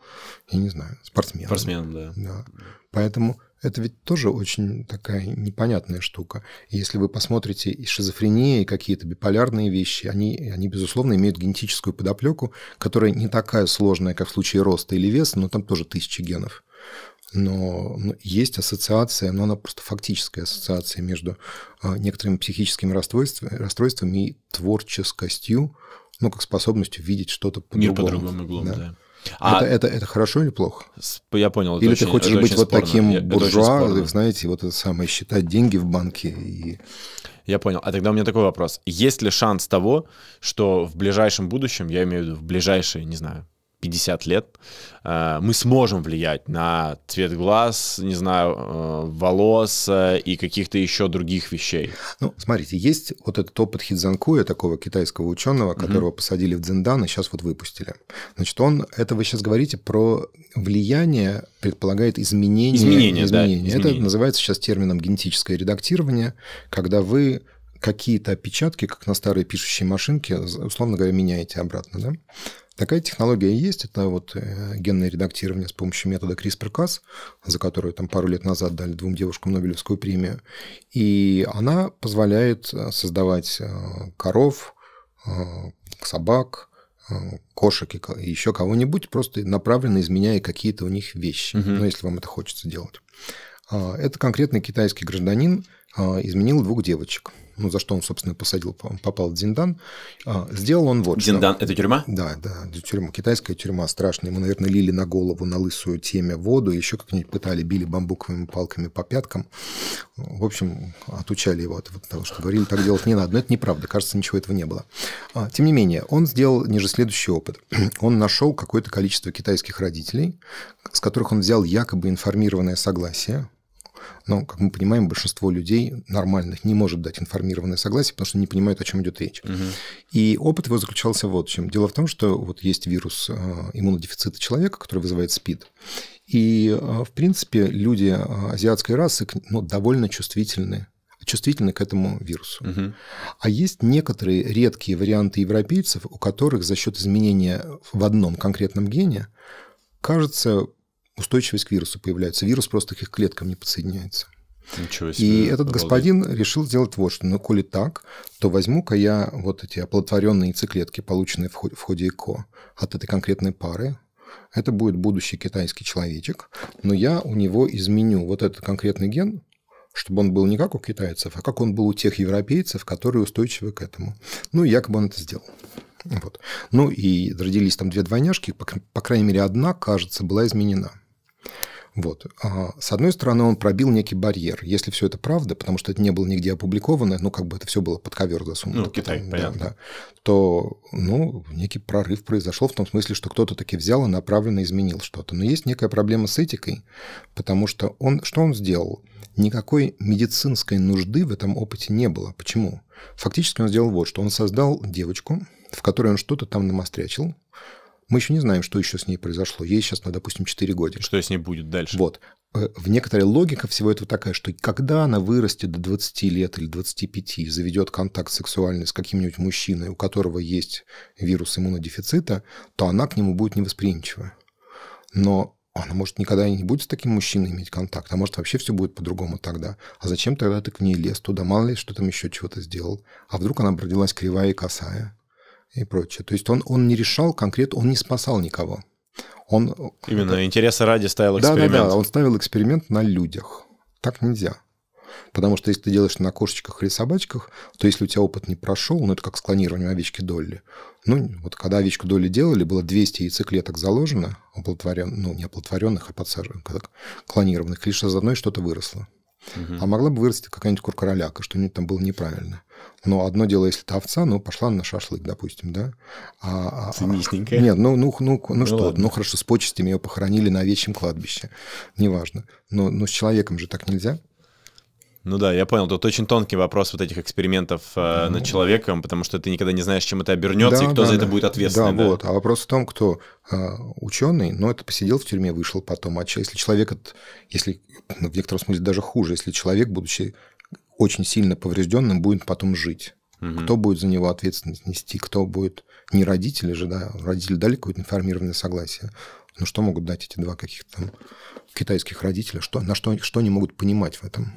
я не знаю, спортсменом. Спортсменом, да. да. Поэтому это ведь тоже очень такая непонятная штука. если вы посмотрите и шизофрения, и какие-то биполярные вещи, они, они, безусловно, имеют генетическую подоплеку, которая не такая сложная, как в случае роста или веса, но там тоже тысячи генов но ну, есть ассоциация, но она просто фактическая ассоциация между а, некоторыми психическими расстройствами, расстройствами и творческостью, ну, как способностью видеть что-то по-другому. Мир по другому углом, да. да. А это, это, это хорошо или плохо? Я понял. Или очень, ты хочешь быть вот спорно. таким я, буржуа, вы, знаете, вот это самое, считать деньги в банке и... Я понял. А тогда у меня такой вопрос. Есть ли шанс того, что в ближайшем будущем, я имею в виду в ближайшие, не знаю, 50 лет, э, мы сможем влиять на цвет глаз, не знаю, э, волос и каких-то еще других вещей. Ну, смотрите, есть вот этот опыт Хидзанкуя, такого китайского ученого, которого mm-hmm. посадили в дзиндан и сейчас вот выпустили. Значит, он, это вы сейчас говорите про влияние, предполагает изменение. Изменение, изменение. Да, изменение. Это называется сейчас термином генетическое редактирование, когда вы какие-то опечатки, как на старой пишущей машинке, условно говоря, меняете обратно, да? Такая технология есть, это вот э, генное редактирование с помощью метода CRISPR-Cas, за которую там пару лет назад дали двум девушкам Нобелевскую премию. И она позволяет э, создавать э, коров, собак, кошек и еще кого-нибудь, просто направленно изменяя какие-то у них вещи, угу. ну, если вам это хочется делать. А, это конкретный китайский гражданин а, изменил двух девочек – ну, за что он, собственно, посадил, попал в Дзиндан, а, сделал он вот Дзиндан – это тюрьма? Да, да, тюрьма, китайская тюрьма, страшная. Ему, наверное, лили на голову, на лысую теме воду, еще как-нибудь пытали, били бамбуковыми палками по пяткам. В общем, отучали его от того, что говорили, так делать не надо. Но это неправда, кажется, ничего этого не было. А, тем не менее, он сделал ниже следующий опыт. Он нашел какое-то количество китайских родителей, с которых он взял якобы информированное согласие, но, как мы понимаем, большинство людей нормальных не может дать информированное согласие, потому что не понимают, о чем идет речь. Угу. И опыт его заключался вот в чем. Дело в том, что вот есть вирус э, иммунодефицита человека, который вызывает СПИД. И, э, в принципе, люди э, азиатской расы ну, довольно чувствительны чувствительны к этому вирусу. Угу. А есть некоторые редкие варианты европейцев, у которых за счет изменения в одном конкретном гене кажется устойчивость к вирусу появляется. Вирус просто к их клеткам не подсоединяется. Ничего себе. И этот обалдеть. господин решил сделать вот что. Ну, коли так, то возьму-ка я вот эти оплодотворенные яйцеклетки, полученные в ходе, в ЭКО от этой конкретной пары, это будет будущий китайский человечек, но я у него изменю вот этот конкретный ген, чтобы он был не как у китайцев, а как он был у тех европейцев, которые устойчивы к этому. Ну, якобы он это сделал. Вот. Ну, и родились там две двойняшки, по крайней мере, одна, кажется, была изменена. Вот. А, с одной стороны, он пробил некий барьер, если все это правда, потому что это не было нигде опубликовано, ну, как бы это все было под ковер засунуто. Ну, Китай, потом, понятно. Да, да, то, ну, некий прорыв произошел в том смысле, что кто-то таки взял и направленно изменил что-то. Но есть некая проблема с этикой, потому что он, что он сделал? Никакой медицинской нужды в этом опыте не было. Почему? Фактически он сделал вот что. Он создал девочку, в которой он что-то там намострячил, мы еще не знаем, что еще с ней произошло. Ей сейчас, ну, допустим, 4 годика. Что с ней будет дальше? Вот. Э, в некоторой логике всего этого такая, что когда она вырастет до 20 лет или 25 и заведет контакт сексуальный с каким-нибудь мужчиной, у которого есть вирус иммунодефицита, то она к нему будет невосприимчива. Но она может никогда и не будет с таким мужчиной иметь контакт, а может вообще все будет по-другому тогда. А зачем тогда ты к ней лез туда? Мало ли, что там еще чего-то сделал. А вдруг она родилась кривая и косая? и прочее. То есть он, он не решал конкретно, он не спасал никого. Он, Именно это... интереса ради ставил эксперимент. Да, да, да, он ставил эксперимент на людях. Так нельзя. Потому что если ты делаешь на кошечках или собачках, то если у тебя опыт не прошел, ну это как с клонированием овечки Долли. Ну вот когда овечку Долли делали, было 200 яйцеклеток заложено, оплодотворен... ну не оплодотворенных, а подсаженных, клонированных, лишь из одной что-то выросло. Угу. А могла бы вырасти какая-нибудь куркороляка, что-нибудь там было неправильно. Но одно дело, если ты овца, ну, пошла на шашлык, допустим, да? А, Циничненько. А, а нет, ну, ну, ну, ну, ну что, ладно. ну хорошо, с почестями ее похоронили на вечном кладбище, неважно. Но, но с человеком же так нельзя. Ну да, я понял. Тут очень тонкий вопрос вот этих экспериментов э, над человеком, потому что ты никогда не знаешь, чем это обернется да, и кто да, за это да. будет ответственный. Да, да, вот. А вопрос в том, кто э, ученый, но это посидел в тюрьме, вышел потом. А если человек, если ну, в некотором смысле даже хуже, если человек, будучи очень сильно поврежденным, будет потом жить. Угу. Кто будет за него ответственность нести, кто будет... Не родители же, да, родители дали какое-то информированное согласие. Ну что могут дать эти два каких-то там китайских родителя, что, на что, что они могут понимать в этом?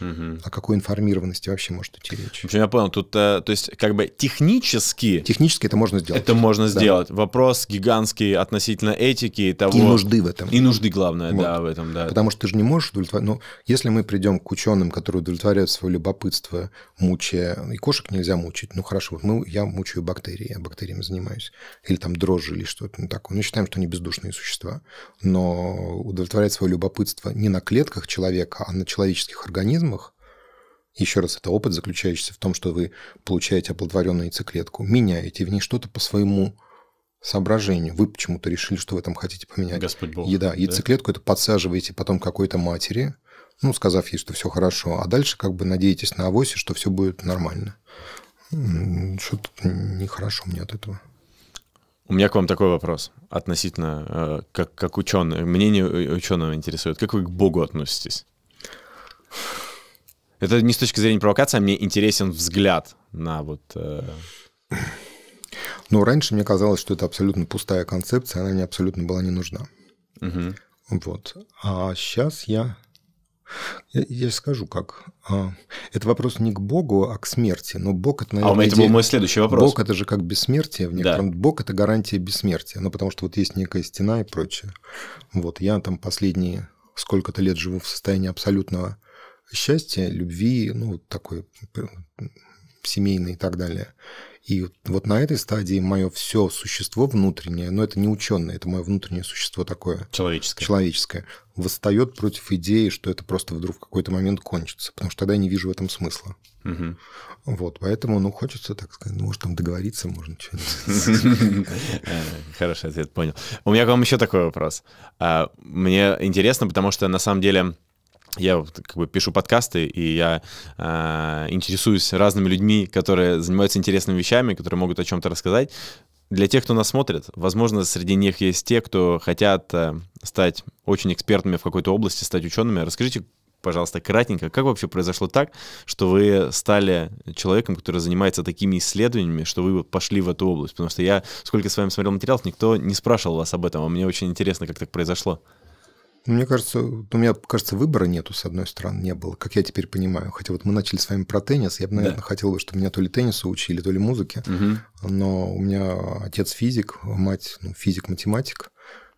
Угу. О какой информированности вообще может идти речь? общем, я понял, тут, э, то есть, как бы технически... Технически это можно сделать. Это можно да. сделать. Вопрос гигантский относительно этики и того... И нужды в этом. И нужды, главное, вот. да, в этом, да. Потому что ты же не можешь удовлетворять... Ну, если мы придем к ученым, которые удовлетворяют свое любопытство, мучая... И кошек нельзя мучить. Ну, хорошо, вот мы, я мучаю бактерии, я бактериями занимаюсь. Или там дрожжи, или что-то ну, такое. Мы считаем, что они бездушные существа. Но удовлетворять свое любопытство не на клетках человека, а на человеческих организмах, механизмах, еще раз, это опыт, заключающийся в том, что вы получаете оплодотворенную яйцеклетку, меняете в ней что-то по своему соображению. Вы почему-то решили, что вы там хотите поменять. Господь Бог. Еда, яйцеклетку да? это подсаживаете потом какой-то матери, ну, сказав ей, что все хорошо, а дальше как бы надеетесь на авосе, что все будет нормально. Что-то нехорошо мне от этого. У меня к вам такой вопрос относительно, э, как, как ученый, мнение э, ученого интересует. Как вы к Богу относитесь? Это не с точки зрения провокации, а мне интересен взгляд на вот... Э... Ну, раньше мне казалось, что это абсолютно пустая концепция, она мне абсолютно была не нужна. Угу. Вот. А сейчас я... Я, я скажу, как. А, это вопрос не к Богу, а к смерти. Но Бог это, наверное, а у меня идея... это был мой следующий вопрос. Бог это же как бессмертие в некотором. Да. Бог это гарантия бессмертия. Ну, потому что вот есть некая стена и прочее. Вот я там последние сколько-то лет живу в состоянии абсолютного счастья, любви, ну, такой семейной и так далее. И вот на этой стадии мое все существо внутреннее, но это не ученое, это мое внутреннее существо такое. Человеческое. Человеческое. Восстает против идеи, что это просто вдруг в какой-то момент кончится, потому что тогда я не вижу в этом смысла. Угу. Вот, поэтому, ну, хочется, так сказать, может, там договориться, можно что-нибудь. Хороший ответ, понял. У меня к вам еще такой вопрос. А, мне интересно, потому что, на самом деле, я как бы пишу подкасты, и я э, интересуюсь разными людьми, которые занимаются интересными вещами, которые могут о чем-то рассказать. Для тех, кто нас смотрит, возможно, среди них есть те, кто хотят э, стать очень экспертными в какой-то области, стать учеными. Расскажите, пожалуйста, кратенько, как вообще произошло так, что вы стали человеком, который занимается такими исследованиями, что вы пошли в эту область? Потому что я, сколько с вами смотрел материал, никто не спрашивал вас об этом, а мне очень интересно, как так произошло. Ну, мне кажется, у меня, кажется, выбора нету, с одной стороны, не было, как я теперь понимаю. Хотя вот мы начали с вами про теннис, я бы, наверное, да. хотел чтобы меня то ли теннису учили, то ли музыке. Угу. Но у меня отец физик, мать ну, физик-математик,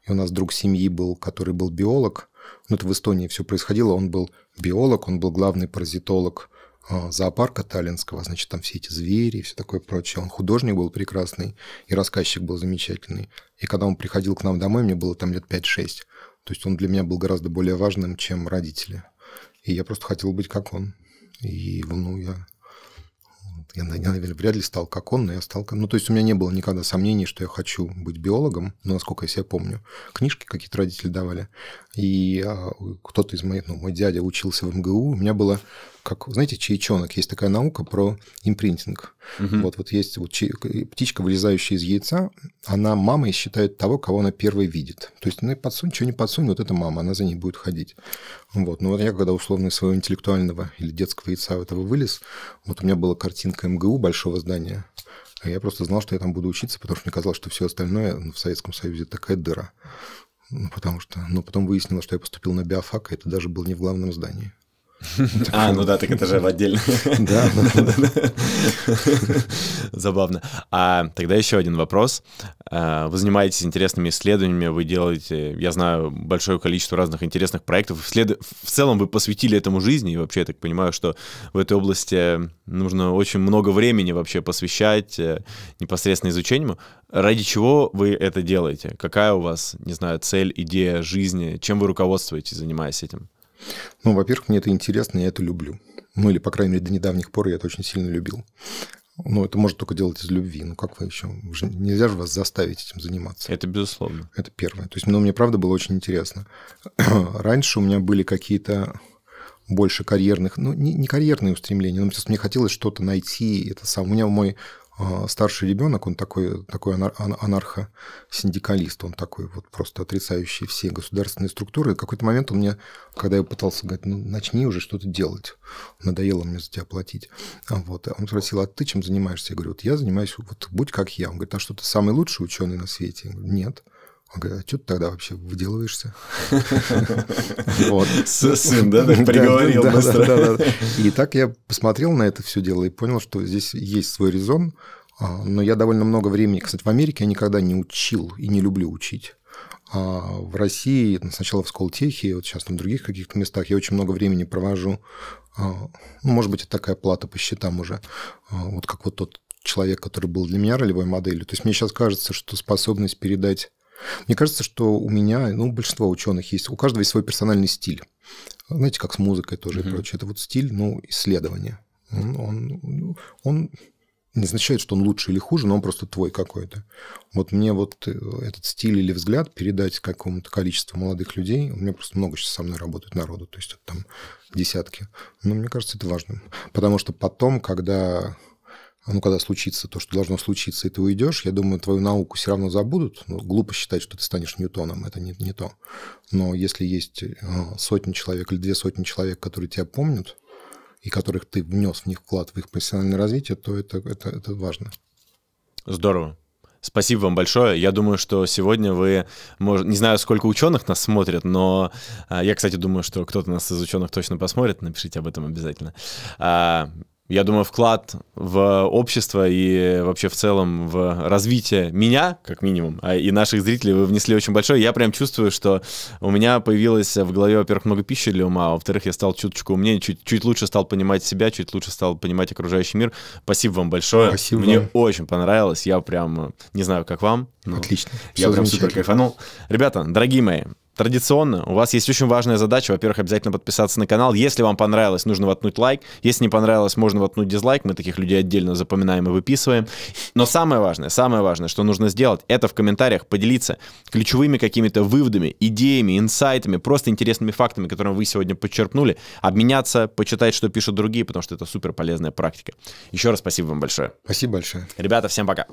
и у нас друг семьи был, который был биолог. Ну, это в Эстонии все происходило. Он был биолог, он был главный паразитолог а, зоопарка таллинского, значит, там все эти звери и все такое прочее. Он художник был прекрасный, и рассказчик был замечательный. И когда он приходил к нам домой, мне было там лет 5-6, то есть он для меня был гораздо более важным, чем родители. И я просто хотел быть как он. И, ну, я, я, наверное, вряд ли стал как он, но я стал... Ну, то есть у меня не было никогда сомнений, что я хочу быть биологом, ну, насколько я себя помню. Книжки какие-то родители давали. И а, кто-то из моих... Ну, мой дядя учился в МГУ. У меня было как, знаете, чаечонок. Есть такая наука про импринтинг. Угу. Вот, вот есть вот э, птичка, вылезающая из яйца, она мамой считает того, кого она первой видит. То есть, ну, подсунь, что не подсунь, вот это мама, она за ней будет ходить. Вот. Ну, вот я когда условно из своего интеллектуального или детского яйца этого вылез, вот у меня была картинка МГУ большого здания, а я просто знал, что я там буду учиться, потому что мне казалось, что все остальное в Советском Союзе такая дыра. Ну, потому что, но ну, потом выяснилось, что я поступил на биофак, и это даже был не в главном здании. А, ну да, так это же в отдельно. Да. Забавно. А тогда еще один вопрос. А, вы занимаетесь интересными исследованиями, вы делаете, я знаю, большое количество разных интересных проектов. В целом вы посвятили этому жизни, и вообще я так понимаю, что в этой области э, нужно очень много времени вообще посвящать э, непосредственно изучению. Ради чего вы это делаете? Какая у вас, не знаю, цель, идея жизни? Чем вы руководствуетесь, занимаясь этим? Ну, во-первых, мне это интересно, я это люблю. Ну, или, по крайней мере, до недавних пор я это очень сильно любил. Ну, это можно только делать из любви. Ну, как вы еще? Вы нельзя же вас заставить этим заниматься. Это безусловно. Это первое. То есть, ну, мне правда было очень интересно. Раньше у меня были какие-то больше карьерных, ну, не, не карьерные устремления, но сейчас мне хотелось что-то найти. Это сам. У меня мой а, старший ребенок, он такой, такой анархо-синдикалист, он такой вот просто отрицающий все государственные структуры. И в какой-то момент он мне, когда я пытался, говорить, ну начни уже что-то делать, надоело мне за тебя платить. А вот. Он спросил, а ты чем занимаешься? Я говорю, вот я занимаюсь, вот будь как я. Он говорит, а что ты самый лучший ученый на свете? Я говорю, нет. Он говорит, а что ты тогда вообще выделываешься? Вот. Сын, да, приговорил быстро. И так я посмотрел на это все дело и понял, что здесь есть свой резон, а, но я довольно много времени, кстати, в Америке я никогда не учил и не люблю учить. А в России, ну, сначала в Сколтехе, вот сейчас там в других каких-то местах, я очень много времени провожу, а, ну, может быть, это такая плата по счетам уже, а, вот как вот тот человек, который был для меня ролевой моделью. То есть мне сейчас кажется, что способность передать мне кажется, что у меня, ну, у большинства ученых есть, у каждого есть свой персональный стиль. Знаете, как с музыкой тоже mm-hmm. и прочее. Это вот стиль, ну, исследования. Он, он, он не означает, что он лучше или хуже, но он просто твой какой-то. Вот мне вот э, этот стиль или взгляд передать какому-то количеству молодых людей, у меня просто много сейчас со мной работают народу, то есть там десятки. Но мне кажется, это важно. Потому что потом, когда а ну, когда случится то, что должно случиться, и ты уйдешь, я думаю, твою науку все равно забудут. Ну, глупо считать, что ты станешь Ньютоном, это не, не то. Но если есть э, сотни человек или две сотни человек, которые тебя помнят, и которых ты внес в них вклад в их профессиональное развитие, то это, это, это важно. Здорово. Спасибо вам большое. Я думаю, что сегодня вы, мож... не знаю, сколько ученых нас смотрят, но а, я, кстати, думаю, что кто-то нас из ученых точно посмотрит. Напишите об этом обязательно. А, я думаю, вклад в общество и вообще в целом в развитие меня, как минимум, а и наших зрителей вы внесли очень большой. Я прям чувствую, что у меня появилось в голове, во-первых, много пищи для ума, а во-вторых, я стал чуточку умнее, чуть, чуть лучше стал понимать себя, чуть лучше стал понимать окружающий мир. Спасибо вам большое. Спасибо. Мне очень понравилось. Я прям не знаю, как вам. Ну, Отлично. Я прям супер кайфанул. Ребята, дорогие мои, Традиционно у вас есть очень важная задача. Во-первых, обязательно подписаться на канал. Если вам понравилось, нужно воткнуть лайк. Если не понравилось, можно воткнуть дизлайк. Мы таких людей отдельно запоминаем и выписываем. Но самое важное, самое важное, что нужно сделать, это в комментариях поделиться ключевыми какими-то выводами, идеями, инсайтами, просто интересными фактами, которые вы сегодня подчерпнули, обменяться, почитать, что пишут другие, потому что это супер полезная практика. Еще раз спасибо вам большое. Спасибо большое. Ребята, всем пока.